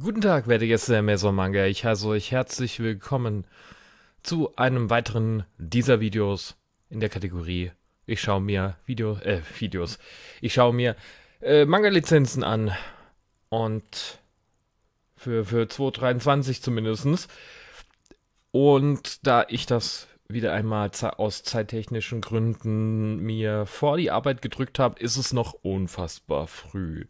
Guten Tag, werte Gäste der Manga. Ich heiße euch herzlich willkommen zu einem weiteren dieser Videos in der Kategorie Ich schaue mir Video, äh, Videos. Ich schaue mir äh, Manga-Lizenzen an. Und für, für 2023 zumindest. Und da ich das wieder einmal aus zeittechnischen Gründen mir vor die Arbeit gedrückt habt, ist es noch unfassbar früh.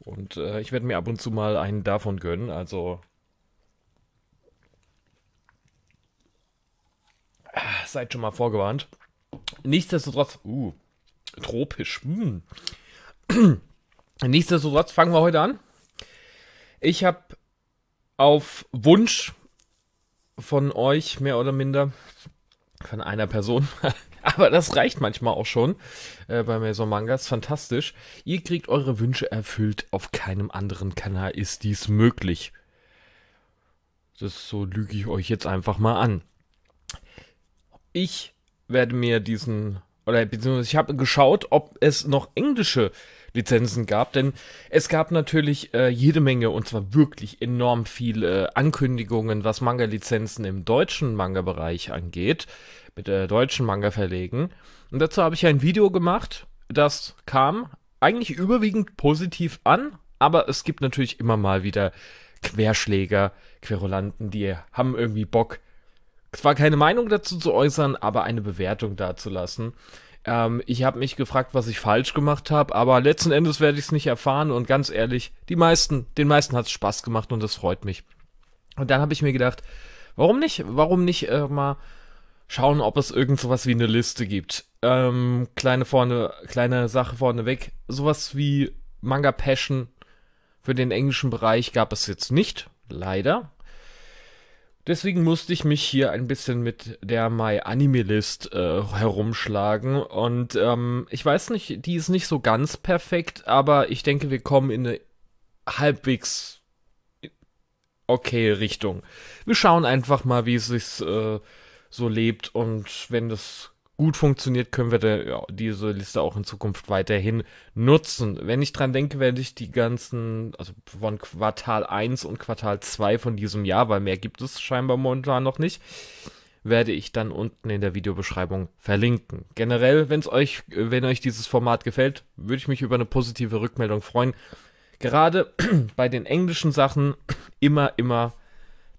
Und äh, ich werde mir ab und zu mal einen davon gönnen. Also ah, seid schon mal vorgewarnt. Nichtsdestotrotz, uh, tropisch. Hm. Nichtsdestotrotz fangen wir heute an. Ich habe auf Wunsch von euch mehr oder minder von einer Person. Aber das reicht manchmal auch schon äh, bei Maison Mangas. Fantastisch. Ihr kriegt eure Wünsche erfüllt. Auf keinem anderen Kanal ist dies möglich. Das so lüge ich euch jetzt einfach mal an. Ich werde mir diesen, oder beziehungsweise ich habe geschaut, ob es noch englische Lizenzen gab, denn es gab natürlich äh, jede Menge und zwar wirklich enorm viele äh, Ankündigungen, was Manga-Lizenzen im deutschen Manga-Bereich angeht, mit äh, deutschen Manga-Verlegen. Und dazu habe ich ein Video gemacht, das kam eigentlich überwiegend positiv an, aber es gibt natürlich immer mal wieder Querschläger, Querulanten, die haben irgendwie Bock, zwar keine Meinung dazu zu äußern, aber eine Bewertung dazulassen. Ähm, ich habe mich gefragt, was ich falsch gemacht habe, aber letzten Endes werde ich es nicht erfahren und ganz ehrlich, die meisten, den meisten hat es Spaß gemacht und das freut mich. Und dann habe ich mir gedacht, warum nicht, warum nicht äh, mal schauen, ob es irgend sowas wie eine Liste gibt. Ähm, kleine vorne, kleine Sache vorneweg, sowas wie Manga Passion für den englischen Bereich gab es jetzt nicht, leider. Deswegen musste ich mich hier ein bisschen mit der My Anime List äh, herumschlagen. Und ähm, ich weiß nicht, die ist nicht so ganz perfekt, aber ich denke, wir kommen in eine halbwegs okay Richtung. Wir schauen einfach mal, wie es sich äh, so lebt und wenn das gut funktioniert, können wir da, ja, diese Liste auch in Zukunft weiterhin nutzen. Wenn ich dran denke, werde ich die ganzen, also von Quartal 1 und Quartal 2 von diesem Jahr, weil mehr gibt es scheinbar momentan noch nicht, werde ich dann unten in der Videobeschreibung verlinken. Generell, wenn es euch, wenn euch dieses Format gefällt, würde ich mich über eine positive Rückmeldung freuen. Gerade bei den englischen Sachen immer, immer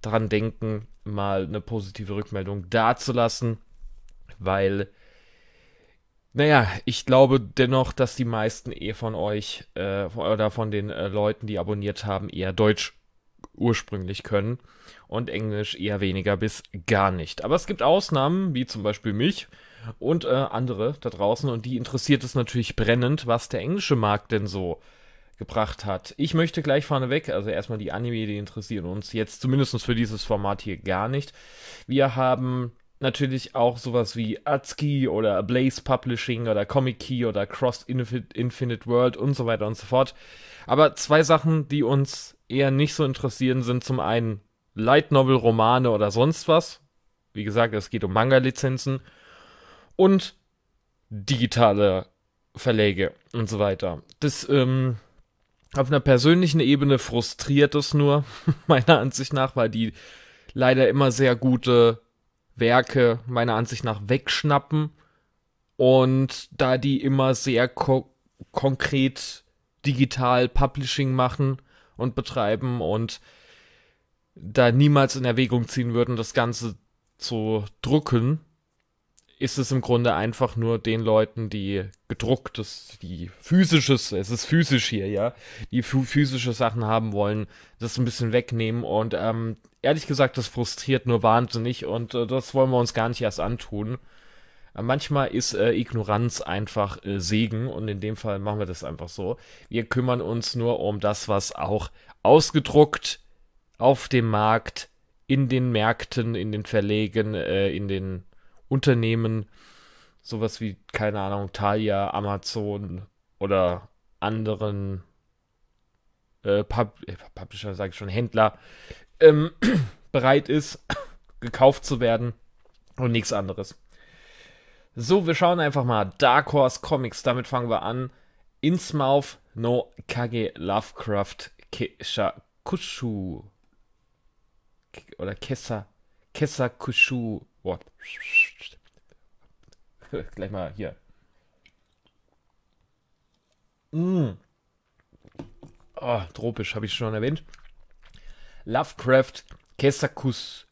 dran denken, mal eine positive Rückmeldung dazulassen weil, naja, ich glaube dennoch, dass die meisten eh von euch äh, oder von den äh, Leuten, die abonniert haben, eher Deutsch ursprünglich können und Englisch eher weniger bis gar nicht. Aber es gibt Ausnahmen, wie zum Beispiel mich und äh, andere da draußen und die interessiert es natürlich brennend, was der englische Markt denn so gebracht hat. Ich möchte gleich vorneweg, also erstmal die Anime, die interessieren uns jetzt zumindest für dieses Format hier gar nicht. Wir haben natürlich auch sowas wie Atsuki oder Blaze Publishing oder Comic Key oder Cross Infinite World und so weiter und so fort. Aber zwei Sachen, die uns eher nicht so interessieren, sind zum einen Light Novel, Romane oder sonst was. Wie gesagt, es geht um Manga-Lizenzen und digitale Verläge und so weiter. Das, ähm, auf einer persönlichen Ebene frustriert es nur, meiner Ansicht nach, weil die leider immer sehr gute Werke meiner Ansicht nach wegschnappen. Und da die immer sehr ko konkret digital Publishing machen und betreiben und da niemals in Erwägung ziehen würden, das Ganze zu drucken, ist es im Grunde einfach nur den Leuten, die gedrucktes, die physisches, es ist physisch hier, ja, die physische Sachen haben wollen, das ein bisschen wegnehmen und ähm, ehrlich gesagt, das frustriert nur wahnsinnig und äh, das wollen wir uns gar nicht erst antun. Äh, manchmal ist äh, Ignoranz einfach äh, Segen und in dem Fall machen wir das einfach so. Wir kümmern uns nur um das, was auch ausgedruckt auf dem Markt, in den Märkten, in den Verlegen, äh, in den Unternehmen, sowas wie, keine Ahnung, Thalia, Amazon oder anderen äh, Pub äh, Publisher, sage ich schon, Händler, ähm, bereit ist, gekauft zu werden und nichts anderes. So, wir schauen einfach mal. Dark Horse Comics, damit fangen wir an. Innsmouth no Kage Lovecraft Kesha Kushu. Oder Kessa. Kessa Kushu. What? Gleich mal hier. Mm. Oh, tropisch, habe ich schon erwähnt. Lovecraft Kesakus,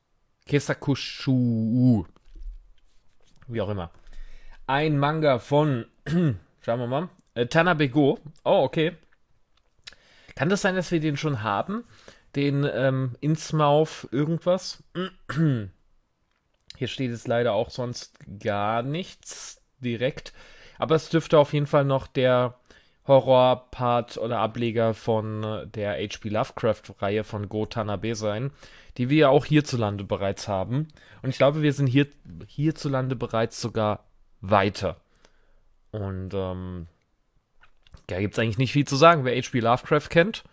Kesakushu. Wie auch immer. Ein Manga von, schauen wir mal, äh, Tanabego. Oh, okay. Kann das sein, dass wir den schon haben? Den ähm, Innsmouth irgendwas? Hier steht es leider auch sonst gar nichts direkt. Aber es dürfte auf jeden Fall noch der Horror-Part oder Ableger von äh, der H.P. Lovecraft-Reihe von Go Tanabe sein, die wir ja auch hierzulande bereits haben. Und ich glaube, wir sind hier, hierzulande bereits sogar weiter. Und ähm, da gibt es eigentlich nicht viel zu sagen. Wer H.P. Lovecraft kennt,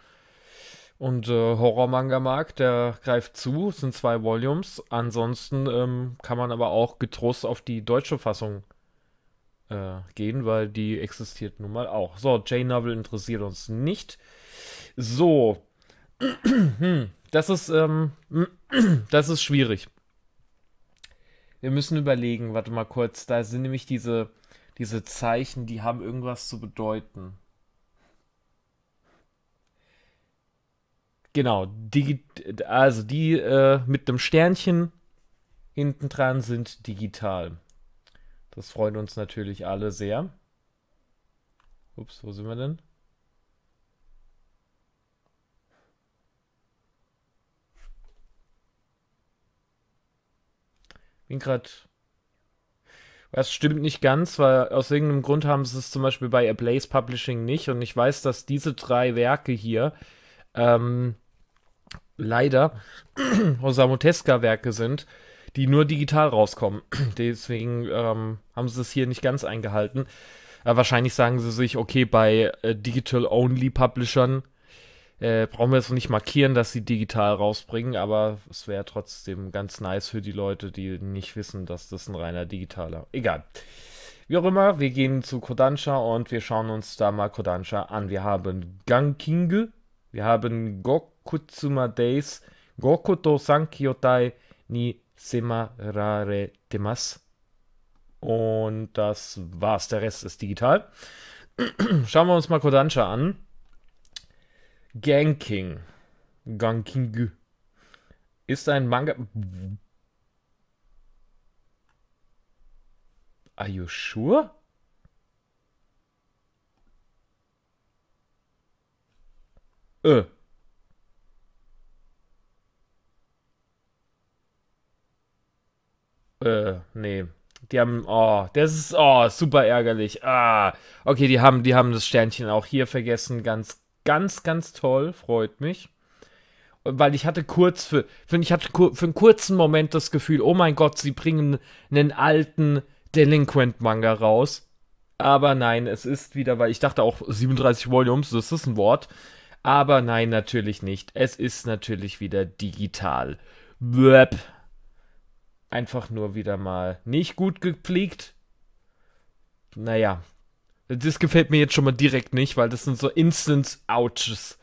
und äh, Horror-Manga markt der greift zu, sind zwei Volumes. Ansonsten ähm, kann man aber auch getrost auf die deutsche Fassung äh, gehen, weil die existiert nun mal auch. So, J-Novel interessiert uns nicht. So, das ist, ähm, das ist schwierig. Wir müssen überlegen, warte mal kurz, da sind nämlich diese, diese Zeichen, die haben irgendwas zu bedeuten. Genau, die, also die äh, mit einem Sternchen hinten dran sind digital. Das freut uns natürlich alle sehr. Ups, wo sind wir denn? Bin gerade. Das stimmt nicht ganz, weil aus irgendeinem Grund haben sie es zum Beispiel bei A Publishing nicht. Und ich weiß, dass diese drei Werke hier ähm, leider Osamu Tezuka-Werke sind, die nur digital rauskommen. Deswegen ähm, haben sie es hier nicht ganz eingehalten. Äh, wahrscheinlich sagen sie sich, okay, bei äh, Digital-Only-Publishern äh, brauchen wir es nicht markieren, dass sie digital rausbringen, aber es wäre trotzdem ganz nice für die Leute, die nicht wissen, dass das ein reiner digitaler. Egal. Wie auch immer, wir gehen zu Kodansha und wir schauen uns da mal Kodansha an. Wir haben Gankinge, wir haben Gokutsuma Days, Gokuto Sankyotai ni Semarare Temas. Und das war's. Der Rest ist digital. Schauen wir uns mal Kodansha an. Ganking. Ganking ist ein Manga. Are you sure? Äh. Äh, nee. Die haben, oh, das ist, oh, super ärgerlich. Ah, okay, die haben, die haben das Sternchen auch hier vergessen. Ganz, ganz, ganz toll. Freut mich. Weil ich hatte kurz für, für ich hatte für einen kurzen Moment das Gefühl, oh mein Gott, sie bringen einen alten Delinquent-Manga raus. Aber nein, es ist wieder, weil ich dachte auch 37 Volumes, das ist ein Wort. Aber nein, natürlich nicht. Es ist natürlich wieder digital. Böp. Einfach nur wieder mal nicht gut gepflegt. Naja, das gefällt mir jetzt schon mal direkt nicht, weil das sind so Instant-Ouches.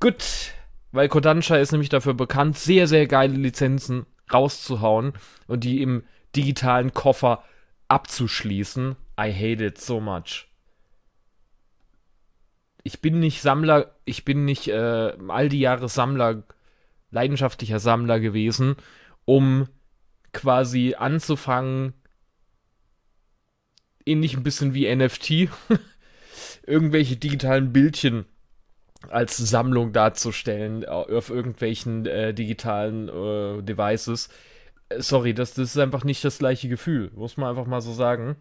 Gut, weil Kodansha ist nämlich dafür bekannt, sehr, sehr geile Lizenzen rauszuhauen und die im digitalen Koffer abzuschließen. I hate it so much ich bin nicht Sammler, ich bin nicht äh, all die Jahre Sammler, leidenschaftlicher Sammler gewesen, um quasi anzufangen, ähnlich eh ein bisschen wie NFT, irgendwelche digitalen Bildchen als Sammlung darzustellen äh, auf irgendwelchen äh, digitalen äh, Devices. Äh, sorry, das, das ist einfach nicht das gleiche Gefühl, muss man einfach mal so sagen.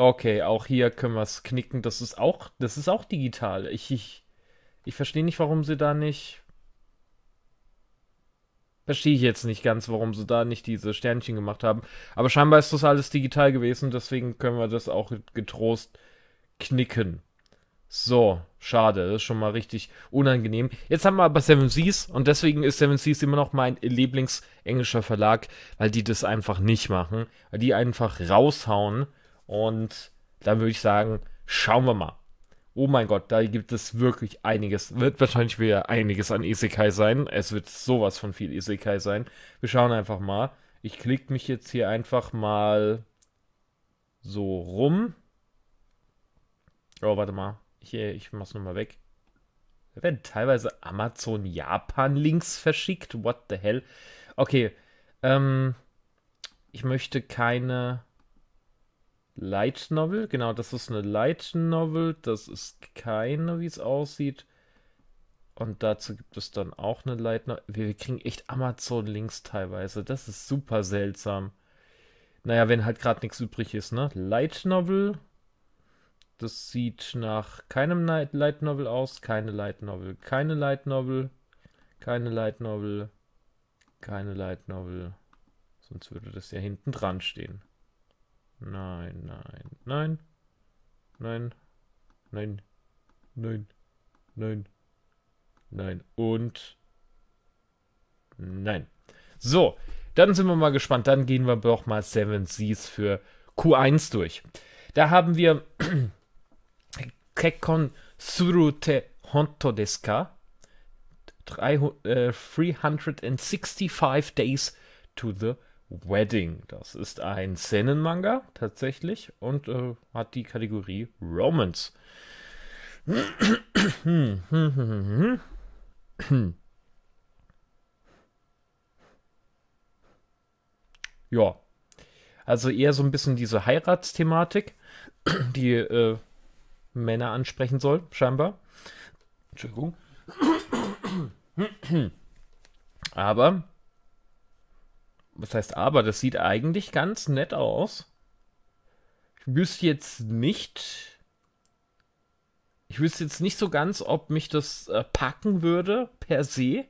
Okay, auch hier können wir es knicken. Das ist auch, das ist auch digital. Ich, ich, ich verstehe nicht, warum sie da nicht. Verstehe ich jetzt nicht ganz, warum sie da nicht diese Sternchen gemacht haben. Aber scheinbar ist das alles digital gewesen, deswegen können wir das auch getrost knicken. So, schade, das ist schon mal richtig unangenehm. Jetzt haben wir aber Seven Seas und deswegen ist Seven Seas immer noch mein Lieblingsenglischer Verlag, weil die das einfach nicht machen, weil die einfach raushauen und dann würde ich sagen, schauen wir mal. Oh mein Gott, da gibt es wirklich einiges. Wird wahrscheinlich wieder einiges an Isekai sein. Es wird sowas von viel Isekai sein. Wir schauen einfach mal. Ich klicke mich jetzt hier einfach mal so rum. Oh, warte mal. Ich, ich mach's nochmal weg. Da werden teilweise Amazon Japan Links verschickt. What the hell? Okay. Ähm, ich möchte keine Light Novel. Genau, das ist eine Light Novel. Das ist keine, wie es aussieht. Und dazu gibt es dann auch eine Light Novel. Wir, kriegen echt Amazon-Links teilweise. Das ist super seltsam. Naja, wenn halt gerade nichts übrig ist, ne? Light Novel. Das sieht nach keinem Light Novel aus. Keine Light Novel. Keine Light Novel. Keine Light Novel. Keine Light Novel. Sonst würde das ja hinten dran stehen. Nein, nein, nein. Nein, nein, nein, nein, nein und nein. So, dann sind wir mal gespannt. Dann gehen wir doch mal Seven Seas für Q1 durch. Da haben wir Kekon Surute Hontodeska. 365 äh, Days to the Wedding. Das ist ein Seinen-Manga tatsächlich und äh, hat die Kategorie Romance. ja. Also eher so ein bisschen diese Heiratsthematik, die äh, Männer ansprechen soll, scheinbar. Entschuldigung. Aber was heißt aber, das sieht eigentlich ganz nett aus. Ich wüsste jetzt nicht, ich wüsste jetzt nicht so ganz, ob mich das äh, packen würde, per se.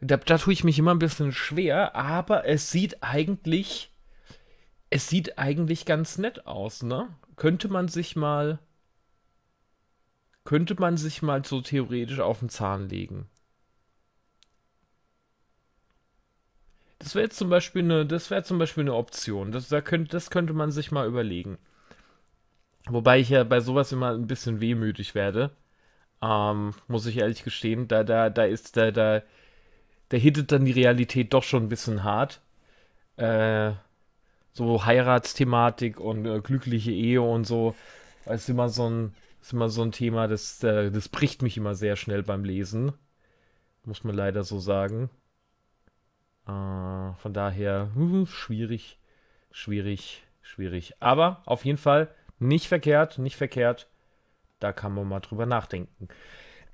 Da, da tue ich mich immer ein bisschen schwer, aber es sieht eigentlich, es sieht eigentlich ganz nett aus, ne? Könnte man sich mal, könnte man sich mal so theoretisch auf den Zahn legen. Das wäre zum Beispiel eine, zum Beispiel eine Option. Das, da könnt, das könnte man sich mal überlegen. Wobei ich ja bei sowas immer ein bisschen wehmütig werde. Ähm, muss ich ehrlich gestehen, da, da, da ist, da, da, da hittet dann die Realität doch schon ein bisschen hart. Äh, so Heiratsthematik und äh, glückliche Ehe und so, ist immer so ein, ist immer so ein Thema, das, äh, das bricht mich immer sehr schnell beim Lesen. Muss man leider so sagen. Äh, von daher schwierig, schwierig, schwierig. Aber auf jeden Fall nicht verkehrt, nicht verkehrt. Da kann man mal drüber nachdenken.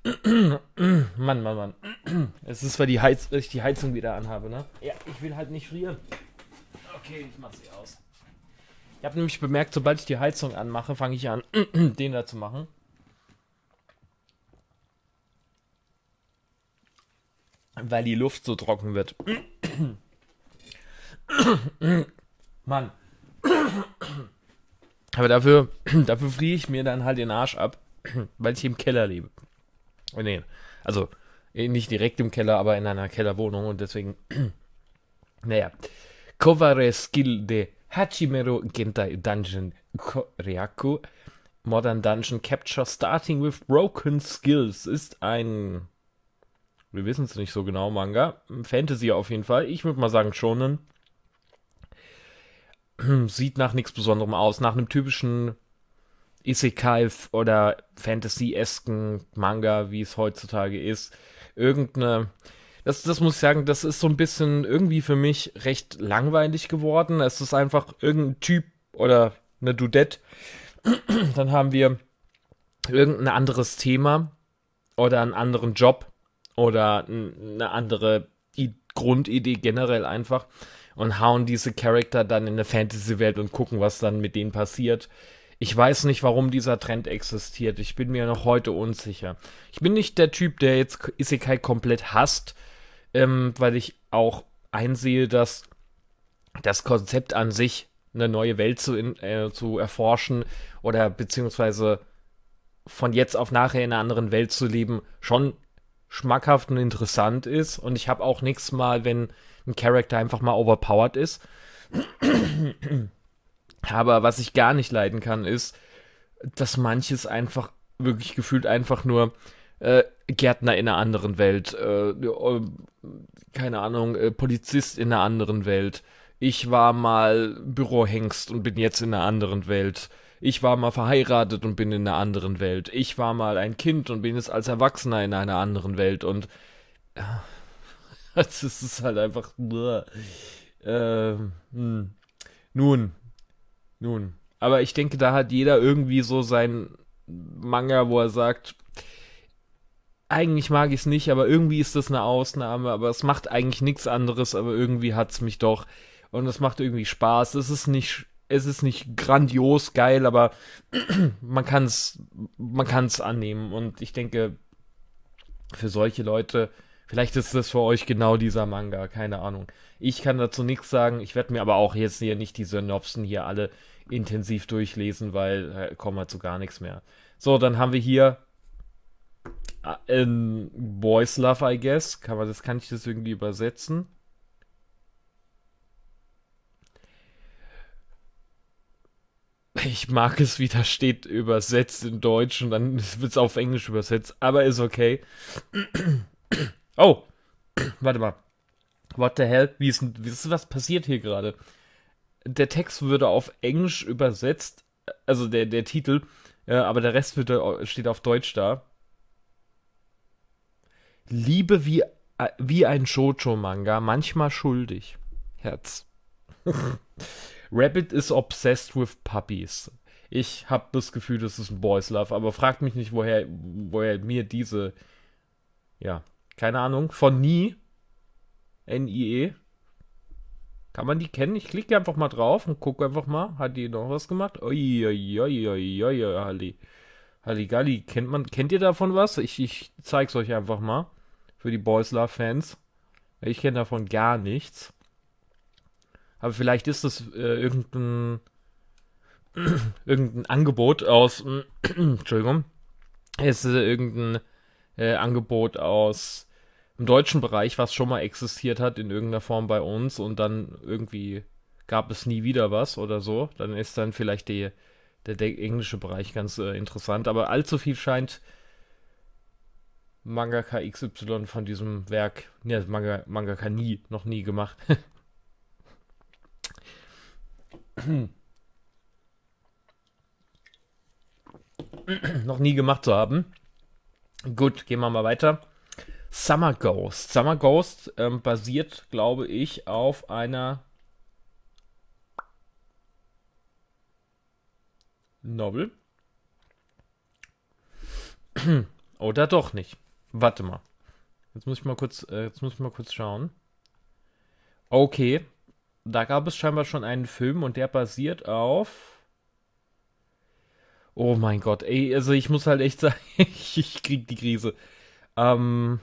Mann, Mann, Mann. Es ist, weil, die Heiz weil ich die Heizung wieder anhabe, ne? Ja, ich will halt nicht frieren. Okay, ich mach sie aus. Ich habe nämlich bemerkt, sobald ich die Heizung anmache, fange ich an, den da zu machen. Weil die Luft so trocken wird. Mann. Aber dafür, dafür friere ich mir dann halt den Arsch ab, weil ich im Keller lebe. Äh, nee, also eh, nicht direkt im Keller, aber in einer Kellerwohnung und deswegen. naja. Kovare Skill de Hachimero Gentai Dungeon Koreaku. Modern Dungeon Capture Starting with Broken Skills ist ein wir wissen es nicht so genau, Manga. Fantasy auf jeden Fall. Ich würde mal sagen Shonen. Sieht nach nichts Besonderem aus. Nach einem typischen Isekai oder Fantasy-esken Manga, wie es heutzutage ist. Irgendeine. Das, das muss ich sagen, das ist so ein bisschen irgendwie für mich recht langweilig geworden. Es ist einfach irgendein Typ oder eine Dudette. Dann haben wir irgendein anderes Thema oder einen anderen Job oder eine andere I Grundidee generell einfach und hauen diese Charakter dann in eine Fantasy-Welt und gucken, was dann mit denen passiert. Ich weiß nicht, warum dieser Trend existiert. Ich bin mir noch heute unsicher. Ich bin nicht der Typ, der jetzt Isekai komplett hasst, ähm, weil ich auch einsehe, dass das Konzept an sich, eine neue Welt zu, in, äh, zu erforschen oder beziehungsweise von jetzt auf nachher in einer anderen Welt zu leben, schon schmackhaft und interessant ist. Und ich habe auch nichts mal, wenn ein Charakter einfach mal overpowered ist. Aber was ich gar nicht leiden kann, ist, dass manches einfach wirklich gefühlt einfach nur äh, Gärtner in einer anderen Welt, äh, äh keine Ahnung, äh, Polizist in einer anderen Welt. Ich war mal Bürohengst und bin jetzt in einer anderen Welt ich war mal verheiratet und bin in einer anderen Welt. Ich war mal ein Kind und bin jetzt als Erwachsener in einer anderen Welt. Und das ist halt einfach. Äh, nun, nun. Aber ich denke, da hat jeder irgendwie so seinen Manga, wo er sagt, eigentlich mag ich es nicht, aber irgendwie ist das eine Ausnahme, aber es macht eigentlich nichts anderes, aber irgendwie hat es mich doch. Und es macht irgendwie Spaß. Es ist nicht es ist nicht grandios geil, aber man kann es man kann's annehmen. Und ich denke, für solche Leute, vielleicht ist das für euch genau dieser Manga, keine Ahnung. Ich kann dazu nichts sagen. Ich werde mir aber auch jetzt hier nicht die Synopsen hier alle intensiv durchlesen, weil äh, kommen wir halt zu gar nichts mehr. So, dann haben wir hier äh, in Boys Love, I guess. Kann man das, kann ich das irgendwie übersetzen? ich mag es, wie das steht, übersetzt in Deutsch und dann wird es auf Englisch übersetzt, aber ist okay. oh, warte mal. What the hell? Wie ist, wie ist was passiert hier gerade? Der Text würde auf Englisch übersetzt, also der, der Titel, aber der Rest wird, äh, steht auf Deutsch da. Liebe wie, äh, wie ein Shoujo-Manga, manchmal schuldig. Herz. Rabbit is obsessed with puppies. Ich habe das Gefühl, das ist ein Boys Love, aber fragt mich nicht, woher, woher mir diese, ja, keine Ahnung, von Nie, N-I-E, kann man die kennen? Ich klicke einfach mal drauf und gucke einfach mal, hat die noch was gemacht? Uiuiuiuiui, Halli. Halligalli, kennt man, kennt ihr davon was? Ich, ich zeig's euch einfach mal, für die Boys Love Fans. Ich kenne davon gar nichts. Aber vielleicht ist es äh, irgendein, irgendein Angebot aus. Entschuldigung. Ist äh, irgendein äh, Angebot aus dem deutschen Bereich, was schon mal existiert hat in irgendeiner Form bei uns und dann irgendwie gab es nie wieder was oder so. Dann ist dann vielleicht die, der, der englische Bereich ganz äh, interessant. Aber allzu viel scheint Mangaka XY von diesem Werk, ne, Manga, Mangaka nie, noch nie gemacht. noch nie gemacht zu haben. Gut, gehen wir mal weiter. Summer Ghost. Summer Ghost ähm, basiert, glaube ich, auf einer Novel. Oder doch nicht. Warte mal. Jetzt muss ich mal kurz, äh, jetzt muss ich mal kurz schauen. Okay, da gab es scheinbar schon einen Film und der basiert auf. Oh mein Gott, ey, also ich muss halt echt sagen, ich krieg die Krise. Ähm.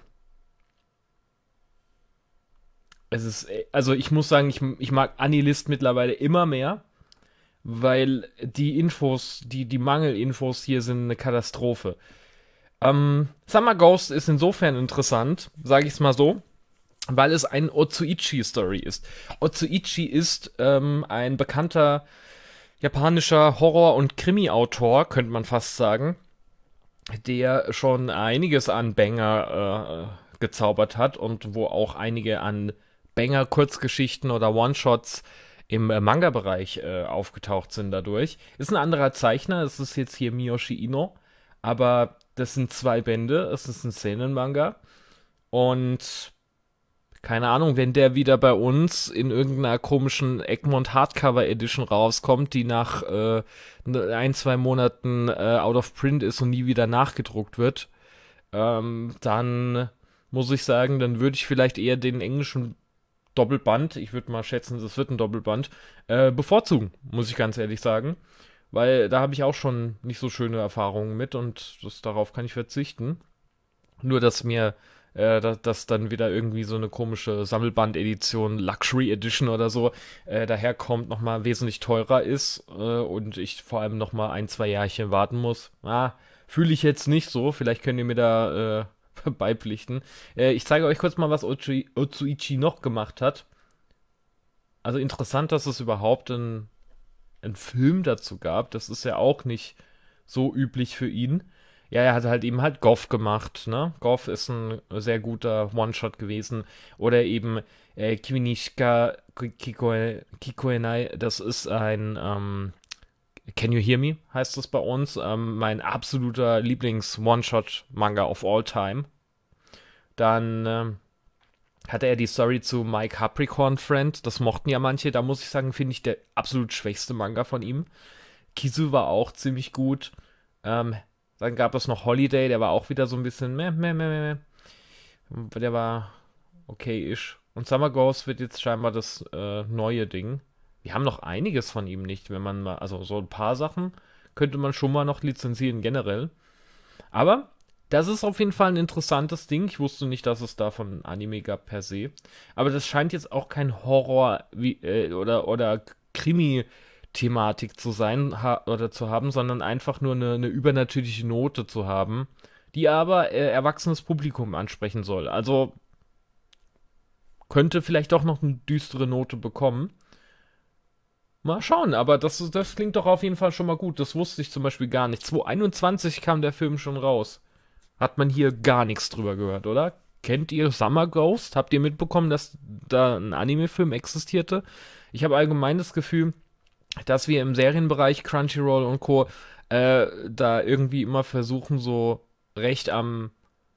Es ist, also ich muss sagen, ich, ich mag Anilist mittlerweile immer mehr, weil die Infos, die, die Mangelinfos hier sind eine Katastrophe. Ähm, Summer Ghost ist insofern interessant, sage ich es mal so, weil es ein Otsuichi-Story ist. Otsuichi ist ähm, ein bekannter japanischer Horror- und Krimi-Autor, könnte man fast sagen, der schon einiges an Banger äh, gezaubert hat und wo auch einige an Banger Kurzgeschichten oder One-Shots im äh, Manga-Bereich äh, aufgetaucht sind dadurch. Ist ein anderer Zeichner, es ist jetzt hier Miyoshi Ino, aber das sind zwei Bände, es ist ein Szenen-Manga und keine Ahnung, wenn der wieder bei uns in irgendeiner komischen Egmont Hardcover Edition rauskommt, die nach äh, ein, zwei Monaten äh, out of print ist und nie wieder nachgedruckt wird, ähm, dann muss ich sagen, dann würde ich vielleicht eher den englischen Doppelband, ich würde mal schätzen, das wird ein Doppelband, äh, bevorzugen, muss ich ganz ehrlich sagen. Weil da habe ich auch schon nicht so schöne Erfahrungen mit und das, darauf kann ich verzichten. Nur, dass mir äh, dass, dass, dann wieder irgendwie so eine komische Sammelband-Edition, Luxury Edition oder so, äh, daherkommt, nochmal wesentlich teurer ist äh, und ich vor allem nochmal ein, zwei Jahrchen warten muss. Ah, fühle ich jetzt nicht so. Vielleicht könnt ihr mir da äh, beipflichten. Äh, ich zeige euch kurz mal, was Otsuichi noch gemacht hat. Also interessant, dass es überhaupt einen Film dazu gab. Das ist ja auch nicht so üblich für ihn. Ja, er hat halt eben halt Goff gemacht, ne? Goff ist ein sehr guter One-Shot gewesen. Oder eben äh, Kiminishka Kikoenai, das ist ein, ähm, Can You Hear Me heißt das bei uns, ähm, mein absoluter Lieblings-One-Shot-Manga of all time. Dann ähm, hatte er die Story zu Mike Capricorn Friend, das mochten ja manche, da muss ich sagen, finde ich der absolut schwächste Manga von ihm. Kisu war auch ziemlich gut. Ähm, dann gab es noch Holiday, der war auch wieder so ein bisschen meh, meh, meh, meh. Der war okay-ish. Und Summer Ghost wird jetzt scheinbar das äh, neue Ding. Wir haben noch einiges von ihm nicht, wenn man mal, also so ein paar Sachen könnte man schon mal noch lizenzieren generell. Aber das ist auf jeden Fall ein interessantes Ding. Ich wusste nicht, dass es davon Anime gab per se. Aber das scheint jetzt auch kein Horror wie, äh, oder, oder Krimi Thematik zu sein oder zu haben, sondern einfach nur eine, eine übernatürliche Note zu haben, die aber äh, erwachsenes Publikum ansprechen soll. Also könnte vielleicht doch noch eine düstere Note bekommen. Mal schauen, aber das, das klingt doch auf jeden Fall schon mal gut. Das wusste ich zum Beispiel gar nicht. 2021 kam der Film schon raus. Hat man hier gar nichts drüber gehört, oder? Kennt ihr Summer Ghost? Habt ihr mitbekommen, dass da ein Anime-Film existierte? Ich habe allgemein das Gefühl, dass wir im Serienbereich Crunchyroll und Co. Äh, da irgendwie immer versuchen, so recht am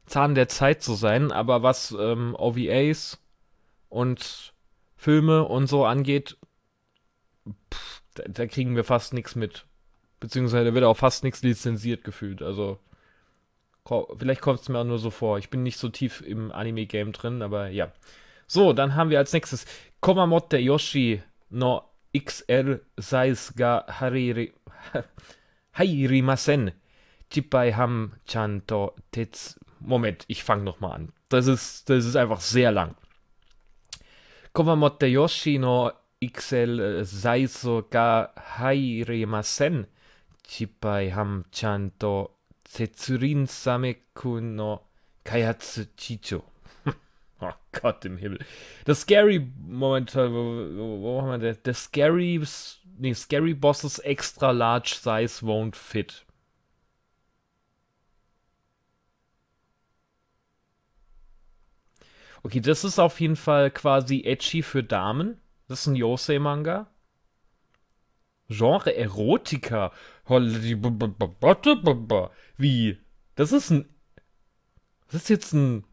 Zahn der Zeit zu sein. Aber was ähm, OVAs und Filme und so angeht, pff, da, da, kriegen wir fast nichts mit. Beziehungsweise da wird auch fast nichts lizenziert gefühlt. Also vielleicht kommt es mir auch nur so vor. Ich bin nicht so tief im Anime-Game drin, aber ja. So, dann haben wir als nächstes Komamotte Yoshi no XR Saisga Hariri Hairimasen Chipai Ham Chanto Tets. Moment, ich fange nochmal an. Das ist, das ist einfach sehr lang. Yoshi no XL Saiso äh, ga Hairimasen Chipai Ham Chanto Setsurin Samekuno Kaihatsu Chicho. Oh Gott im Himmel. Das Scary, Moment, äh, wo, wo, wo haben wir das? The Scary, nee, Scary Bosses Extra Large Size Won't Fit. Okay, das ist auf jeden Fall quasi edgy für Damen. Das ist ein Yosei-Manga. Genre Erotika. Wie? Das ist ein. Das ist jetzt ein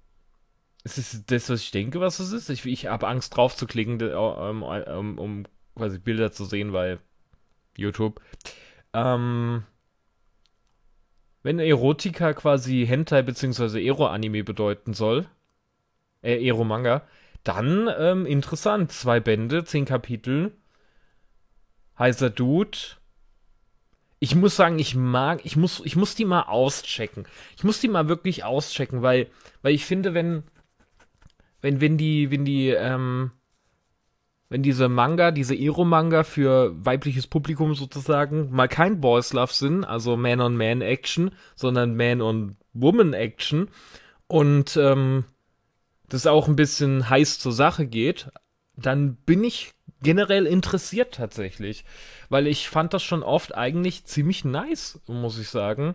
es ist das, was ich denke, was es ist. Ich, ich habe Angst drauf zu klicken, um, ähm, um, ähm, um, quasi Bilder zu sehen, weil YouTube. Ähm, wenn Erotika quasi Hentai bzw. Ero-Anime bedeuten soll, äh, Ero-Manga, dann ähm, interessant. Zwei Bände, zehn Kapitel. Heiser Dude. Ich muss sagen, ich mag, ich muss, ich muss die mal auschecken. Ich muss die mal wirklich auschecken, weil, weil ich finde, wenn, wenn, wenn die, wenn die, ähm, wenn diese Manga, diese Ero-Manga für weibliches Publikum sozusagen mal kein Boys Love sind, also Man-on-Man-Action, sondern Man-on-Woman-Action und ähm, das auch ein bisschen heiß zur Sache geht, dann bin ich generell interessiert tatsächlich, weil ich fand das schon oft eigentlich ziemlich nice, muss ich sagen.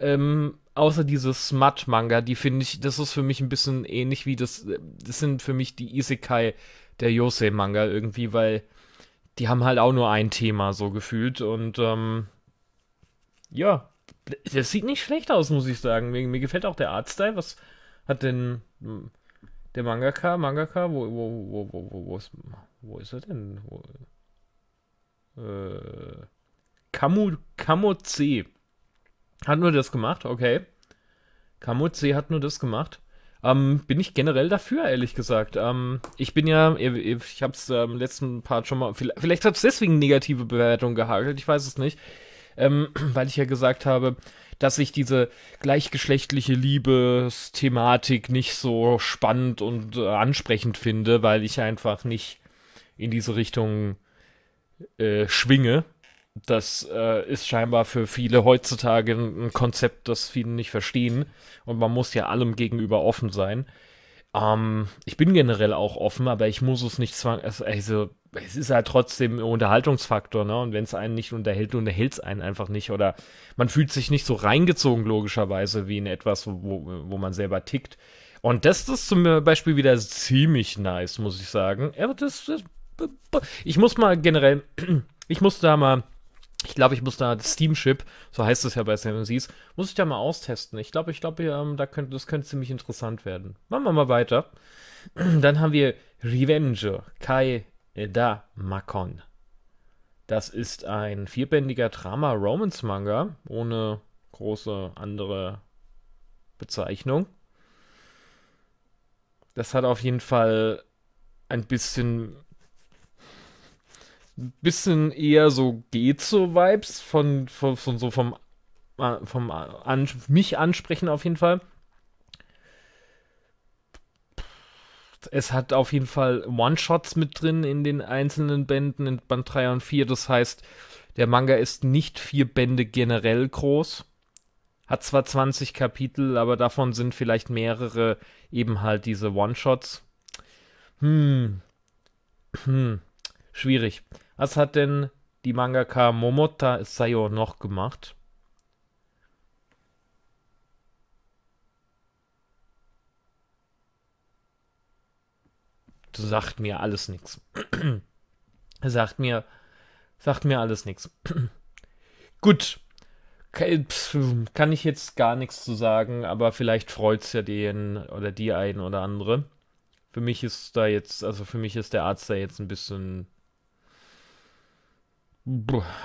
Ähm, außer diese Smut-Manga, die finde ich, das ist für mich ein bisschen ähnlich wie das, äh, das sind für mich die Isekai der Yosei-Manga irgendwie, weil die haben halt auch nur ein Thema so gefühlt und ähm, ja, das sieht nicht schlecht aus, muss ich sagen. Mir, mir gefällt auch der Artstyle. Was hat denn hm, der Mangaka? Mangaka? Wo, wo, wo, wo, wo, wo, ist, wo ist er denn? Wo, äh, Kamu, Kamu C hat nur das gemacht, okay. Kamutze hat nur das gemacht. Ähm, bin ich generell dafür, ehrlich gesagt. Ähm, ich bin ja, ich habe es im ähm, letzten Part schon mal, vielleicht, vielleicht hat es deswegen negative Bewertung gehagelt, ich weiß es nicht. Ähm, weil ich ja gesagt habe, dass ich diese gleichgeschlechtliche Liebesthematik nicht so spannend und äh, ansprechend finde, weil ich einfach nicht in diese Richtung äh, schwinge das äh, ist scheinbar für viele heutzutage ein Konzept, das viele nicht verstehen. Und man muss ja allem gegenüber offen sein. Ähm, ich bin generell auch offen, aber ich muss es nicht zwang. Also, es ist halt trotzdem Unterhaltungsfaktor, ne? Und wenn es einen nicht unterhält, unterhält es einen einfach nicht. Oder man fühlt sich nicht so reingezogen, logischerweise, wie in etwas, wo, wo man selber tickt. Und das ist zum Beispiel wieder ziemlich nice, muss ich sagen. Aber das, das ich muss mal generell, ich muss da mal ich glaube, ich muss da Steamship, so heißt es ja bei Seven Seas, muss ich da mal austesten. Ich glaube, ich glaube, ähm, da könnte, das könnte ziemlich interessant werden. Machen wir mal weiter. Dann haben wir Revenge Kai da Makon. Das ist ein vierbändiger Drama-Romance-Manga ohne große andere Bezeichnung. Das hat auf jeden Fall ein bisschen bisschen eher so geht so Vibes von, von, von so vom, äh, vom äh, an, mich ansprechen auf jeden Fall. Es hat auf jeden Fall One-Shots mit drin in den einzelnen Bänden in Band 3 und 4. Das heißt, der Manga ist nicht vier Bände generell groß. Hat zwar 20 Kapitel, aber davon sind vielleicht mehrere eben halt diese One-Shots. Hm. Hm. Schwierig. Was hat denn die Mangaka Momota Sayo noch gemacht? sagt mir alles nichts. Sagt mir, sagt mir alles nichts. Gut. Kann ich jetzt gar nichts zu sagen, aber vielleicht freut es ja den oder die einen oder andere. Für mich ist da jetzt, also für mich ist der Arzt da jetzt ein bisschen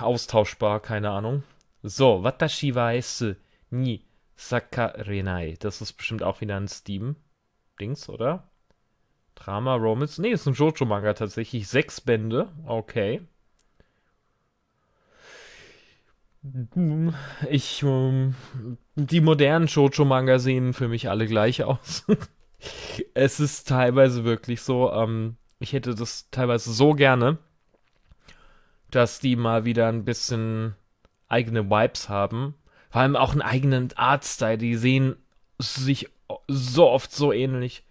austauschbar, keine Ahnung. So, watashi wa esu ni sakarenai. Das ist bestimmt auch wieder ein Steam-Dings, oder? Drama, Romance. Nee, ist ein Jojo-Manga tatsächlich. Sechs Bände. Okay. Hm, ich, ähm, die modernen Shoujo-Manga sehen für mich alle gleich aus. es ist teilweise wirklich so, ähm, ich hätte das teilweise so gerne, dass die mal wieder ein bisschen eigene Vibes haben. Vor allem auch einen eigenen Artstyle. Die sehen sich so oft so ähnlich.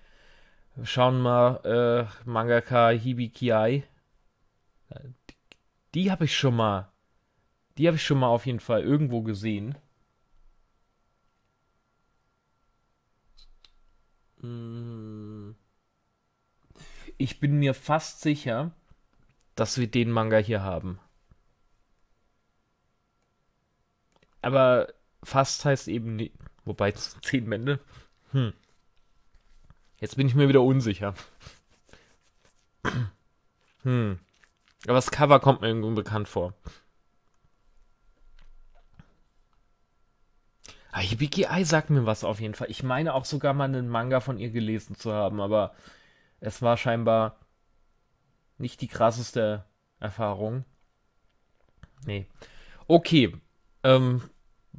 Wir schauen mal äh, Mangaka Hibikiai. Die, die habe ich schon mal. Die habe ich schon mal auf jeden Fall irgendwo gesehen. Mm. Ich bin mir fast sicher, dass wir den Manga hier haben. Aber fast heißt eben, nie, wobei zehn Bände. Hm. Jetzt bin ich mir wieder unsicher. Hm. Aber das Cover kommt mir irgendwie bekannt vor. Ah, Hibiki Ai sagt mir was auf jeden Fall. Ich meine auch sogar mal einen Manga von ihr gelesen zu haben, aber es war scheinbar nicht die krasseste Erfahrung. Nee. Okay. Ähm,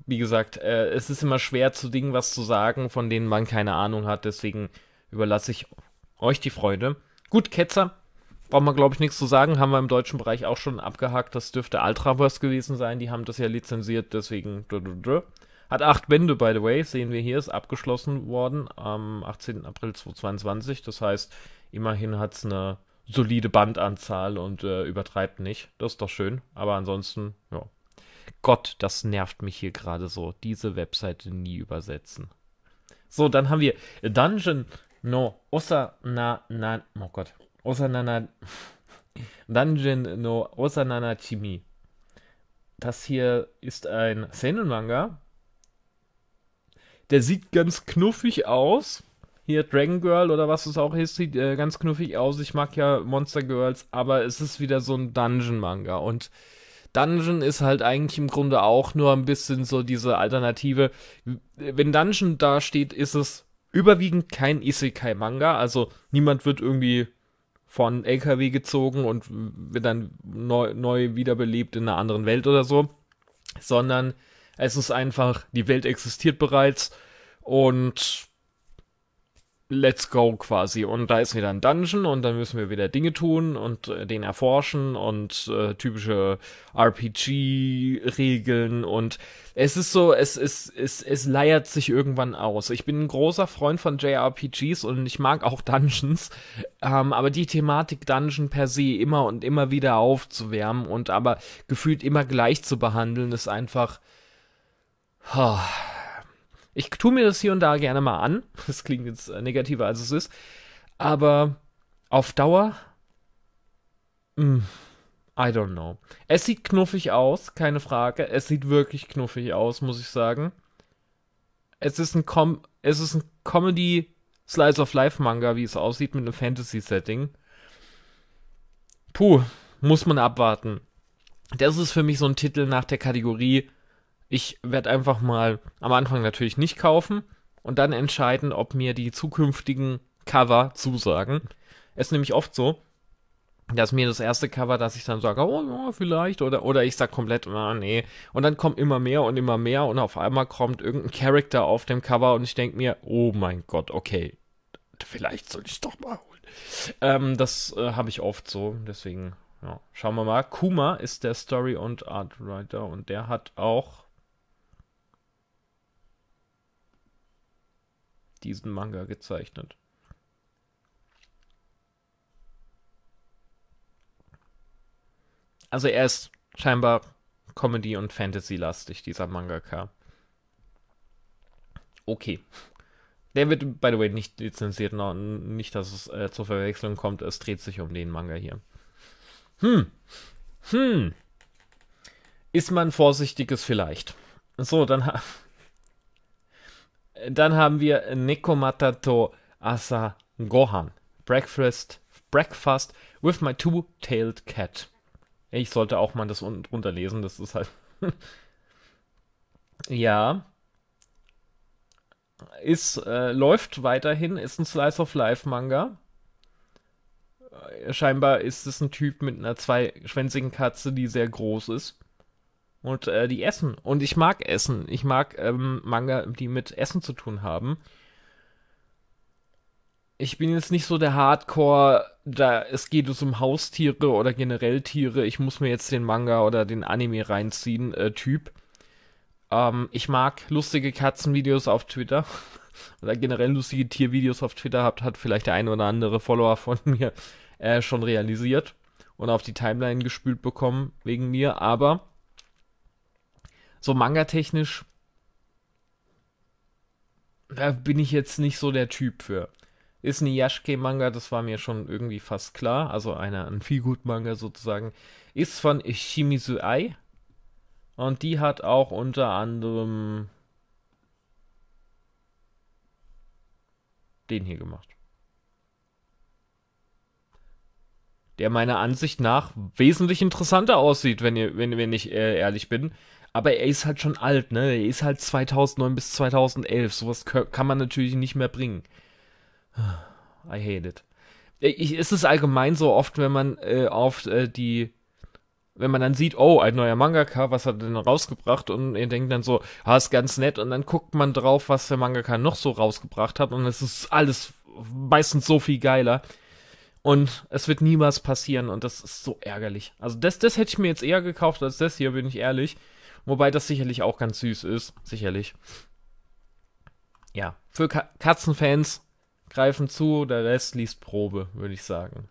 wie gesagt, äh, es ist immer schwer zu Dingen was zu sagen, von denen man keine Ahnung hat. Deswegen überlasse ich euch die Freude. Gut, Ketzer. Braucht man, glaube ich, nichts zu sagen. Haben wir im deutschen Bereich auch schon abgehakt. Das dürfte Ultraverse gewesen sein. Die haben das ja lizenziert. Deswegen. Hat acht Bände, by the way. Sehen wir hier. Ist abgeschlossen worden am 18. April 2022. Das heißt, immerhin hat es eine solide Bandanzahl und äh, übertreibt nicht. Das ist doch schön. Aber ansonsten, ja. Gott, das nervt mich hier gerade so. Diese Webseite nie übersetzen. So, dann haben wir Dungeon no Osana na oh Gott. Osana na Dungeon no Osana na Chimi. Das hier ist ein Seinen Manga. Der sieht ganz knuffig aus hier Dragon Girl oder was es auch ist, sieht äh, ganz knuffig aus. Ich mag ja Monster Girls, aber es ist wieder so ein Dungeon-Manga und Dungeon ist halt eigentlich im Grunde auch nur ein bisschen so diese Alternative. Wenn Dungeon da steht, ist es überwiegend kein Isekai-Manga, also niemand wird irgendwie von LKW gezogen und wird dann neu, neu wiederbelebt in einer anderen Welt oder so, sondern es ist einfach, die Welt existiert bereits und let's go quasi. Und da ist wieder ein Dungeon und dann müssen wir wieder Dinge tun und äh, den erforschen und äh, typische RPG-Regeln und es ist so, es, es, es, es leiert sich irgendwann aus. Ich bin ein großer Freund von JRPGs und ich mag auch Dungeons, ähm, aber die Thematik Dungeon per se immer und immer wieder aufzuwärmen und aber gefühlt immer gleich zu behandeln, ist einfach. Oh ich tue mir das hier und da gerne mal an. Das klingt jetzt äh, negativer, als es ist. Aber auf Dauer. Mh, hm, I don't know. Es sieht knuffig aus, keine Frage. Es sieht wirklich knuffig aus, muss ich sagen. Es ist ein, Com es ist ein Comedy Slice of Life Manga, wie es aussieht, mit einem Fantasy-Setting. Puh, muss man abwarten. Das ist für mich so ein Titel nach der Kategorie ich werde einfach mal am Anfang natürlich nicht kaufen und dann entscheiden, ob mir die zukünftigen Cover zusagen. Es ist nämlich oft so, dass mir das erste Cover, dass ich dann sage, oh ja, vielleicht, oder, oder ich sage komplett, oh, nee. Und dann kommt immer mehr und immer mehr und auf einmal kommt irgendein Charakter auf dem Cover und ich denke mir, oh mein Gott, okay, vielleicht soll ich es doch mal holen. Ähm, das äh, habe ich oft so, deswegen, ja, schauen wir mal. Kuma ist der Story und Art Writer und der hat auch diesen Manga gezeichnet. Also er ist scheinbar Comedy- und Fantasy-lastig, dieser Mangaka. Okay. Der wird, by the way, nicht lizenziert, noch, nicht, dass es äh, zur Verwechslung kommt. Es dreht sich um den Manga hier. Hm. Hm. Ist man vorsichtiges vielleicht? So, dann dann haben wir Nekomatato Asa Gohan. Breakfast, Breakfast with my two-tailed cat. Ich sollte auch mal das unten drunter lesen, das ist halt. ja. Ist, äh, läuft weiterhin, ist ein Slice of Life Manga. Äh, scheinbar ist es ein Typ mit einer zweischwänzigen Katze, die sehr groß ist und äh, die essen. Und ich mag Essen. Ich mag ähm, Manga, die mit Essen zu tun haben. Ich bin jetzt nicht so der Hardcore, da es geht es um Haustiere oder generell Tiere. Ich muss mir jetzt den Manga oder den Anime reinziehen, äh, Typ. Ähm, ich mag lustige Katzenvideos auf Twitter oder generell lustige Tiervideos auf Twitter habt, hat vielleicht der ein oder andere Follower von mir äh, schon realisiert und auf die Timeline gespült bekommen wegen mir. Aber so mangatechnisch da bin ich jetzt nicht so der Typ für. Ist ein Yashke-Manga, das war mir schon irgendwie fast klar. Also einer, ein Feelgood-Manga sozusagen. Ist von Shimizu Ai. Und die hat auch unter anderem den hier gemacht. Der meiner Ansicht nach wesentlich interessanter aussieht, wenn, ihr, wenn, wenn ich äh, ehrlich bin. Aber er ist halt schon alt, ne? Er ist halt 2009 bis 2011. Sowas kann man natürlich nicht mehr bringen. I hate it. Äh, ich, es ist allgemein so oft, wenn man äh, auf äh, die wenn man dann sieht, oh, ein neuer Mangaka, was hat er denn rausgebracht? Und ihr denkt dann so, ah, ist ganz nett. Und dann guckt man drauf, was der Mangaka noch so rausgebracht hat. Und es ist alles meistens so viel geiler. Und es wird niemals passieren. Und das ist so ärgerlich. Also das, das hätte ich mir jetzt eher gekauft als das hier, bin ich ehrlich. Wobei das sicherlich auch ganz süß ist. Sicherlich. Ja, für Ka Katzenfans greifen zu, der Rest liest Probe, würde ich sagen.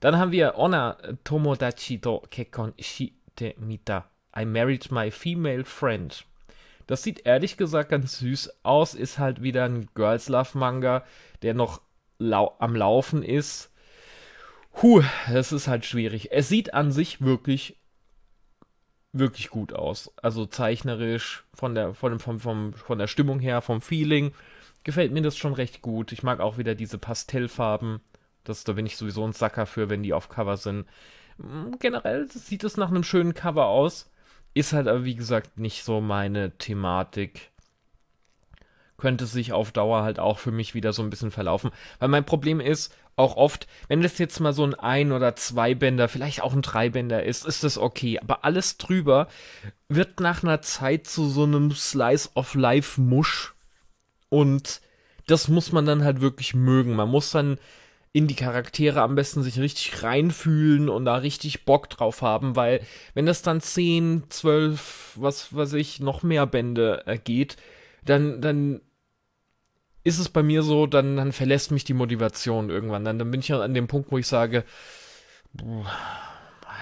Dann haben wir Ona Tomodachi do Kekon Shite Mita. I married my female friend. Das sieht ehrlich gesagt ganz süß aus, ist halt wieder ein Girls Love Manga, der noch lau am Laufen ist. Huh, das ist halt schwierig. Es sieht an sich wirklich wirklich gut aus. Also zeichnerisch, von der, von, von, von, von der Stimmung her, vom Feeling, gefällt mir das schon recht gut. Ich mag auch wieder diese Pastellfarben. Das, da bin ich sowieso ein Sacker für, wenn die auf Cover sind. Mm, generell sieht es nach einem schönen Cover aus. Ist halt aber, wie gesagt, nicht so meine Thematik. Könnte sich auf Dauer halt auch für mich wieder so ein bisschen verlaufen. Weil mein Problem ist, auch oft, wenn das jetzt mal so ein Ein- oder Zwei-Bänder, vielleicht auch ein Drei-Bänder ist, ist das okay. Aber alles drüber wird nach einer Zeit zu so einem Slice of Life Musch. Und das muss man dann halt wirklich mögen. Man muss dann in die Charaktere am besten sich richtig reinfühlen und da richtig Bock drauf haben, weil wenn das dann 10, 12, was weiß ich, noch mehr Bände ergeht, äh, dann, dann ist es bei mir so, dann, dann verlässt mich die Motivation irgendwann. Dann, dann bin ich ja an dem Punkt, wo ich sage, boah,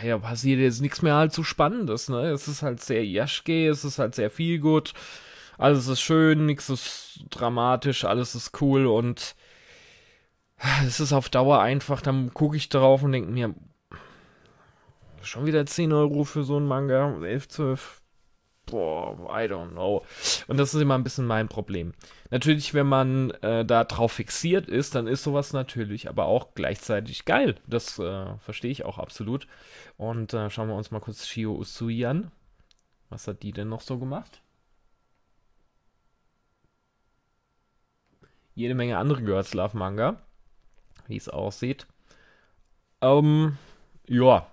ja, passiert jetzt nichts mehr halt so Spannendes, ne? Es ist halt sehr Jaschke, es ist halt sehr viel gut, alles ist schön, nichts ist dramatisch, alles ist cool und es ist auf Dauer einfach, dann gucke ich drauf und denke mir, schon wieder 10 Euro für so einen Manga, 11, 12, boah, I don't know. Und das ist immer ein bisschen mein Problem. Natürlich, wenn man äh, da drauf fixiert ist, dann ist sowas natürlich aber auch gleichzeitig geil. Das äh, verstehe ich auch absolut. Und äh, schauen wir uns mal kurz Shio Usui an. Was hat die denn noch so gemacht? Jede Menge andere Girls Love Manga, wie es aussieht. Ähm, ja,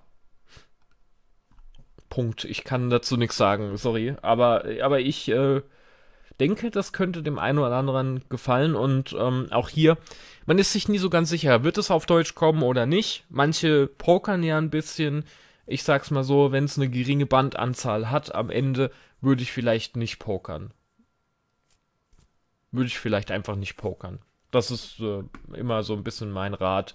Punkt. Ich kann dazu nichts sagen, sorry. Aber, aber ich äh, denke, das könnte dem einen oder anderen gefallen. Und ähm, auch hier, man ist sich nie so ganz sicher, wird es auf Deutsch kommen oder nicht. Manche pokern ja ein bisschen. Ich sag's mal so, wenn es eine geringe Bandanzahl hat, am Ende würde ich vielleicht nicht pokern. Würde ich vielleicht einfach nicht pokern. Das ist äh, immer so ein bisschen mein Rat.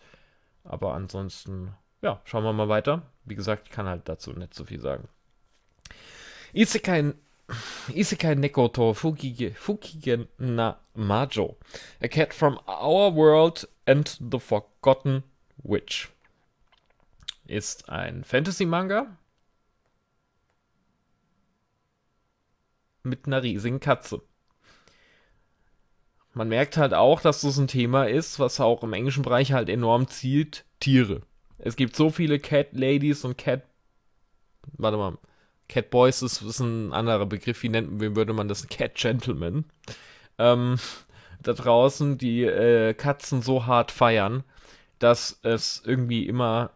Aber ansonsten ja, schauen wir mal weiter. Wie gesagt, ich kann halt dazu nicht so viel sagen. Isekai Isekai Nekoto Fukige, Fukige na Majo. A cat from our world and the forgotten witch. Ist ein Fantasy-Manga mit einer riesigen Katze. Man merkt halt auch, dass das ein Thema ist, was auch im englischen Bereich halt enorm zielt, Tiere. Es gibt so viele Cat Ladies und Cat. Warte mal. Cat Boys ist, ist ein anderer Begriff. Wie nennt, wie würde man das? Cat Gentlemen. Ähm, da draußen, die äh, Katzen so hart feiern, dass es irgendwie immer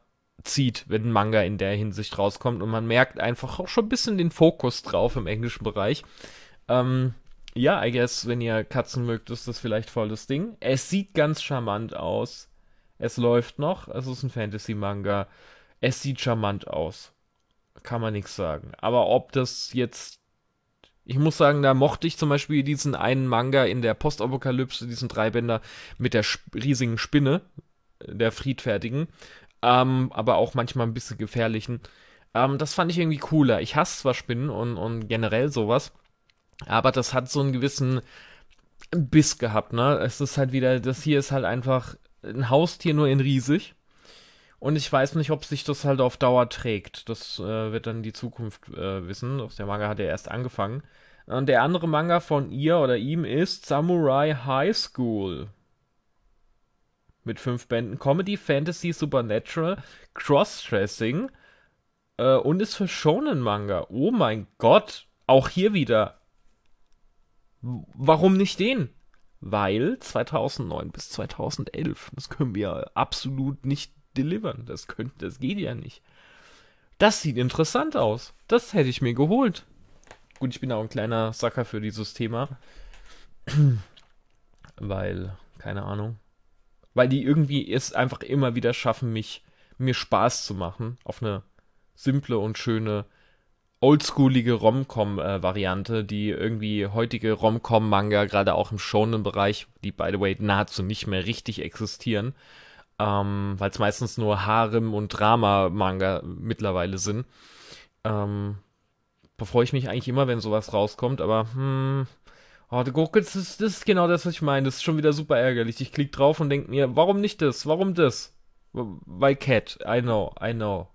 zieht, wenn ein Manga in der Hinsicht rauskommt. Und man merkt einfach auch schon ein bisschen den Fokus drauf im englischen Bereich. Ähm, ja, I guess, wenn ihr Katzen mögt, ist das vielleicht voll das Ding. Es sieht ganz charmant aus. Es läuft noch, es ist ein Fantasy-Manga. Es sieht charmant aus. Kann man nichts sagen. Aber ob das jetzt. Ich muss sagen, da mochte ich zum Beispiel diesen einen Manga in der Postapokalypse, diesen Dreibänder mit der riesigen Spinne, der friedfertigen, ähm, aber auch manchmal ein bisschen gefährlichen. Ähm, das fand ich irgendwie cooler. Ich hasse zwar Spinnen und, und generell sowas, aber das hat so einen gewissen Biss gehabt, ne? Es ist halt wieder, das hier ist halt einfach ein Haustier nur in riesig. Und ich weiß nicht, ob sich das halt auf Dauer trägt. Das äh, wird dann die Zukunft äh, wissen. Der Manga hat ja erst angefangen. Und der andere Manga von ihr oder ihm ist Samurai High School. Mit fünf Bänden. Comedy, Fantasy, Supernatural, Crossdressing. Äh, und ist für Shonen Manga. Oh mein Gott. Auch hier wieder. Warum nicht den? weil 2009 bis 2011, das können wir absolut nicht delivern. Das, könnt, das geht ja nicht. Das sieht interessant aus. Das hätte ich mir geholt. Gut, ich bin auch ein kleiner Sacker für dieses Thema. Weil, keine Ahnung. Weil die irgendwie es einfach immer wieder schaffen, mich mir Spaß zu machen. Auf eine simple und schöne oldschoolige Rom-Com-Variante, die irgendwie heutige Rom-Com-Manga, gerade auch im Shonen-Bereich, die by the way nahezu nicht mehr richtig existieren, ähm, weil es meistens nur Harem- und Drama-Manga mittlerweile sind. Ähm, da freue ich mich eigentlich immer, wenn sowas rauskommt, aber hm, oh, das ist, das ist genau das, was ich meine. Das ist schon wieder super ärgerlich. Ich klicke drauf und denke mir, warum nicht das? Warum das? Why Cat? I know, I know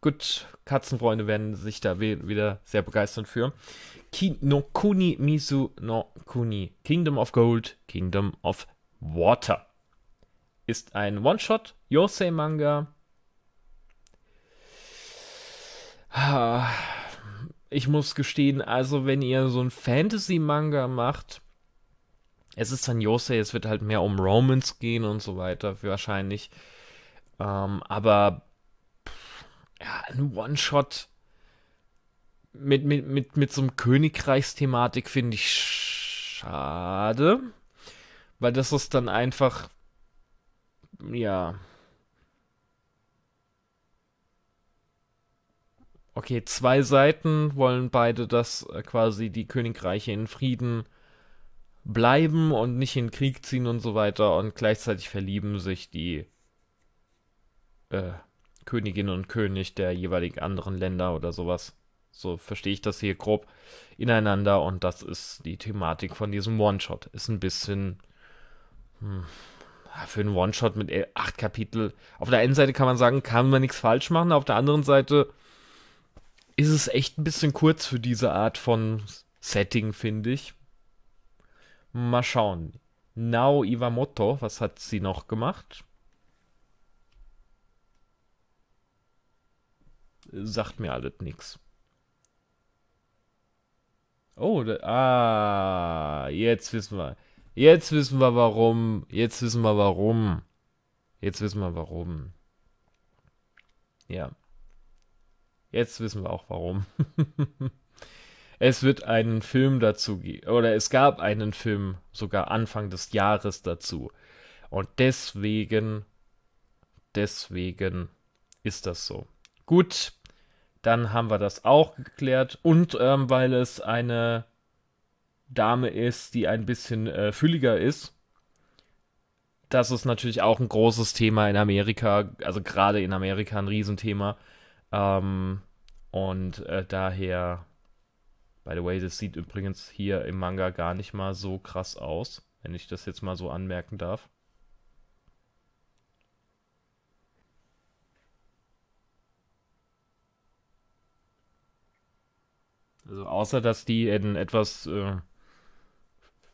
gut, Katzenfreunde werden sich da wieder sehr begeistern für. Ki no Kuni Misu no Kuni. Kingdom of Gold, Kingdom of Water. Ist ein One-Shot Yosei-Manga. Ich muss gestehen, also wenn ihr so ein Fantasy-Manga macht, es ist dann Yosei, es wird halt mehr um Romans gehen und so weiter, wahrscheinlich. Ähm, aber ja, ein One-Shot mit, mit, mit, mit so einem Königreichsthematik finde ich schade. Weil das ist dann einfach. Ja. Okay, zwei Seiten wollen beide, dass äh, quasi die Königreiche in Frieden bleiben und nicht in Krieg ziehen und so weiter. Und gleichzeitig verlieben sich die äh, Königin und König der jeweiligen anderen Länder oder sowas. So verstehe ich das hier grob ineinander und das ist die Thematik von diesem One-Shot. Ist ein bisschen hm, für einen One-Shot mit e- acht Kapitel. Auf der einen Seite kann man sagen, kann man nichts falsch machen, auf der anderen Seite ist es echt ein bisschen kurz für diese Art von Setting, finde ich. Mal schauen. Nao Iwamoto, was hat sie noch gemacht? sagt mir alles nichts. Oh, da, ah, jetzt wissen wir. Jetzt wissen wir warum. Jetzt wissen wir warum. Jetzt wissen wir warum. Ja. Jetzt wissen wir auch warum. es wird einen Film dazu geben. Oder es gab einen Film sogar Anfang des Jahres dazu. Und deswegen, deswegen ist das so. Gut, dann haben wir das auch geklärt. Und ähm, weil es eine Dame ist, die ein bisschen äh, fülliger ist, das ist natürlich auch ein großes Thema in Amerika, also gerade in Amerika ein Riesenthema. Ähm, und äh, daher, by the way, das sieht übrigens hier im Manga gar nicht mal so krass aus, wenn ich das jetzt mal so anmerken darf. Also außer, dass die ein etwas äh,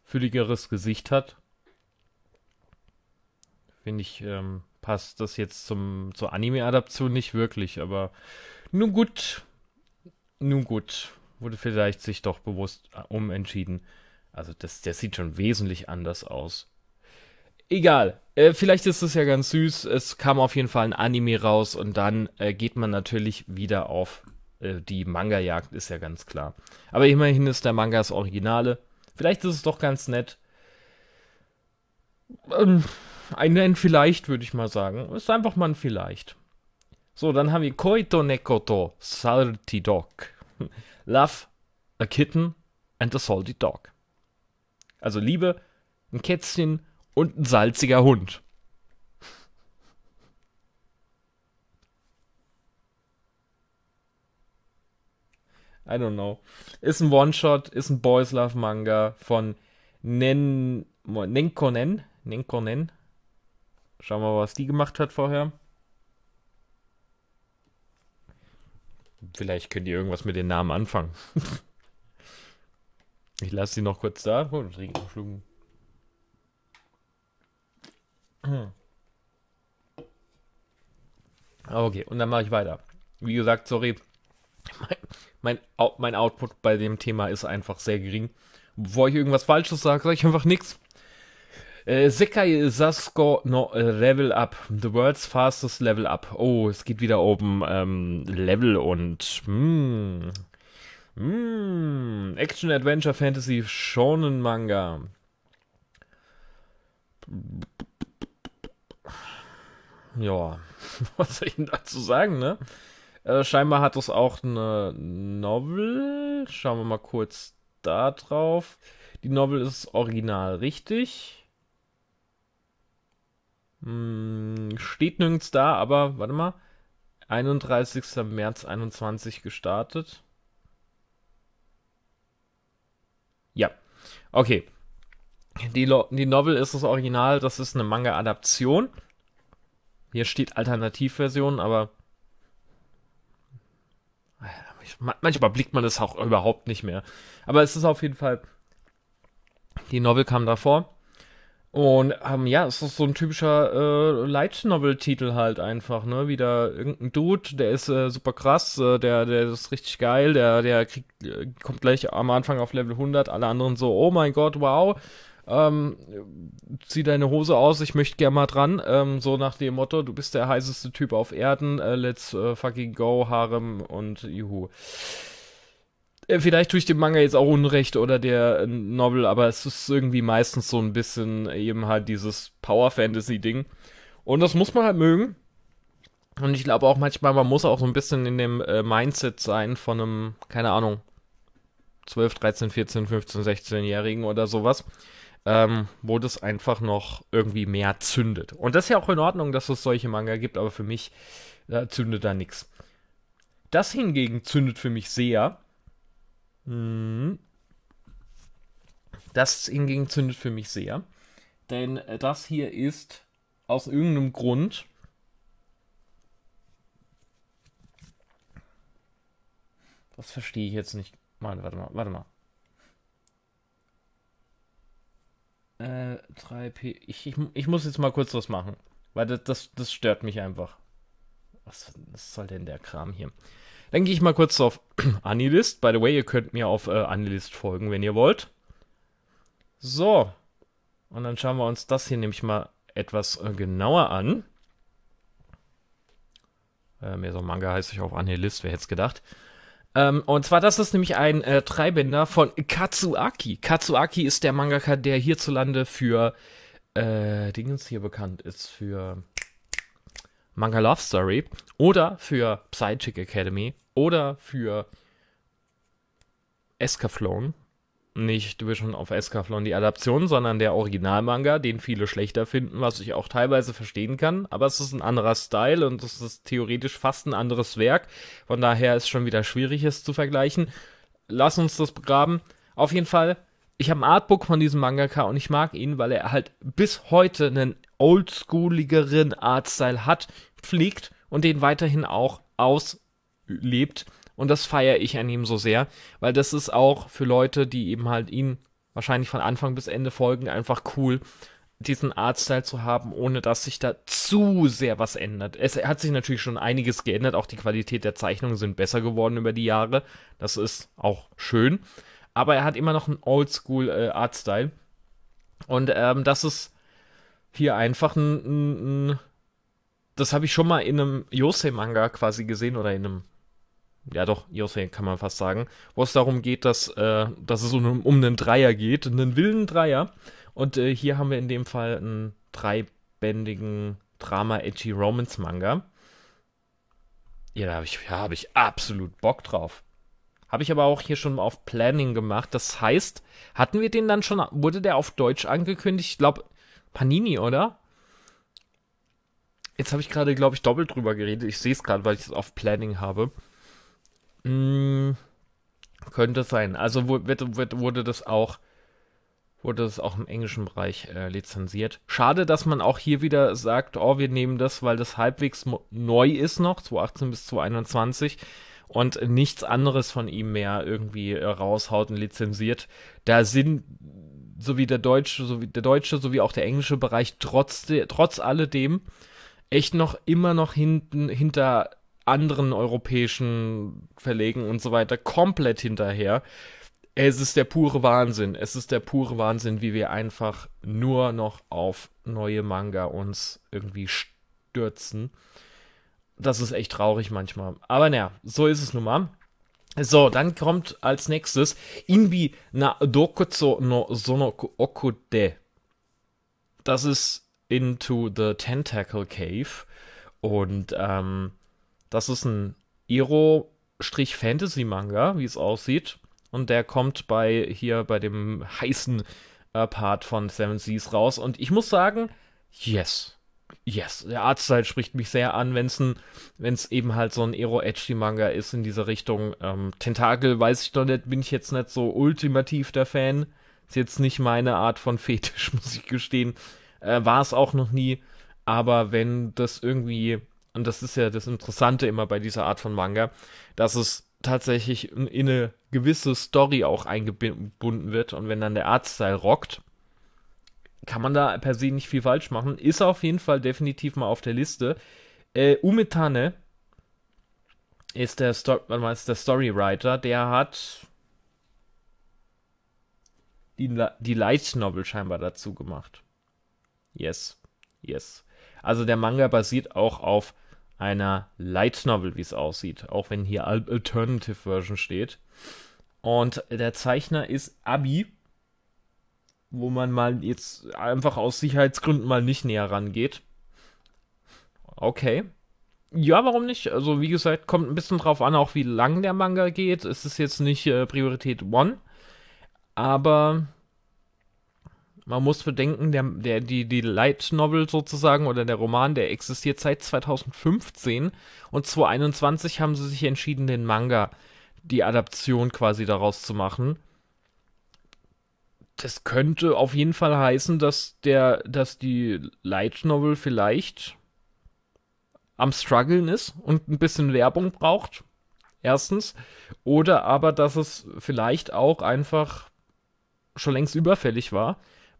fülligeres Gesicht hat, finde ich, ähm, passt das jetzt zum, zur Anime-Adaption nicht wirklich. Aber nun gut, nun gut, wurde vielleicht sich doch bewusst äh, umentschieden. Also das, der sieht schon wesentlich anders aus. Egal, äh, vielleicht ist es ja ganz süß. Es kam auf jeden Fall ein Anime raus und dann äh, geht man natürlich wieder auf äh, die Manga-Jagd ist ja ganz klar. Aber immerhin ist der Manga das Originale. Vielleicht ist es doch ganz nett. Ähm, ein, ein Vielleicht, würde ich mal sagen. Ist einfach mal ein Vielleicht. So, dann haben wir Koito Nekoto Salty Dog. Love a Kitten and a Salty Dog. Also Liebe, ein Kätzchen und ein salziger Hund. I don't know. Ist ein One-Shot, ist ein Boys Love Manga von Nen, Nenkonen. Nenkonen. Schauen wir mal, was die gemacht hat vorher. Vielleicht könnt ihr irgendwas mit den Namen anfangen. ich lasse sie noch kurz da. Oh, das riecht noch Schluck. Okay, und dann mache ich weiter. Wie gesagt, sorry mein, mein Output bei dem Thema ist einfach sehr gering. Bevor ich irgendwas Falsches sage, sage ich einfach nichts. Äh, Sekai Sasko no Level Up. The world's fastest Level Up. Oh, es geht wieder oben ähm, Level und. Mh, hm, hm, mh, Action Adventure Fantasy Shonen Manga. Ja, was soll ich denn dazu sagen, ne? Äh, scheinbar hat es auch eine Novel. Schauen wir mal kurz da drauf. Die Novel ist original richtig. Hm, steht nirgends da, aber warte mal. 31. März 21 gestartet. Ja, okay. Die, Lo die Novel ist das Original, das ist eine Manga-Adaption. Hier steht Alternativversion, aber manchmal blickt man das auch überhaupt nicht mehr. Aber es ist auf jeden Fall, die Novel kam davor. Und ähm, ja, es ist so ein typischer äh, Light Novel-Titel halt einfach, ne? Wieder irgendein Dude, der ist äh, super krass, äh, der, der ist richtig geil, der, der kriegt, äh, kommt gleich am Anfang auf Level 100, alle anderen so, oh mein Gott, wow ähm, zieh deine Hose aus, ich möchte gerne mal dran. Ähm, so nach dem Motto, du bist der heißeste Typ auf Erden, äh, let's äh, fucking go, Harem und Juhu. Äh, vielleicht tue ich dem Manga jetzt auch Unrecht oder der äh, Novel, aber es ist irgendwie meistens so ein bisschen eben halt dieses Power-Fantasy-Ding. Und das muss man halt mögen. Und ich glaube auch manchmal, man muss auch so ein bisschen in dem äh, Mindset sein von einem, keine Ahnung, 12, 13, 14, 15, 16-Jährigen oder sowas ähm, wo das einfach noch irgendwie mehr zündet. Und das ist ja auch in Ordnung, dass es solche Manga gibt, aber für mich da äh, zündet da nichts. Das hingegen zündet für mich sehr. Mhm. Das hingegen zündet für mich sehr. Denn äh, das hier ist aus irgendeinem Grund. Das verstehe ich jetzt nicht. Mann, warte mal, warte mal. 3P. Äh, ich, ich, ich muss jetzt mal kurz was machen. Weil das, das, das stört mich einfach. Was, was soll denn der Kram hier? Dann gehe ich mal kurz auf Anilist. By the way, ihr könnt mir auf äh, Anilist folgen, wenn ihr wollt. So. Und dann schauen wir uns das hier nämlich mal etwas äh, genauer an. Äh, mehr so Manga heißt ich auf Anilist, wer hätte es gedacht. Ähm, und zwar, das ist nämlich ein äh, Treibender von Katsuaki. Katsuaki ist der Mangaka, der hierzulande für äh, Dingens hier bekannt ist, für Manga Love Story oder für Psychic Academy oder für Escaflowne, nicht Vision of Escaflon die Adaption, sondern der Originalmanga, den viele schlechter finden, was ich auch teilweise verstehen kann. Aber es ist ein anderer Style und es ist theoretisch fast ein anderes Werk. Von daher ist schon wieder schwierig, es zu vergleichen. Lass uns das begraben. Auf jeden Fall, ich habe ein Artbook von diesem Mangaka und ich mag ihn, weil er halt bis heute einen oldschooligeren Artstyle hat, pflegt und den weiterhin auch auslebt. Und das feiere ich an ihm so sehr, weil das ist auch für Leute, die eben halt ihn wahrscheinlich von Anfang bis Ende folgen, einfach cool, diesen Artstyle zu haben, ohne dass sich da zu sehr was ändert. Es hat sich natürlich schon einiges geändert, auch die Qualität der Zeichnungen sind besser geworden über die Jahre. Das ist auch schön. Aber er hat immer noch einen Oldschool äh, Artstyle. Und ähm, das ist hier einfach ein, ein, ein das habe ich schon mal in einem Yosei-Manga quasi gesehen oder in einem ja doch, Iosane kann man fast sagen, wo es darum geht, dass, äh, dass es um, um einen Dreier geht, einen wilden Dreier. Und äh, hier haben wir in dem Fall einen dreibändigen Drama-Edgy-Romance-Manga. Ja, da habe ich, ja, hab ich absolut Bock drauf. Habe ich aber auch hier schon auf Planning gemacht. Das heißt, hatten wir den dann schon, wurde der auf Deutsch angekündigt? Ich glaube, Panini, oder? Jetzt habe ich gerade, glaube ich, doppelt drüber geredet. Ich sehe es gerade, weil ich es auf Planning habe. Mh, mm, könnte sein. Also wird, wird, wurde das auch wurde das auch im englischen Bereich äh, lizenziert. Schade, dass man auch hier wieder sagt, oh, wir nehmen das, weil das halbwegs neu ist noch, 2018 bis 2021 und nichts anderes von ihm mehr irgendwie äh, raushaut und lizenziert. Da sind sowie der deutsche, sowie der deutsche, sowie auch der englische Bereich trotz, de, trotz alledem echt noch immer noch hinten hinter anderen europäischen Verlegen und so weiter komplett hinterher. Es ist der pure Wahnsinn. Es ist der pure Wahnsinn, wie wir einfach nur noch auf neue Manga uns irgendwie stürzen. Das ist echt traurig manchmal. Aber naja, so ist es nun mal. So, dann kommt als nächstes Inbi na Dokutsu no Sonoku Okude. Das ist Into the Tentacle Cave. Und ähm, das ist ein Ero-Fantasy-Manga, wie es aussieht. Und der kommt bei hier bei dem heißen äh, Part von Seven Seas raus. Und ich muss sagen, yes. Yes, der Artstyle spricht mich sehr an, wenn es eben halt so ein Ero Edgy Manga ist in dieser Richtung. Ähm, Tentakel weiß ich doch nicht, bin ich jetzt nicht so ultimativ der Fan. Ist jetzt nicht meine Art von Fetisch, muss ich gestehen. Äh, War es auch noch nie. Aber wenn das irgendwie und das ist ja das Interessante immer bei dieser Art von Manga, dass es tatsächlich in, eine gewisse Story auch eingebunden wird. Und wenn dann der Artstyle rockt, kann man da per se nicht viel falsch machen. Ist auf jeden Fall definitiv mal auf der Liste. Äh, Umetane ist der, Sto ist der Storywriter, der hat die, die Light Novel scheinbar dazu gemacht. Yes, yes. Also der Manga basiert auch auf einer Light Novel, wie es aussieht, auch wenn hier Alternative Version steht. Und der Zeichner ist Abi, wo man mal jetzt einfach aus Sicherheitsgründen mal nicht näher rangeht. Okay. Ja, warum nicht? Also, wie gesagt, kommt ein bisschen drauf an, auch wie lang der Manga geht. Es ist jetzt nicht äh, Priorität One. Aber man muss bedenken, der, der, die, die Light Novel sozusagen oder der Roman, der existiert seit 2015 und 2021 haben sie sich entschieden, den Manga, die Adaption quasi daraus zu machen. Das könnte auf jeden Fall heißen, dass der, dass die Light Novel vielleicht am struggeln ist und ein bisschen Werbung braucht. Erstens. Oder aber, dass es vielleicht auch einfach schon längst überfällig war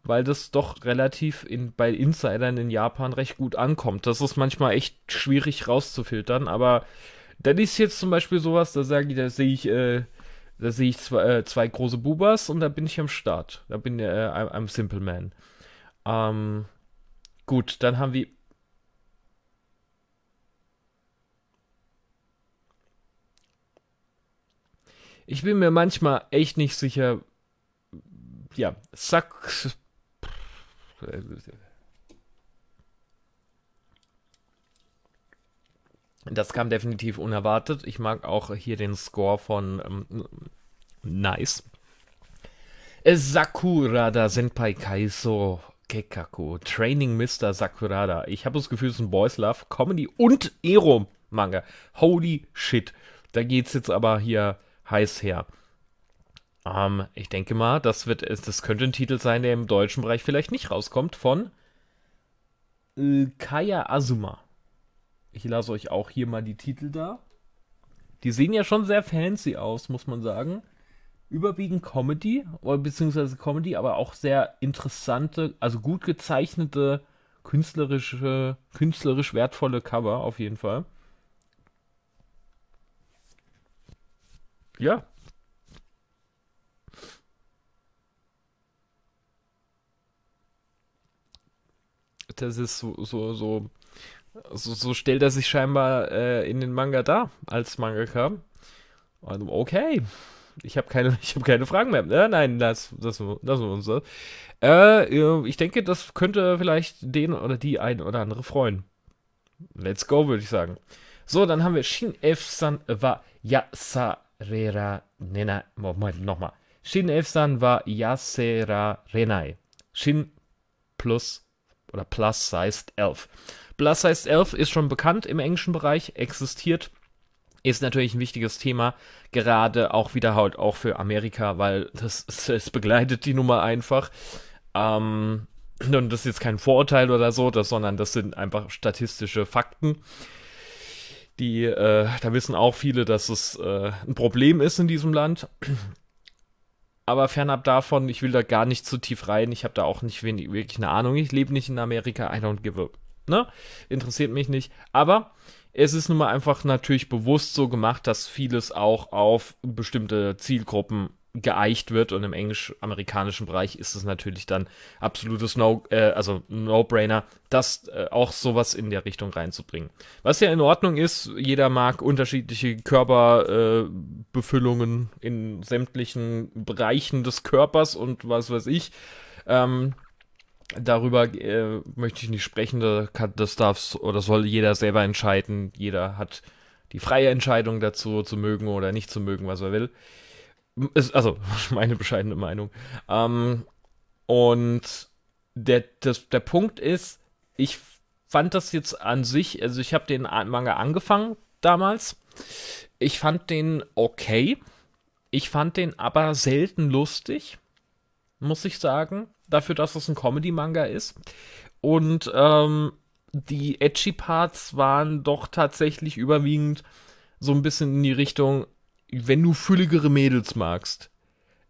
weil das doch relativ in, bei Insidern in Japan recht gut ankommt. Das ist manchmal echt schwierig rauszufiltern, aber dann ist jetzt zum Beispiel sowas, da sage ich, da sehe ich, äh, da sehe ich zwei, äh, zwei, große Bubas und da bin ich am Start. Da bin ich äh, am Simple Man. Ähm, gut, dann haben wir. Ich bin mir manchmal echt nicht sicher. Ja, Sack das kam definitiv unerwartet. Ich mag auch hier den Score von ähm, Nice. Sakurada Senpai Kaiso Kekaku. Training Mr. Sakurada. Ich habe das Gefühl, es ist ein Boys Love, Comedy und Ero-Manga. Holy shit. Da geht's jetzt aber hier heiß her. Ähm, ich denke mal, das, wird, das könnte ein Titel sein, der im deutschen Bereich vielleicht nicht rauskommt, von äh, Kaya Azuma. Ich lasse euch auch hier mal die Titel da. Die sehen ja schon sehr fancy aus, muss man sagen. Überwiegend Comedy, beziehungsweise Comedy, aber auch sehr interessante, also gut gezeichnete, künstlerische, künstlerisch wertvolle Cover auf jeden Fall. Ja, das ist so, so, so, so, so stellt er sich scheinbar äh, in den Manga dar, als Manga kam. Also, okay. Ich habe keine, hab keine Fragen mehr. Äh, nein, das, das, das uns das. Äh, ich denke, das könnte vielleicht den oder die ein oder andere freuen. Let's go, würde ich sagen. So, dann haben wir Shin F-san wa Yasarera Nenai. Moment, nochmal. Shin F-san wa Yasera Renai. Shin plus oder Plus-Sized Elf. Plus-Sized Elf ist schon bekannt im englischen Bereich, existiert, ist natürlich ein wichtiges Thema, gerade auch wieder halt auch für Amerika, weil das, das begleitet die Nummer einfach. Ähm, und das ist jetzt kein Vorurteil oder so, das, sondern das sind einfach statistische Fakten. Die, äh, da wissen auch viele, dass es äh, ein Problem ist in diesem Land. Aber fernab davon, ich will da gar nicht zu tief rein. Ich habe da auch nicht wenig, wirklich eine Ahnung. Ich lebe nicht in Amerika, I don't give up. Ne? Interessiert mich nicht. Aber es ist nun mal einfach natürlich bewusst so gemacht, dass vieles auch auf bestimmte Zielgruppen geeicht wird und im englisch-amerikanischen Bereich ist es natürlich dann absolutes No, äh, also No-Brainer, das äh, auch sowas in der Richtung reinzubringen. Was ja in Ordnung ist, jeder mag unterschiedliche Körperbefüllungen äh, in sämtlichen Bereichen des Körpers und was weiß ich. Ähm, darüber äh, möchte ich nicht sprechen, das, kann, darf oder soll jeder selber entscheiden. Jeder hat die freie Entscheidung dazu, zu mögen oder nicht zu mögen, was er will. Ist, also, meine bescheidene Meinung. Ähm, und der, das, der Punkt ist, ich fand das jetzt an sich, also ich habe den Manga angefangen damals. Ich fand den okay. Ich fand den aber selten lustig, muss ich sagen, dafür, dass es ein Comedy-Manga ist. Und ähm, die edgy Parts waren doch tatsächlich überwiegend so ein bisschen in die Richtung, wenn du fülligere Mädels magst,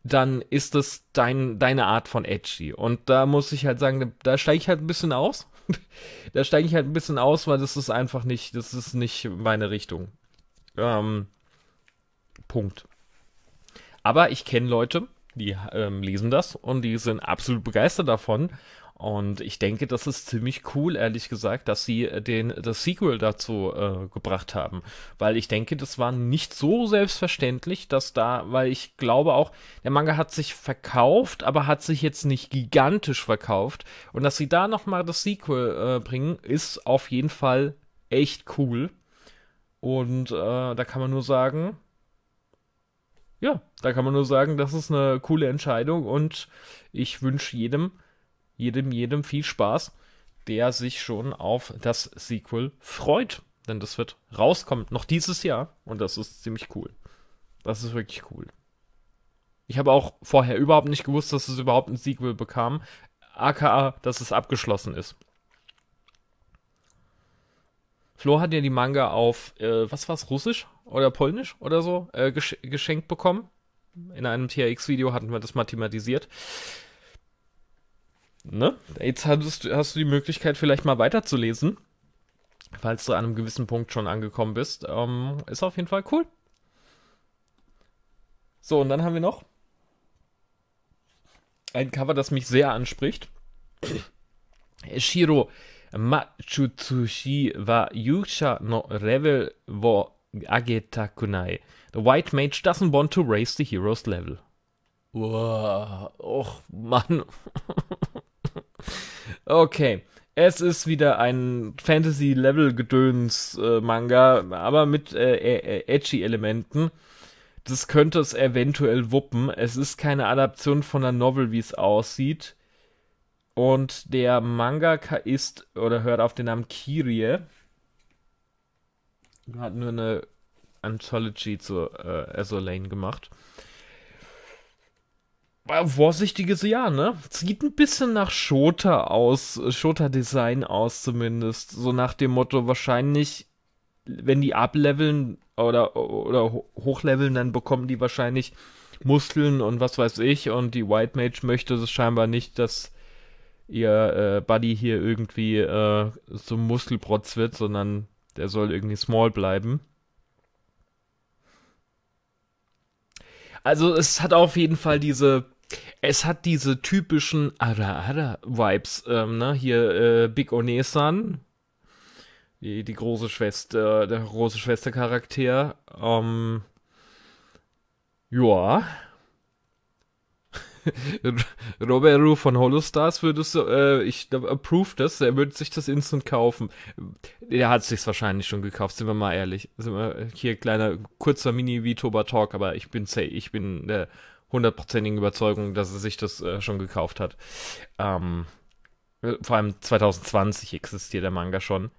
dann ist das dein, deine Art von edgy. Und da muss ich halt sagen, da steige ich halt ein bisschen aus. da steige ich halt ein bisschen aus, weil das ist einfach nicht, das ist nicht meine Richtung. Ähm, Punkt. Aber ich kenne Leute, die ähm, lesen das und die sind absolut begeistert davon und ich denke, das ist ziemlich cool, ehrlich gesagt, dass sie äh, den, das Sequel dazu äh, gebracht haben. Weil ich denke, das war nicht so selbstverständlich, dass da, weil ich glaube auch, der Manga hat sich verkauft, aber hat sich jetzt nicht gigantisch verkauft. Und dass sie da nochmal das Sequel äh, bringen, ist auf jeden Fall echt cool. Und äh, da kann man nur sagen, ja, da kann man nur sagen, das ist eine coole Entscheidung und ich wünsche jedem, jedem, jedem viel Spaß, der sich schon auf das Sequel freut. Denn das wird rauskommen, noch dieses Jahr. Und das ist ziemlich cool. Das ist wirklich cool. Ich habe auch vorher überhaupt nicht gewusst, dass es überhaupt ein Sequel bekam. AKA, dass es abgeschlossen ist. Flo hat ja die Manga auf, äh, was war's, Russisch oder Polnisch oder so äh, gesch geschenkt bekommen. In einem TRX-Video hatten wir das mal mathematisiert. Ne? Jetzt hast du, hast du die Möglichkeit, vielleicht mal weiterzulesen, falls du an einem gewissen Punkt schon angekommen bist. Ähm, ist auf jeden Fall cool. So, und dann haben wir noch ein Cover, das mich sehr anspricht. Shiro Machutsushi wa Yusha no Revel wo Agetakunai. The White Mage doesn't want to raise the hero's level. Wow. Och, Mann. Okay. Es ist wieder ein Fantasy-Level-Gedöns-Manga, aber mit äh, äh, äh edgy Elementen. Das könnte es eventuell wuppen. Es ist keine Adaption von einer Novel, wie es aussieht. Und der Mangaka ist oder hört auf den Namen Kirie. Hat nur eine Anthology zu äh, Azur Lane gemacht vorsichtiges Jahr, ne? Sieht ein bisschen nach Shota aus, Shota-Design aus zumindest. So nach dem Motto, wahrscheinlich, wenn die ableveln oder, oder hochleveln, dann bekommen die wahrscheinlich Muskeln und was weiß ich. Und die White Mage möchte es scheinbar nicht, dass ihr äh, Buddy hier irgendwie äh, so Muskelprotz wird, sondern der soll irgendwie small bleiben. Also es hat auf jeden Fall diese es hat diese typischen Ara-Ara-Vibes, ähm, ne? Hier äh, Big Onesan, die, die große Schwester, der große Schwester-Charakter. Ähm, ja. Roberu von Holostars würdest du, äh, ich approve das, er würde sich das instant kaufen. Er hat sich's wahrscheinlich schon gekauft, sind wir mal ehrlich. Wir, äh, hier kleiner, kurzer mini vitober talk aber ich bin, say, ich bin der äh, hundertprozentigen Überzeugung, dass er sich das äh, schon gekauft hat. Ähm, vor allem 2020 existiert der Manga schon.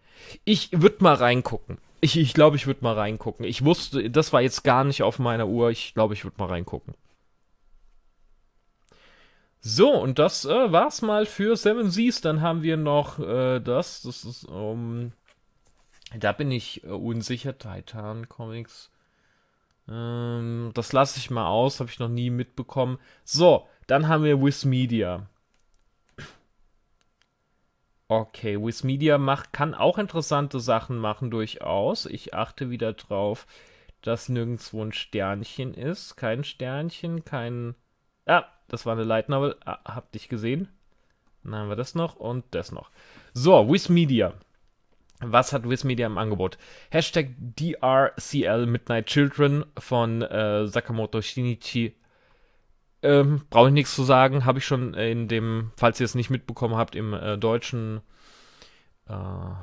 Ich würde mal reingucken. Ich glaube, ich, glaub, ich würde mal reingucken. Ich wusste, das war jetzt gar nicht auf meiner Uhr. Ich glaube, ich würde mal reingucken. So, und das äh, war's mal für Seven Seas. Dann haben wir noch äh, das. Das ist, um, ähm, da bin ich äh, unsicher. Titan Comics. Ähm, das lasse ich mal aus, habe ich noch nie mitbekommen. So, dann haben wir Wiz Media. Okay, Wiz Media macht, kann auch interessante Sachen machen, durchaus. Ich achte wieder drauf, dass nirgendwo ein Sternchen ist. Kein Sternchen, kein. Ah, das war eine Light Novel. Ah, hab dich gesehen. Dann haben wir das noch und das noch. So, Wiz Media. Was hat Wiz Media im Angebot? Hashtag DRCL Midnight Children von äh, Sakamoto Shinichi. Ähm, Brauche ich nichts zu sagen, habe ich schon in dem, falls ihr es nicht mitbekommen habt, im äh, deutschen äh,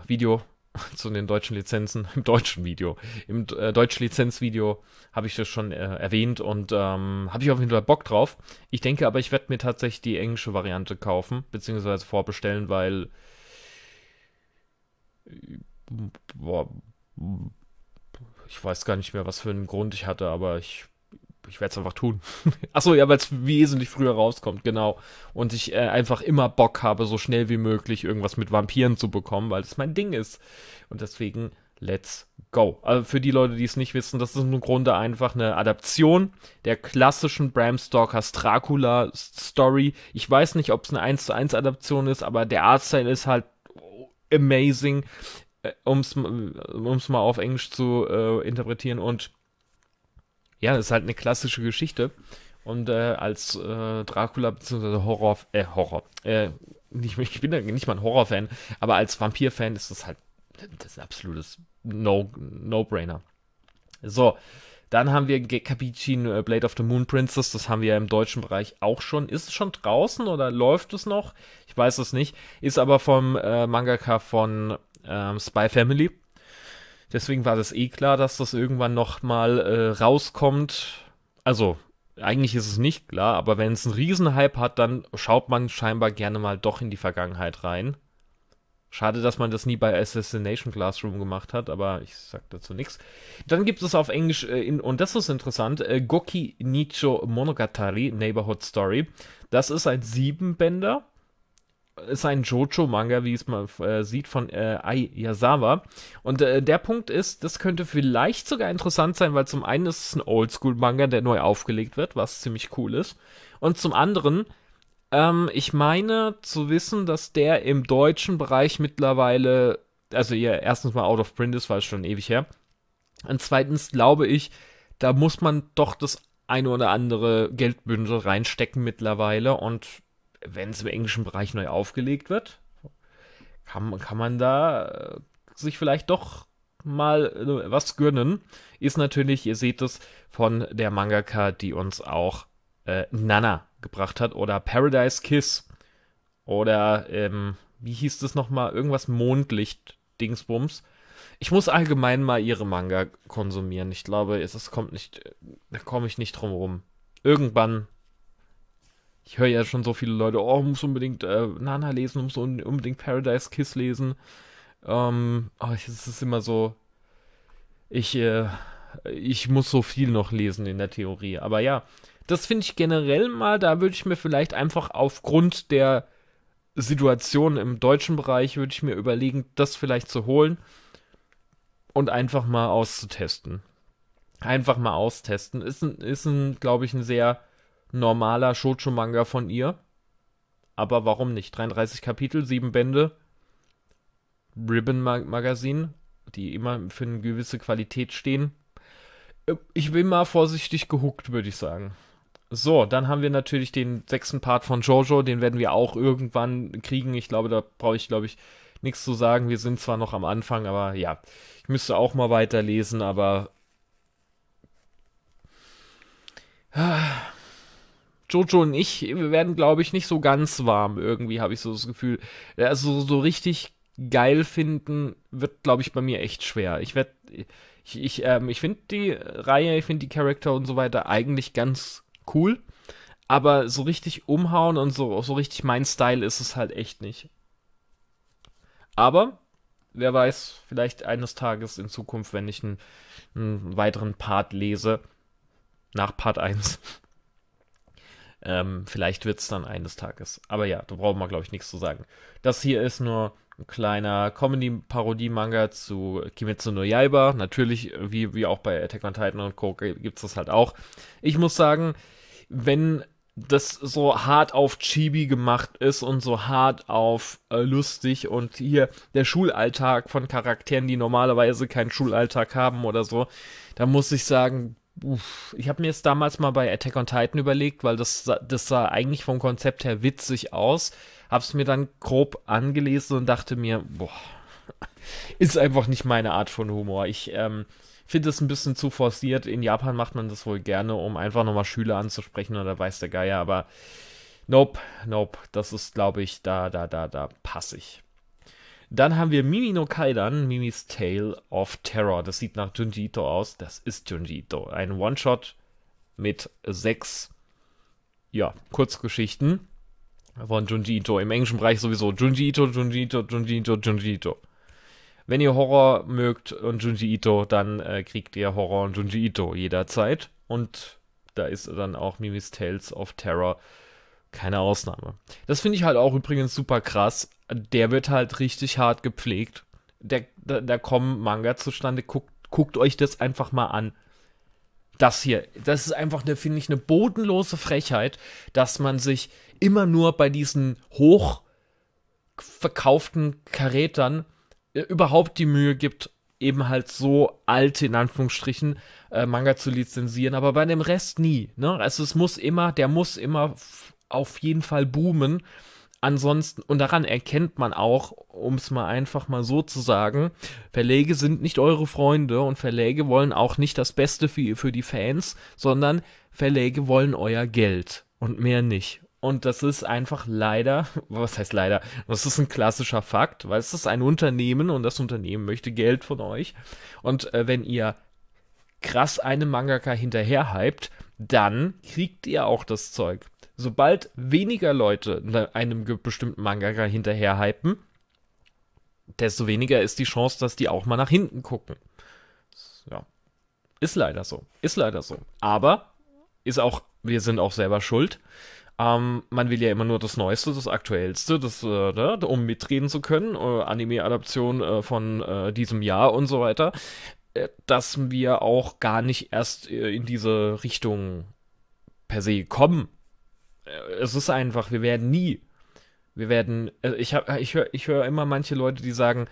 Video zu den deutschen Lizenzen, im deutschen Video, im äh, deutschen Lizenzvideo habe ich das schon äh, erwähnt und ähm, habe ich auf jeden Fall Bock drauf. Ich denke aber, ich werde mir tatsächlich die englische Variante kaufen, beziehungsweise vorbestellen, weil ich weiß gar nicht mehr, was für einen Grund ich hatte, aber ich, ich werde es einfach tun. Achso, ja, weil es wesentlich früher rauskommt, genau. Und ich äh, einfach immer Bock habe, so schnell wie möglich irgendwas mit Vampiren zu bekommen, weil es mein Ding ist. Und deswegen Let's Go. Also für die Leute, die es nicht wissen, das ist im Grunde einfach eine Adaption der klassischen Bram Stalkers Dracula Story. Ich weiß nicht, ob es eine 1 zu 1 Adaption ist, aber der Artstyle ist halt amazing, äh, um es äh, mal auf Englisch zu äh, interpretieren. Und ja, das ist halt eine klassische Geschichte. Und äh, als äh, Dracula bzw. Horror, äh, Horror, äh, nicht, ich bin ja nicht mal ein Horror-Fan, aber als Vampir-Fan ist das halt das ist ein absolutes No-Brainer. No so, dann haben wir Capuchin äh, Blade of the Moon Princess, das haben wir ja im deutschen Bereich auch schon. Ist es schon draußen oder läuft es noch? Ich weiß es nicht. Ist aber vom äh, Mangaka von ähm, Spy Family. Deswegen war das eh klar, dass das irgendwann nochmal äh, rauskommt. Also, eigentlich ist es nicht klar, aber wenn es einen Riesenhype hat, dann schaut man scheinbar gerne mal doch in die Vergangenheit rein. Schade, dass man das nie bei Assassination Classroom gemacht hat, aber ich sag dazu nichts. Dann gibt es auf Englisch, äh, in, und das ist interessant, äh, Goki Nicho Monogatari Neighborhood Story. Das ist ein Siebenbänder ist ein Jojo-Manga, wie es man äh, sieht, von äh, Ai Yazawa. Und äh, der Punkt ist, das könnte vielleicht sogar interessant sein, weil zum einen ist es ein Oldschool-Manga, der neu aufgelegt wird, was ziemlich cool ist. Und zum anderen, ähm, ich meine zu wissen, dass der im deutschen Bereich mittlerweile, also ja, erstens mal out of print ist, weil es schon ewig her. Und zweitens glaube ich, da muss man doch das eine oder andere Geldbündel reinstecken mittlerweile und wenn es im englischen Bereich neu aufgelegt wird, kann, kann man da äh, sich vielleicht doch mal äh, was gönnen. Ist natürlich, ihr seht es, von der Mangaka, die uns auch äh, Nana gebracht hat oder Paradise Kiss oder ähm, wie hieß das nochmal? Irgendwas Mondlicht-Dingsbums. Ich muss allgemein mal ihre Manga konsumieren. Ich glaube, es, es kommt nicht, äh, da komme ich nicht drum rum. Irgendwann ich höre ja schon so viele Leute, oh, muss unbedingt äh, Nana lesen, muss unbedingt Paradise Kiss lesen. Ähm, aber ah, es ist immer so, ich, äh, ich muss so viel noch lesen in der Theorie. Aber ja, das finde ich generell mal, da würde ich mir vielleicht einfach aufgrund der Situation im deutschen Bereich, würde ich mir überlegen, das vielleicht zu holen und einfach mal auszutesten. Einfach mal austesten. Ist, ist glaube ich, ein sehr normaler Shoujo-Manga von ihr. Aber warum nicht? 33 Kapitel, 7 Bände. Ribbon Magazine, die immer für eine gewisse Qualität stehen. Äh, ich bin mal vorsichtig gehuckt, würde ich sagen. So, dann haben wir natürlich den sechsten Part von Jojo, den werden wir auch irgendwann kriegen. Ich glaube, da brauche ich, glaube ich, nichts zu sagen. Wir sind zwar noch am Anfang, aber ja, ich müsste auch mal weiterlesen, aber. Ah. Jojo und ich, wir werden, glaube ich, nicht so ganz warm irgendwie, habe ich so das Gefühl. Äh, also so richtig geil finden wird, glaube ich, bei mir echt schwer. Ich werde, ich, ich, ähm, ich finde die Reihe, ich finde die Charakter und so weiter eigentlich ganz cool. Aber so richtig umhauen und so, so richtig mein Style ist es halt echt nicht. Aber wer weiß, vielleicht eines Tages in Zukunft, wenn ich einen, einen weiteren Part lese, nach Part 1. Ähm, vielleicht wird es dann eines Tages. Aber ja, da brauchen wir, glaube ich, nichts zu sagen. Das hier ist nur ein kleiner Comedy-Parodie-Manga zu Kimetsu no Yaiba. Natürlich, wie, wie auch bei Attack on Titan und Co. gibt es das halt auch. Ich muss sagen, wenn das so hart auf Chibi gemacht ist und so hart auf äh, lustig und hier der Schulalltag von Charakteren, die normalerweise keinen Schulalltag haben oder so, da muss ich sagen, Uff, ich habe mir es damals mal bei Attack on Titan überlegt, weil das, das sah eigentlich vom Konzept her witzig aus. Hab's mir dann grob angelesen und dachte mir, boah, ist einfach nicht meine Art von Humor. Ich ähm, finde es ein bisschen zu forciert. In Japan macht man das wohl gerne, um einfach nochmal Schüler anzusprechen oder weiß der Geier, aber nope, nope, das ist, glaube ich, da, da, da, da passe ich. Dann haben wir Mimi no Kaidan, Mimi's Tale of Terror. Das sieht nach Junji Ito aus. Das ist Junji Ito. Ein One-Shot mit sechs ja, Kurzgeschichten von Junji Ito. Im englischen Bereich sowieso Junji Ito, Junji Ito, Junji Ito, Junji Ito. Wenn ihr Horror mögt und Junji Ito, dann äh, kriegt ihr Horror und Junji Ito jederzeit. Und da ist dann auch Mimi's Tales of Terror keine Ausnahme. Das finde ich halt auch übrigens super krass der wird halt richtig hart gepflegt. Da kommen Manga zustande. Guckt, guckt euch das einfach mal an. Das hier, das ist einfach, finde ich, eine bodenlose Frechheit, dass man sich immer nur bei diesen hochverkauften verkauften Karätern äh, überhaupt die Mühe gibt, eben halt so alte, in Anführungsstrichen, äh, Manga zu lizenzieren, aber bei dem Rest nie. Ne? Also es muss immer, der muss immer auf jeden Fall boomen Ansonsten, und daran erkennt man auch, um es mal einfach mal so zu sagen, Verläge sind nicht eure Freunde und Verläge wollen auch nicht das Beste für, für die Fans, sondern Verläge wollen euer Geld und mehr nicht. Und das ist einfach leider, was heißt leider, das ist ein klassischer Fakt, weil es ist ein Unternehmen und das Unternehmen möchte Geld von euch. Und äh, wenn ihr krass einem Mangaka hinterherhypt, dann kriegt ihr auch das Zeug sobald weniger Leute ne, einem bestimmten Mangaka hinterherhypen, desto weniger ist die Chance, dass die auch mal nach hinten gucken. Ja. Ist leider so. Ist leider so. Aber ist auch, wir sind auch selber schuld. Ähm, man will ja immer nur das Neueste, das Aktuellste, das, äh, ne, um mitreden zu können. Äh, Anime-Adaption äh, von äh, diesem Jahr und so weiter. Äh, dass wir auch gar nicht erst äh, in diese Richtung per se kommen äh, es ist einfach, wir werden nie, wir werden, äh, ich, hab, ich höre ich hör immer manche Leute, die sagen,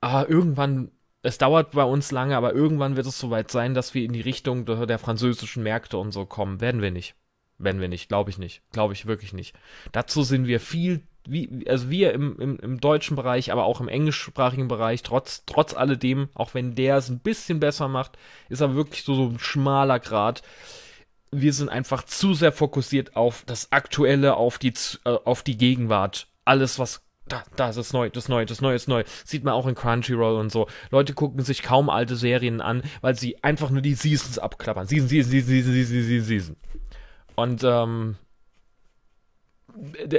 ah, irgendwann, es dauert bei uns lange, aber irgendwann wird es soweit sein, dass wir in die Richtung der, der französischen Märkte und so kommen. Werden wir nicht. Werden wir nicht, glaube ich nicht. Glaube ich wirklich nicht. Dazu sind wir viel wie, also wir im, im, im, deutschen Bereich, aber auch im englischsprachigen Bereich, trotz, trotz alledem, auch wenn der es ein bisschen besser macht, ist aber wirklich so, so ein schmaler Grad wir sind einfach zu sehr fokussiert auf das Aktuelle, auf die, äh, auf die Gegenwart. Alles, was da, da ist es neu, das neue, das neue ist neu. Sieht man auch in Crunchyroll und so. Leute gucken sich kaum alte Serien an, weil sie einfach nur die Seasons abklappern. Season, Season, Season, Season, Season, Season, Season. Und ähm,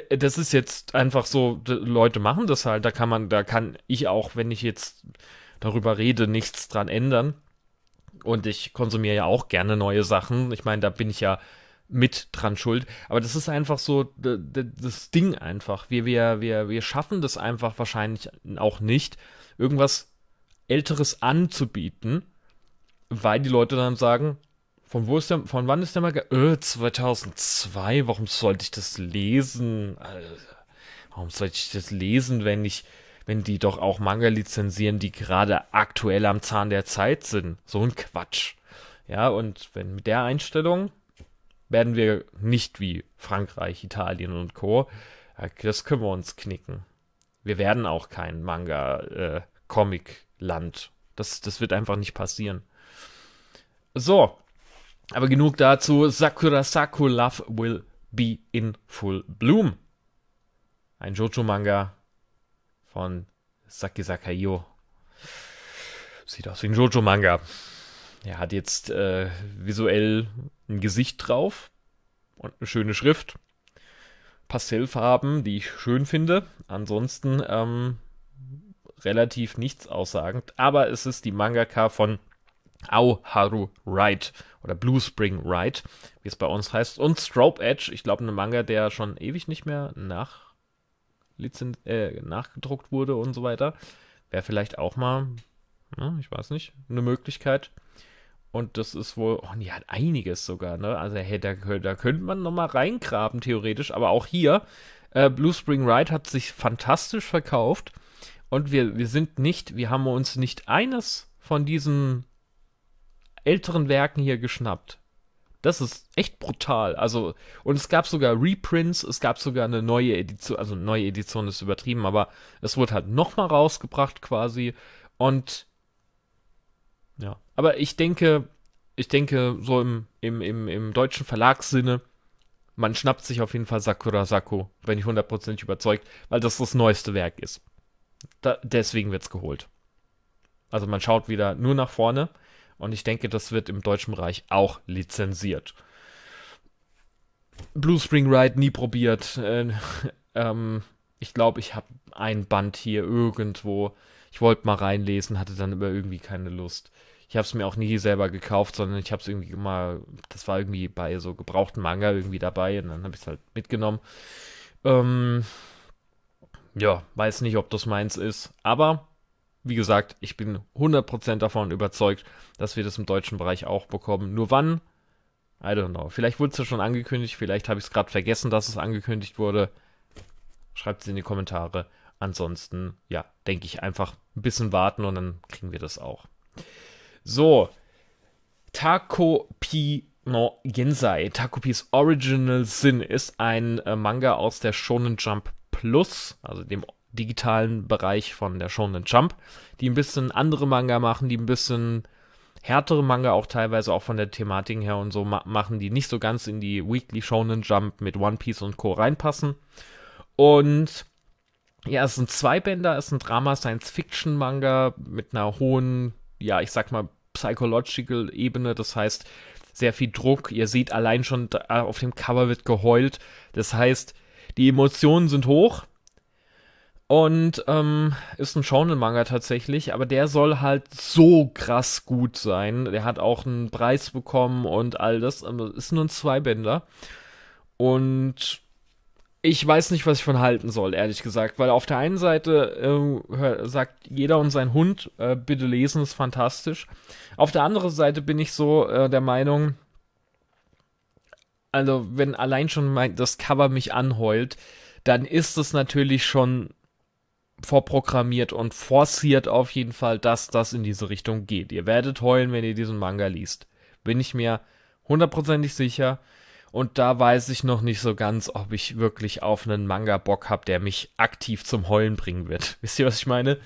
das ist jetzt einfach so, Leute machen das halt. Da kann man, da kann ich auch, wenn ich jetzt darüber rede, nichts dran ändern. Und ich konsumiere ja auch gerne neue Sachen. Ich meine, da bin ich ja mit dran schuld. Aber das ist einfach so das Ding einfach. Wir, wir, wir, wir schaffen das einfach wahrscheinlich auch nicht, irgendwas Älteres anzubieten, weil die Leute dann sagen, von wo ist der, von wann ist der mal, öh, äh, 2002, warum sollte ich das lesen? Äh, warum sollte ich das lesen, wenn ich wenn die doch auch Manga lizenzieren, die gerade aktuell am Zahn der Zeit sind. So ein Quatsch. Ja, und wenn mit der Einstellung werden wir nicht wie Frankreich, Italien und Co. Äh, das können wir uns knicken. Wir werden auch kein Manga-Comic-Land. Äh, das, das wird einfach nicht passieren. So, aber genug dazu. Sakura Saku Love will be in full bloom. Ein Jojo-Manga von Saki Sakaio. Sieht aus wie ein Jojo-Manga. Er hat jetzt äh, visuell ein Gesicht drauf und eine schöne Schrift. Pastellfarben, die ich schön finde. Ansonsten ähm, relativ nichts aussagend. Aber es ist die Mangaka von Ao Haru Wright oder Blue Spring Wright, wie es bei uns heißt. Und Strobe Edge, ich glaube, eine Manga, der schon ewig nicht mehr nach lizen äh, nachgedruckt wurde und so weiter. Wäre vielleicht auch mal, ja, ne, ich weiß nicht, eine Möglichkeit. Und das ist wohl, oh, die hat einiges sogar, ne? Also hey, da, da könnte man nochmal reingraben, theoretisch. Aber auch hier, äh, Blue Spring Ride hat sich fantastisch verkauft. Und wir, wir sind nicht, wir haben uns nicht eines von diesen älteren Werken hier geschnappt. Das ist echt brutal. Also, und es gab sogar Reprints, es gab sogar eine neue Edition, also neue Edition ist übertrieben, aber es wurde halt nochmal rausgebracht quasi. Und ja, aber ich denke, ich denke, so im, im, im, im deutschen Verlagssinne, man schnappt sich auf jeden Fall Sakura Sako, wenn ich hundertprozentig überzeugt, weil das das neueste Werk ist. Da, deswegen wird's geholt. Also man schaut wieder nur nach vorne. Und ich denke, das wird im Deutschen Reich auch lizenziert. Blue Spring Ride nie probiert. Äh, ähm, ich glaube, ich habe ein Band hier irgendwo. Ich wollte mal reinlesen, hatte dann aber irgendwie keine Lust. Ich habe es mir auch nie selber gekauft, sondern ich habe es irgendwie mal, das war irgendwie bei so gebrauchten Manga irgendwie dabei und dann habe ich es halt mitgenommen. Ähm, ja, weiß nicht, ob das meins ist, aber wie gesagt, ich bin 100% davon überzeugt, dass wir das im deutschen Bereich auch bekommen. Nur wann? I don't know. Vielleicht wurde es ja schon angekündigt, vielleicht habe ich es gerade vergessen, dass es angekündigt wurde. Schreibt es in die Kommentare. Ansonsten, ja, denke ich einfach ein bisschen warten und dann kriegen wir das auch. So, Takopi no Gensai. Takopis Original Sin ist ein äh, Manga aus der Shonen Jump Plus, also dem digitalen Bereich von der Shonen Jump, die ein bisschen andere Manga machen, die ein bisschen härtere Manga auch teilweise auch von der Thematik her und so ma machen, die nicht so ganz in die Weekly Shonen Jump mit One Piece und Co. reinpassen. Und ja, es sind zwei Bänder, es ist ein Drama Science Fiction Manga mit einer hohen, ja, ich sag mal psychological Ebene, das heißt sehr viel Druck. Ihr seht allein schon auf dem Cover wird geheult. Das heißt, die Emotionen sind hoch, und ähm, ist ein Shonen-Manga tatsächlich, aber der soll halt so krass gut sein. Der hat auch einen Preis bekommen und all das. Ist nur ein Zweibänder. Und ich weiß nicht, was ich von halten soll, ehrlich gesagt. Weil auf der einen Seite äh, sagt jeder und sein Hund, äh, bitte lesen, ist fantastisch. Auf der anderen Seite bin ich so äh, der Meinung, also wenn allein schon mein, das Cover mich anheult, dann ist es natürlich schon vorprogrammiert und forciert auf jeden Fall, dass das in diese Richtung geht. Ihr werdet heulen, wenn ihr diesen Manga liest. Bin ich mir hundertprozentig sicher. Und da weiß ich noch nicht so ganz, ob ich wirklich auf einen Manga Bock habe, der mich aktiv zum Heulen bringen wird. Wisst ihr, was ich meine?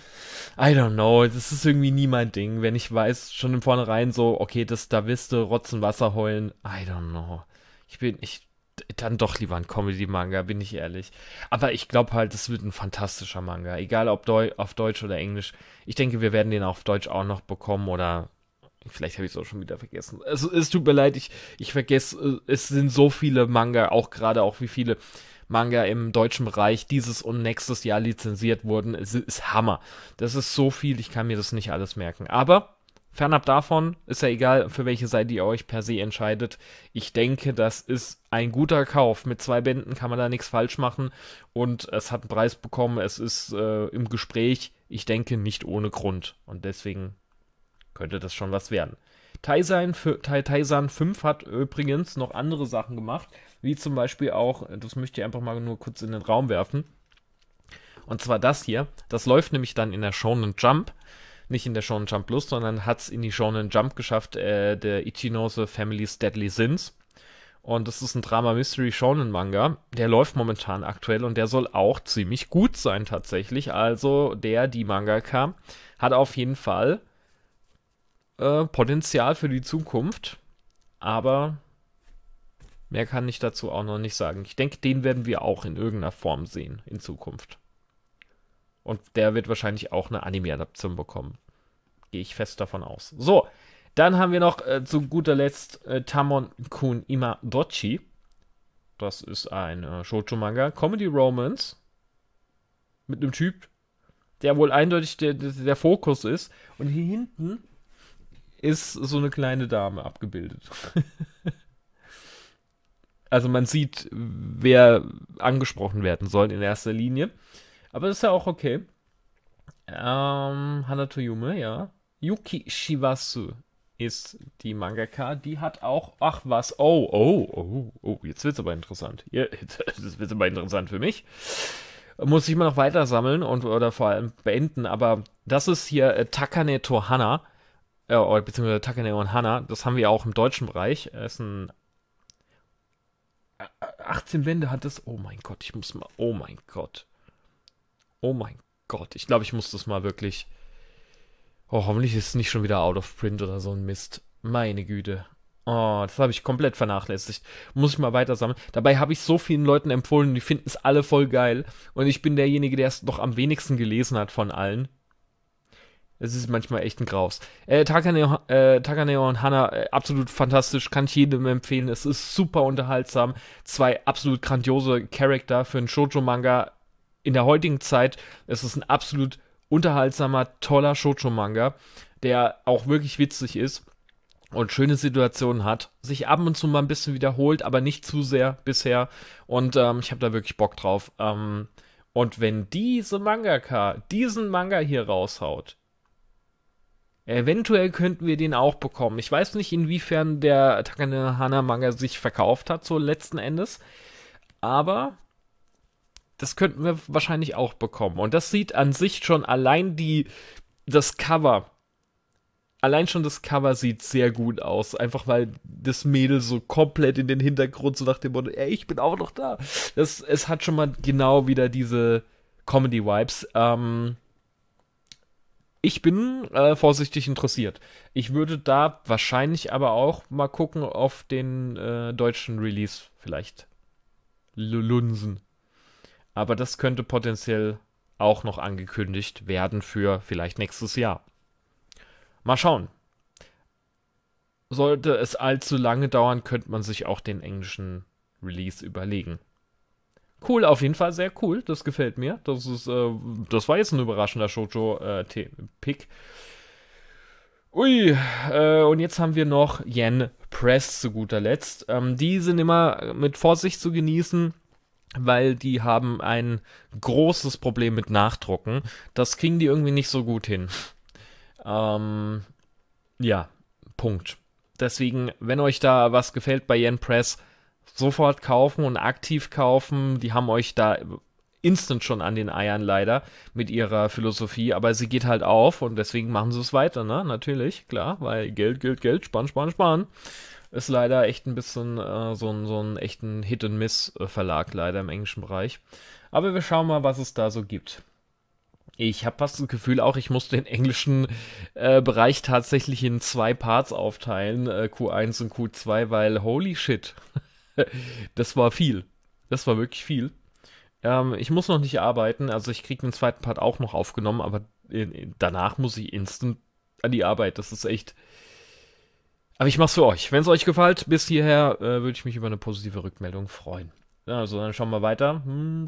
I don't know. Das ist irgendwie nie mein Ding. Wenn ich weiß, schon im Vornherein so, okay, das da wirst du Rotzen Wasser heulen. I don't know. Ich bin, ich dann doch lieber ein Comedy-Manga, bin ich ehrlich. Aber ich glaube halt, es wird ein fantastischer Manga, egal ob Deu auf Deutsch oder Englisch. Ich denke, wir werden den auf Deutsch auch noch bekommen oder vielleicht habe ich es auch schon wieder vergessen. Es, also, es tut mir leid, ich, ich vergesse, äh, es sind so viele Manga, auch gerade auch wie viele Manga im deutschen Bereich dieses und nächstes Jahr lizenziert wurden. Es ist Hammer. Das ist so viel, ich kann mir das nicht alles merken. Aber Fernab davon ist ja egal, für welche Seite ihr euch per se entscheidet. Ich denke, das ist ein guter Kauf. Mit zwei Bänden kann man da nichts falsch machen und es hat einen Preis bekommen. Es ist äh, im Gespräch, ich denke, nicht ohne Grund. Und deswegen könnte das schon was werden. Taisan, für, Taisan 5 hat übrigens noch andere Sachen gemacht, wie zum Beispiel auch, das möchte ich einfach mal nur kurz in den Raum werfen. Und zwar das hier. Das läuft nämlich dann in der Shonen Jump nicht in der Shonen Jump Plus, sondern hat es in die Shonen Jump geschafft, äh, der Ichinose Family's Deadly Sins. Und das ist ein Drama Mystery Shonen Manga. Der läuft momentan aktuell und der soll auch ziemlich gut sein tatsächlich. Also der, die Manga kam, hat auf jeden Fall äh, Potenzial für die Zukunft. Aber mehr kann ich dazu auch noch nicht sagen. Ich denke, den werden wir auch in irgendeiner Form sehen in Zukunft. Und der wird wahrscheinlich auch eine Anime-Adaption bekommen. Gehe ich fest davon aus. So, dann haben wir noch äh, zu guter Letzt äh, Tamon Kun Imadochi. Das ist ein äh, Shoujo-Manga. Comedy Romance. Mit einem Typ, der wohl eindeutig der, der, der Fokus ist. Und hier hinten ist so eine kleine Dame abgebildet. also man sieht, wer angesprochen werden soll in erster Linie. Aber das ist ja auch okay. Ähm, Hana Toyume, ja. Yuki Shibasu ist die Mangaka. Die hat auch, ach was, oh, oh, oh, oh, jetzt wird es aber interessant. Jetzt wird es aber interessant für mich. Muss ich mal noch weiter sammeln und oder vor allem beenden, aber das ist hier äh, Takane Tohana, äh, beziehungsweise Takane und Hana, das haben wir auch im deutschen Bereich. Das ist ein 18 äh, Wände hat das. Oh mein Gott, ich muss mal. Oh mein Gott. Oh mein Gott. Ich glaube, ich muss das mal wirklich. Oh, hoffentlich ist es nicht schon wieder out of print oder so ein Mist. Meine Güte. Oh, das habe ich komplett vernachlässigt. Muss ich mal weiter sammeln. Dabei habe ich so vielen Leuten empfohlen, die finden es alle voll geil. Und ich bin derjenige, der es noch am wenigsten gelesen hat von allen. Es ist manchmal echt ein Graus. Äh, Takaneo, äh, Takaneo und Hannah, äh, absolut fantastisch, kann ich jedem empfehlen. Es ist super unterhaltsam. Zwei absolut grandiose Charakter für einen Shoujo-Manga in der heutigen Zeit. Es ist ein absolut unterhaltsamer, toller Shoujo-Manga, der auch wirklich witzig ist und schöne Situationen hat, sich ab und zu mal ein bisschen wiederholt, aber nicht zu sehr bisher. Und ähm, ich habe da wirklich Bock drauf. Ähm, und wenn diese Mangaka diesen Manga hier raushaut, eventuell könnten wir den auch bekommen. Ich weiß nicht, inwiefern der Takane Hana Manga sich verkauft hat, so letzten Endes. Aber das könnten wir wahrscheinlich auch bekommen. Und das sieht an sich schon allein die, das Cover. Allein schon das Cover sieht sehr gut aus. Einfach weil das Mädel so komplett in den Hintergrund, so nach dem Motto, ey, ich bin auch noch da. Das, es hat schon mal genau wieder diese Comedy-Vibes. Ähm, ich bin äh, vorsichtig interessiert. Ich würde da wahrscheinlich aber auch mal gucken auf den äh, deutschen Release vielleicht. Lunsen. Aber das könnte potenziell auch noch angekündigt werden für vielleicht nächstes Jahr. Mal schauen. Sollte es allzu lange dauern, könnte man sich auch den englischen Release überlegen. Cool, auf jeden Fall sehr cool. Das gefällt mir. Das ist, äh, das war jetzt ein überraschender Shoujo-Pick. Äh, Ui, äh, und jetzt haben wir noch Yen Press zu guter Letzt. Ähm, die sind immer mit Vorsicht zu genießen weil die haben ein großes Problem mit Nachdrucken. Das kriegen die irgendwie nicht so gut hin. Ähm, ja, Punkt. Deswegen, wenn euch da was gefällt bei Yen Press, sofort kaufen und aktiv kaufen. Die haben euch da instant schon an den Eiern leider mit ihrer Philosophie, aber sie geht halt auf und deswegen machen sie es weiter, ne? Natürlich, klar, weil Geld, Geld, Geld, sparen, sparen, sparen. Ist leider echt ein bisschen äh, so, ein, so ein echten Hit-and-Miss-Verlag, leider im englischen Bereich. Aber wir schauen mal, was es da so gibt. Ich habe fast das Gefühl auch, ich muss den englischen äh, Bereich tatsächlich in zwei Parts aufteilen, äh, Q1 und Q2, weil holy shit, das war viel. Das war wirklich viel. Ähm, ich muss noch nicht arbeiten, also ich kriege den zweiten Part auch noch aufgenommen, aber in, äh, in, danach muss ich instant an die Arbeit. Das ist echt aber ich mach's für euch. Wenn es euch gefällt, bis hierher, äh, würde ich mich über eine positive Rückmeldung freuen. Also, dann schauen wir weiter. Hm,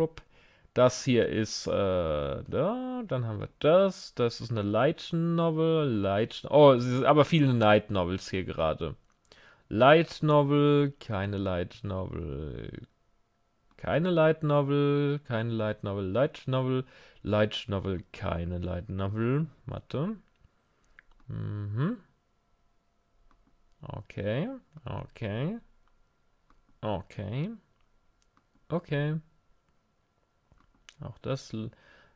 das hier ist äh, da, dann haben wir das. Das ist eine Light Novel. Light, oh, es ist aber viele Night Novels hier gerade. Light Novel, keine Light Novel, keine Light Novel, keine Light Novel, Light Novel, Light Novel, keine Light Novel. Mathe. Mhm. Okay, okay. Okay. Okay. Auch das